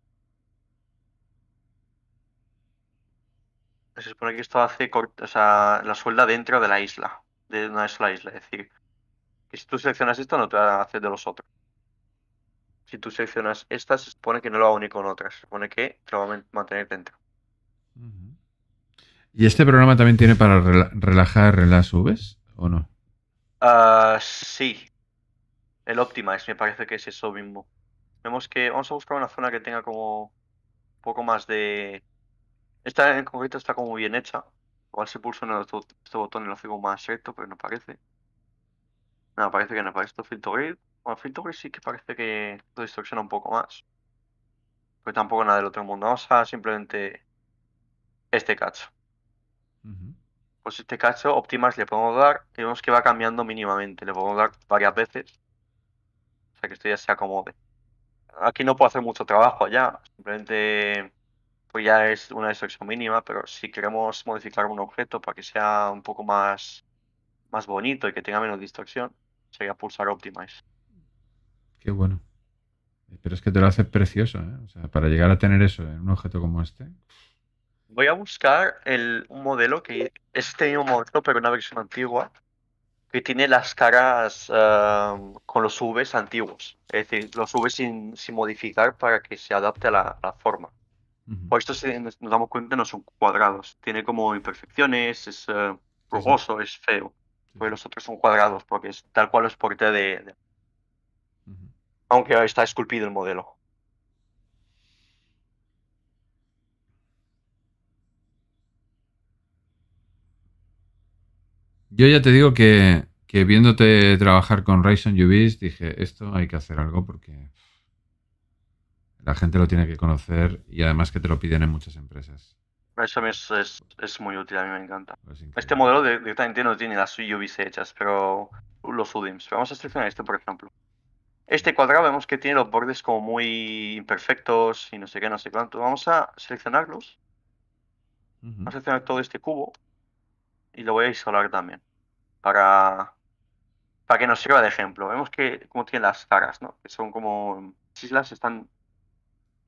Se supone que esto hace o sea, la suelda dentro de la isla, de una sola isla. Es decir, que si tú seleccionas esto no te va a hacer de los otros. Si tú seleccionas estas, se supone que no lo va a unir con otras. Se supone que te va a mantener dentro. ¿Y este programa también tiene para relajar las UVs o no? Ah, sí, el Optimize, me parece que es eso mismo. Vemos que vamos a buscar una zona que tenga como un poco más de... Esta en concreto está como bien hecha. Igual si pulso en el otro, este botón y lo hace más recto, pero no parece. no, parece que no parece esto filtro grid. Bueno, filtro grid sí que parece que lo distorsiona un poco más. Pero tampoco nada del otro mundo. Vamos a simplemente este cacho. Pues este cacho, Optimize, le podemos dar y vemos que va cambiando mínimamente. Le podemos dar varias veces que esto ya se acomode. Aquí no puedo hacer mucho trabajo ya, simplemente pues ya es una distorsión mínima, pero si queremos modificar un objeto para que sea un poco más, más bonito y que tenga menos distorsión, sería pulsar Optimize. Qué bueno. Pero es que te lo hace precioso, ¿eh? para llegar a tener eso en un objeto como este. Voy a buscar el, un modelo que es este mismo modelo, pero una versión antigua, que tiene las caras ah, con los Vs antiguos, es decir, los Vs sin, sin modificar para que se adapte a la, forma. Por esto nos damos cuenta no son cuadrados, tiene como imperfecciones, es ah, rugoso, es feo. Pues los otros son cuadrados porque es tal cual es porte de... Aunque está esculpido el modelo. Yo ya te digo que, viéndote trabajar con Ryzen UVs, dije, esto hay que hacer algo porque la gente lo tiene que conocer y además que te lo piden en muchas empresas. Eso es, es, muy útil, a mí me encanta. este modelo directamente no tiene las UVs hechas, pero los UDIMs. vamos a seleccionar este, por ejemplo. Este cuadrado vemos que tiene los bordes como muy imperfectos y no sé qué, no sé cuánto. Vamos a seleccionarlos. Vamos a seleccionar todo este cubo y lo voy a isolar también para, para que nos sirva de ejemplo. Vemos que cómo tienen las caras, ¿no? Que son como islas están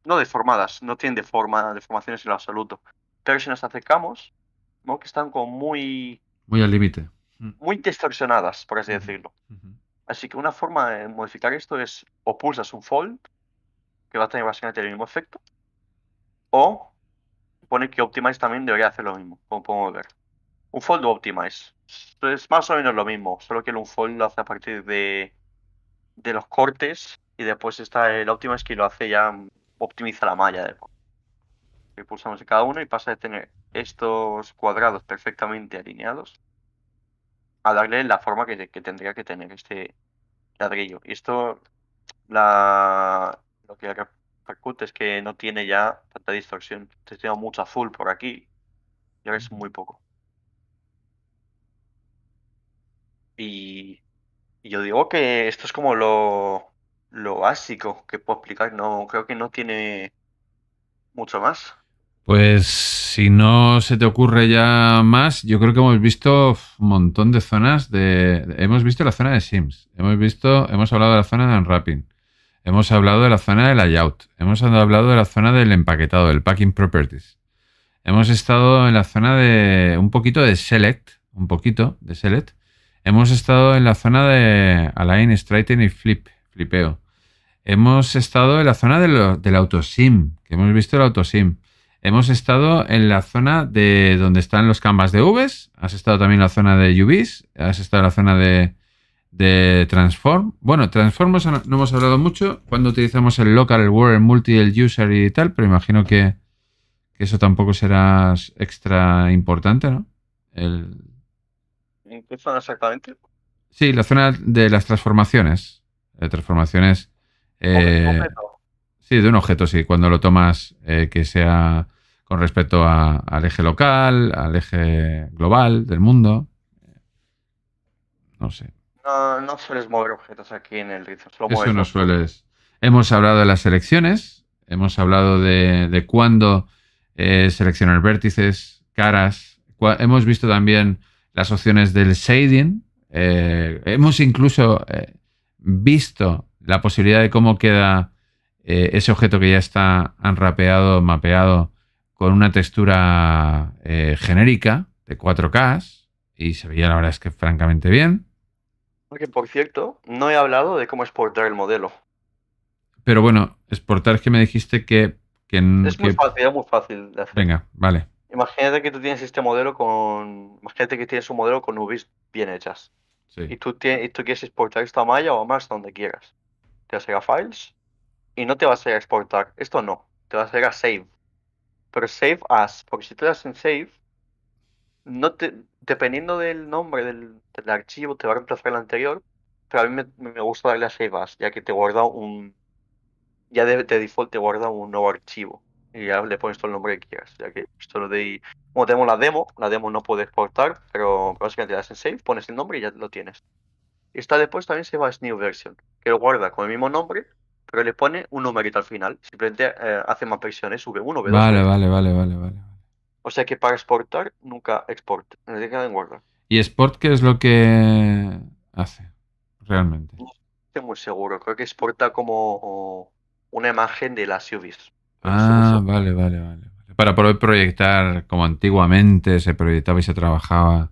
no deformadas, no tienen forma deformaciones en lo absoluto. Pero si nos acercamos, vemos que están como muy muy al límite. Mm. Muy distorsionadas, por así decirlo. Así que una forma de modificar esto es o pulsas un fold, que va a tener básicamente el mismo efecto, o pone que Optimize también debería hacer lo mismo, como podemos ver un fold optimize. Es más o menos lo mismo, solo que el unfold lo hace a partir de, los cortes y después está el optimize que lo hace ya, mm, optimiza la malla después. Y pulsamos en cada uno y pasa de tener estos cuadrados perfectamente alineados a darle la forma que, tendría que tener este ladrillo. Y esto lo que repercute es que no tiene ya tanta distorsión. Entonces tengo mucho azul por aquí y ahora es muy poco. Y, yo digo que esto es como lo, básico que puedo explicar. No, creo que no tiene mucho más. Pues si no se te ocurre ya más, yo creo que hemos visto un montón de zonas de... Hemos visto la zona de Sims, hemos visto, hemos hablado de la zona de Unwrapping, hemos hablado de la zona de layout, hemos hablado de la zona del empaquetado, del packing properties. Hemos estado en la zona de un poquito de select, un poquito de select, Hemos estado en la zona de Align, Straighten y Flip, flipeo. Hemos estado en la zona de del autosim, que hemos visto el autosim. Hemos estado en la zona de donde están los canvas de Vs. Has estado también en la zona de UVs. Has estado en la zona de, Transform. Bueno, Transform no hemos hablado mucho cuando utilizamos el local, el world, el multi, el user y tal, pero imagino que, que eso tampoco será extra importante, ¿no? El ¿En qué zona exactamente? Sí, la zona de las transformaciones. De transformaciones. Eh, Sí, de un objeto, sí. Cuando lo tomas, eh, que sea con respecto al eje local, al eje global del mundo. No sé. No, sueles mover objetos aquí en el Rizo. Eso no sueles. Hemos hablado de las selecciones. hemos hablado de, de cuándo eh, seleccionar vértices, caras. hemos visto también las opciones del shading. Eh, hemos incluso eh, visto la posibilidad de cómo queda eh, ese objeto que ya está enrapeado, mapeado con una textura genérica de 4K y se veía la verdad es que francamente bien. Porque, por cierto, no he hablado de cómo exportar el modelo. Pero bueno, exportar es que me dijiste que... es muy fácil, es muy fácil de hacer. Venga, vale. Imagínate que tú tienes este modelo con. Imagínate que tienes un modelo con UVs bien hechas. Y, tú tienes, tú quieres exportar esto a malla o a más donde quieras. Te vas a ir a Files y no te vas a ir a exportar. Esto no. Te vas a ir a Save. Pero Save As, porque si te das en Save, no dependiendo del nombre del, archivo, te va a reemplazar el anterior. Pero a mí me, gusta darle a Save As, ya que te guarda un. Ya de default te guarda un nuevo archivo y ya le pones todo el nombre que quieras. Ya que esto lo de. tenemos la demo, la demo no puede exportar, pero básicamente las das en save, pones el nombre y ya lo tienes. Y está después también se va a New Version, que lo guarda con el mismo nombre, pero le pone un numerito al final. Simplemente eh, hace más versiones, V1, V2. Vale, vale, vale, vale, vale. O sea que para exportar, nunca export. No guardar. ¿Y export qué es lo que hace realmente? No estoy muy seguro. Creo que exporta como una imagen de las UVs. Ah, vale, vale, vale. Para poder proyectar como antiguamente se proyectaba y se trabajaba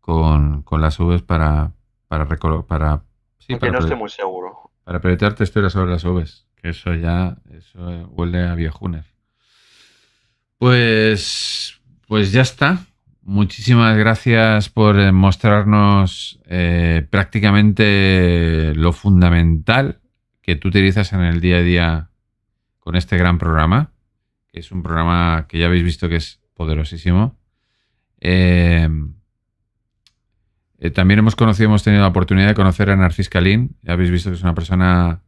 con, las UVs para, para, para, sí, no estoy muy seguro. Para proyectar texturas sobre las UVs, que eso ya eso huele a viejunas. Pues, pues ya está. Muchísimas gracias por eh, mostrarnos eh, prácticamente lo fundamental que tú utilizas en el día a día con este gran programa, que es un programa que ya habéis visto que es poderosísimo. Em, eh, también hemos conocido, hemos tenido la oportunidad de conocer a Narcis Calín. Ya habéis visto que es una persona,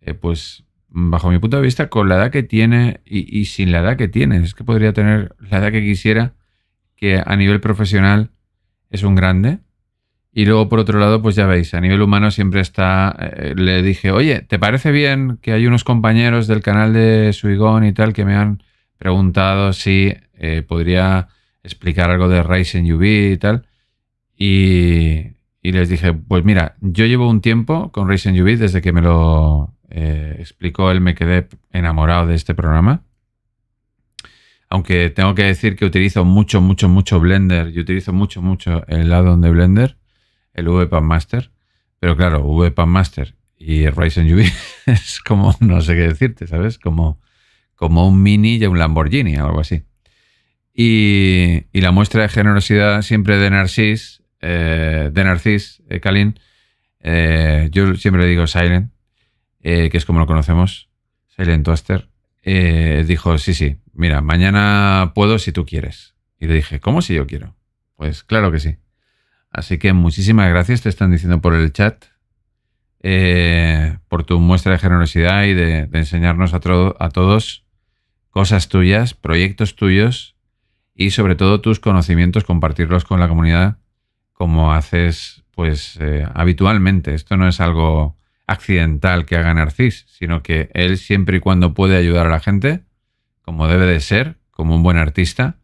eh, pues, bajo mi punto de vista, con la edad que tiene y, y, sin la edad que tiene. Es que podría tener la edad que quisiera, que a nivel profesional es un grande. Y luego, por otro lado, pues ya veis, a nivel humano siempre está. Eh, le dije, oye, ¿te parece bien que hay unos compañeros del canal de Suigón y tal que me han preguntado si eh, podría explicar algo de Ryzen UV y tal? Y, les dije, pues mira, yo llevo un tiempo con Ryzen UV desde que me lo eh, explicó él, me quedé enamorado de este programa. Aunque tengo que decir que utilizo mucho, mucho, mucho Blender. Yo utilizo mucho, mucho el lado de Blender el V-Pan Master. Pero claro, V-Pan Master y Ryzen UV es como, no sé qué decirte, ¿sabes? Como, como un mini y un Lamborghini, algo así. Y, la muestra de generosidad siempre de Narcis, eh, de Narcis, eh, Kalin, eh, yo siempre le digo Silent, que es como lo conocemos, Silent Toaster, dijo, sí, sí, mira, mañana puedo si tú quieres. Y le dije, ¿cómo si yo quiero? Pues claro que sí. Así que muchísimas gracias, te están diciendo por el chat, eh, por tu muestra de generosidad y de, enseñarnos a, a todos cosas tuyas, proyectos tuyos y sobre todo tus conocimientos, compartirlos con la comunidad como haces pues eh, habitualmente. Esto no es algo accidental que haga Narcis, sino que él siempre y cuando puede ayudar a la gente, como debe de ser, como un buen artista,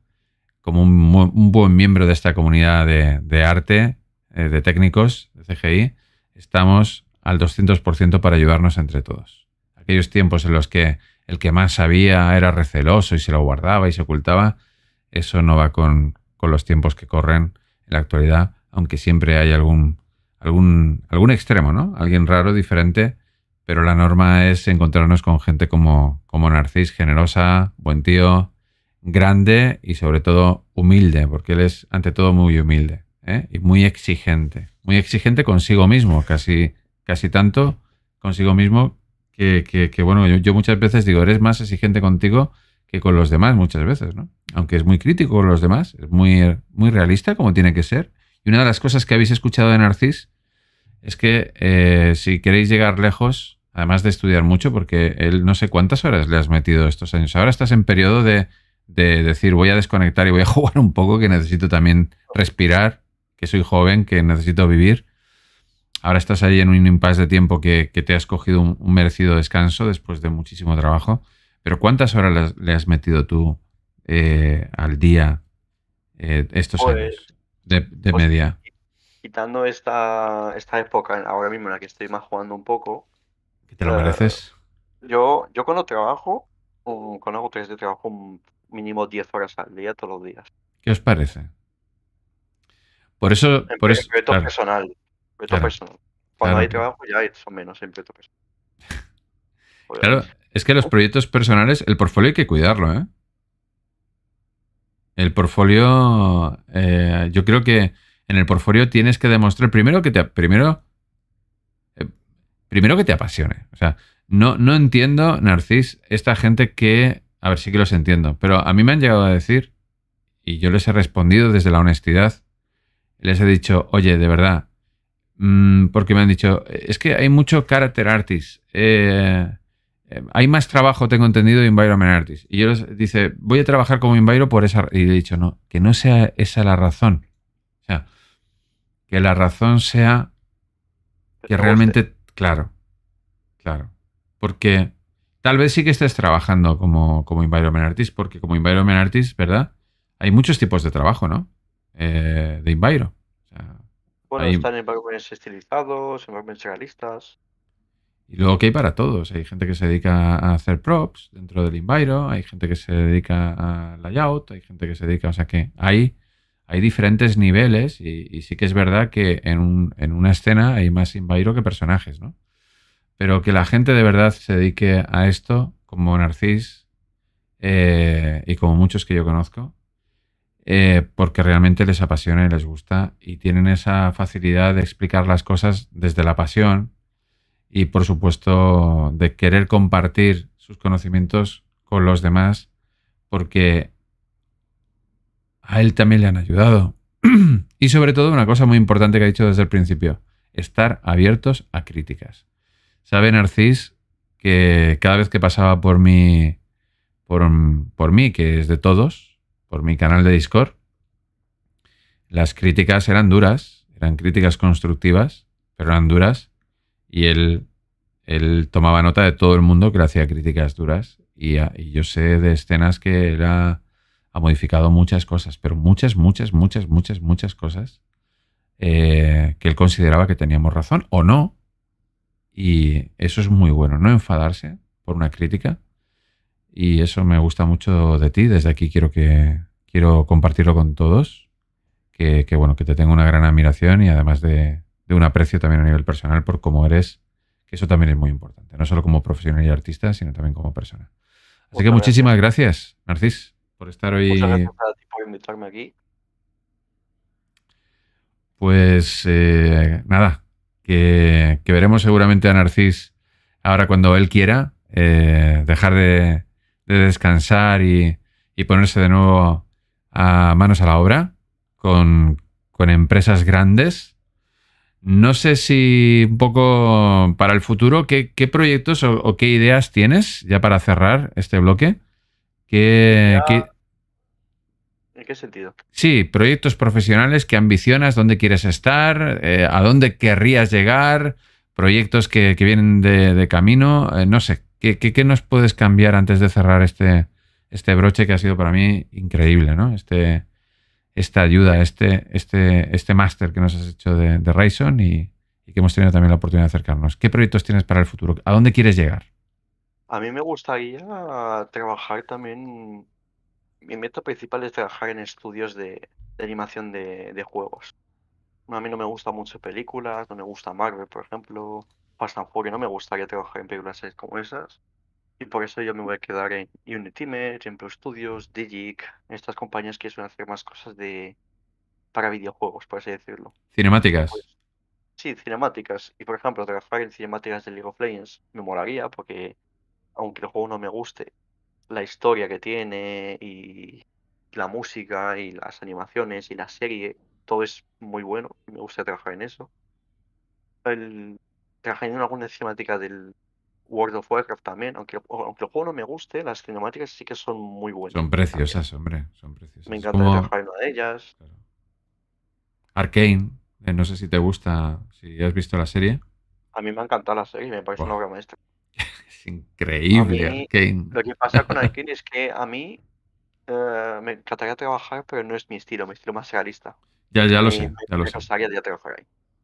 como un, buen miembro de esta comunidad de, arte, eh, de técnicos de CGI, estamos al 200% para ayudarnos entre todos. Aquellos tiempos en los que el que más sabía era receloso y se lo guardaba y se ocultaba, eso no va con, los tiempos que corren en la actualidad, aunque siempre hay algún, extremo, ¿no? Alguien raro, diferente, pero la norma es encontrarnos con gente como, como Narcis, generosa, buen tío, grande y sobre todo humilde, porque él es ante todo muy humilde ¿eh? y muy exigente, muy exigente consigo mismo, casi, casi tanto consigo mismo que, bueno, yo, muchas veces digo, eres más exigente contigo que con los demás muchas veces, ¿no? Aunque es muy crítico con los demás, es muy, muy realista como tiene que ser. Y una de las cosas que habéis escuchado de Narcis es que eh, si queréis llegar lejos, además de estudiar mucho, porque él no sé cuántas horas le has metido estos años, ahora estás en periodo de de decir voy a desconectar y voy a jugar un poco, que necesito también respirar, que soy joven, que necesito vivir. Ahora estás ahí en un impasse de tiempo que, te has cogido un, merecido descanso después de muchísimo trabajo. Pero ¿cuántas horas le has metido tú eh, al día eh, estos pues, años de, pues, media? Quitando esta, esta época, ahora mismo en la que estoy más jugando un poco. te lo mereces? Eh, yo, yo cuando trabajo, mm, cuando hago tres de trabajo mm, mínimo 10 horas al día todos los días. ¿Qué os parece? Por eso... En por eso, personal. Reto personal. Cuando hay trabajo ya son menos en reto personal. Claro, es que los proyectos personales, el portfolio hay que cuidarlo, ¿eh? El portfolio, eh, yo creo que en el portfolio tienes que demostrar primero que te, primero, eh, primero que te apasione. O sea, no, no entiendo, Narcis, esta gente que a ver, sí que los entiendo, pero a mí me han llegado a decir, y yo les he respondido desde la honestidad, les he dicho, oye, de verdad, mm, porque me han dicho, es que hay mucho carácter artist, eh, eh, hay más trabajo, tengo entendido, de environment artist. Y yo les dice, voy a trabajar como enviro por esa... Y he dicho, no, que no sea esa la razón. O sea, que la razón sea que realmente... Claro, claro. Porque Tal vez sí que estés trabajando como, como environment artist, porque como environment artist, ¿verdad? Hay muchos tipos de trabajo, ¿no? Eh, de enviro. bueno, están environments estilizados, environments realistas. Y luego que hay para todos. Hay gente que se dedica a hacer props dentro del Enviro, hay gente que se dedica a layout, hay gente que se dedica, o sea que hay, hay diferentes niveles y, sí que es verdad que en, un, en una escena hay más Enviro que personajes, ¿no? Pero que la gente de verdad se dedique a esto, como Narcís eh, y como muchos que yo conozco, eh, porque realmente les apasiona y les gusta y tienen esa facilidad de explicar las cosas desde la pasión y por supuesto de querer compartir sus conocimientos con los demás porque a él también le han ayudado. y sobre todo una cosa muy importante que ha dicho desde el principio, estar abiertos a críticas. Sabe Narcis que cada vez que pasaba por mi, por, mí, que es de todos, por mi canal de Discord, las críticas eran duras, eran críticas constructivas, pero eran duras, y él, él tomaba nota de todo el mundo que le hacía críticas duras, y, ah, yo sé de escenas que él ha, modificado muchas cosas, pero muchas, muchas, muchas, muchas, muchas cosas eh, que él consideraba que teníamos razón, o no, y eso es muy bueno, no enfadarse por una crítica. Y eso me gusta mucho de ti. Desde aquí quiero que quiero compartirlo con todos. Que, bueno, que te tengo una gran admiración y además de, un aprecio también a nivel personal por cómo eres, que eso también es muy importante, no solo como profesional y artista, sino también como persona. Así que muchísimas gracias, Narcis, por estar hoy. gracias por invitarme aquí. Pues eh, nada, que, veremos seguramente a Narcís ahora cuando él quiera eh, dejar de, descansar y, ponerse de nuevo a manos a la obra con, empresas grandes. No sé si un poco para el futuro, ¿qué, proyectos o, qué ideas tienes ya para cerrar este bloque? qué, qué sentido? Sí, proyectos profesionales que ambicionas, dónde quieres estar, eh, a dónde querrías llegar, proyectos que, vienen de, camino, eh, no sé, ¿qué, nos puedes cambiar antes de cerrar este, este broche que ha sido para mí increíble, ¿no? Este, esta ayuda, este, este, este máster que nos has hecho de, de y que hemos tenido también la oportunidad de acercarnos. ¿Qué proyectos tienes para el futuro? ¿A dónde quieres llegar? A mí me gustaría trabajar también mi meta principal es trabajar en estudios de, animación de, juegos. a mí no me gustan mucho películas, no me gusta Marvel, por ejemplo, Fast and no me gustaría trabajar en películas como esas. Y por eso yo me voy a quedar en Unity, en Pro Studios, Digic, estas compañías que suelen hacer más cosas de para videojuegos, por así decirlo. Cinemáticas. Pues, sí, cinemáticas. Y por ejemplo, trabajar en cinemáticas de League of Legends me molaría porque aunque el juego no me guste, la historia que tiene y la música y las animaciones y la serie, todo es muy bueno. Me gusta trabajar en eso. El, trabajé en alguna cinemática del World of Warcraft también, aunque, aunque el juego no me guste, las cinemáticas sí que son muy buenas. Son preciosas, hombre, son preciosas. Me encanta trabajar en una de ellas. Arcane, eh, no sé si te gusta, si has visto la serie. A mí me ha encantado la serie, me parece una obra maestra. Es increíble, Arkane. Lo que pasa con Arkane es que a mí eh, me me encantaría trabajar, pero no es mi estilo, mi estilo más realista. Ya, ya lo sé. Ya lo sé.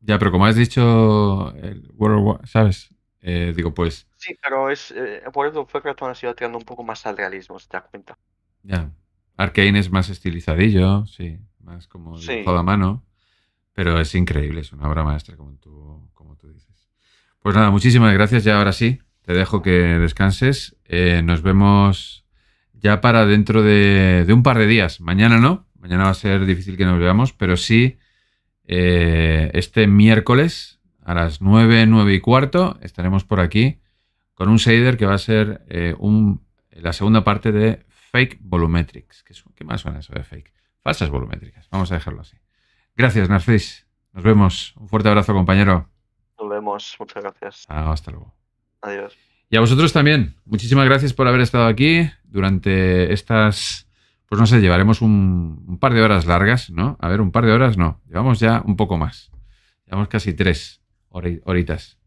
Ya pero como has dicho, el World War, ¿sabes? Eh, digo, pues. Sí, pero es. Eh, por eso fue que ha sido tirando un poco más al realismo, si te das cuenta. Ya. Arkane es más estilizadillo, sí. Más como de sí. a mano. Pero es increíble, es una obra maestra, como tú, como tú dices. Pues nada, muchísimas gracias. Ya ahora sí, te dejo que descanses. Eh, nos vemos ya para dentro de, un par de días. Mañana no. Mañana va a ser difícil que nos veamos, pero sí eh, este miércoles a las 9, 9 y cuarto estaremos por aquí con un shader que va a ser eh, la segunda parte de Fake Volumetrics. ¿Qué, más suena eso de fake? Falsas volumétricas. Vamos a dejarlo así. Gracias, Narcis. Nos vemos. Un fuerte abrazo, compañero. Nos vemos. Muchas gracias. hasta luego. Adiós. Y a vosotros también. Muchísimas gracias por haber estado aquí durante estas, pues no sé, llevaremos un, par de horas largas, ¿no? A ver, un par de horas no. Llevamos ya un poco más. Llevamos casi tres horitas.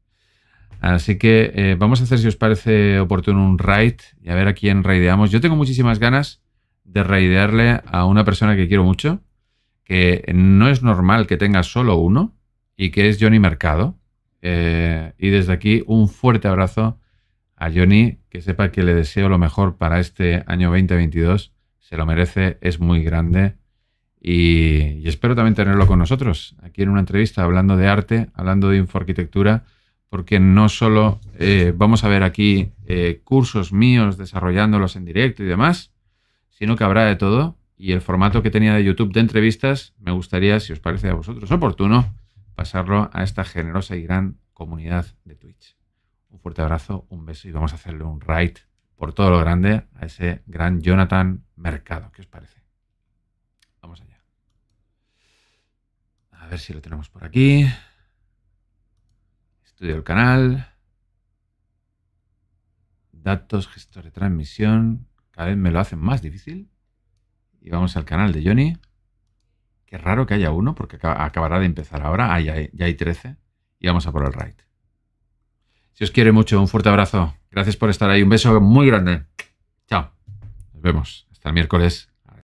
Así que eh, vamos a hacer, si os parece oportuno, un raid y a ver a quién raideamos. Yo tengo muchísimas ganas de raidearle a una persona que quiero mucho, que no es normal que tenga solo uno y que es Johnny Mercado. Eh, y desde aquí un fuerte abrazo a Johnny, que sepa que le deseo lo mejor para este año 2022, se lo merece, es muy grande y, espero también tenerlo con nosotros aquí en una entrevista hablando de arte, hablando de infoarquitectura, porque no solo eh, vamos a ver aquí eh, cursos míos desarrollándolos en directo y demás, sino que habrá de todo y el formato que tenía de YouTube de entrevistas me gustaría, si os parece a vosotros oportuno, pasarlo a esta generosa y gran comunidad de Twitch. Un fuerte abrazo, un beso y vamos a hacerle un raid por todo lo grande a ese gran Jonathan Mercado. ¿Qué os parece? Vamos allá. A ver si lo tenemos por aquí. Estudio el canal. Datos, gestor de transmisión. Cada vez me lo hacen más difícil. Y vamos al canal de Johnny. Qué raro que haya uno, porque acabará de empezar ahora. ya hay, ya hay 13. Y vamos a por el raid. Si os quiere mucho, un fuerte abrazo. Gracias por estar ahí. Un beso muy grande. Chao. Nos vemos. Hasta el miércoles.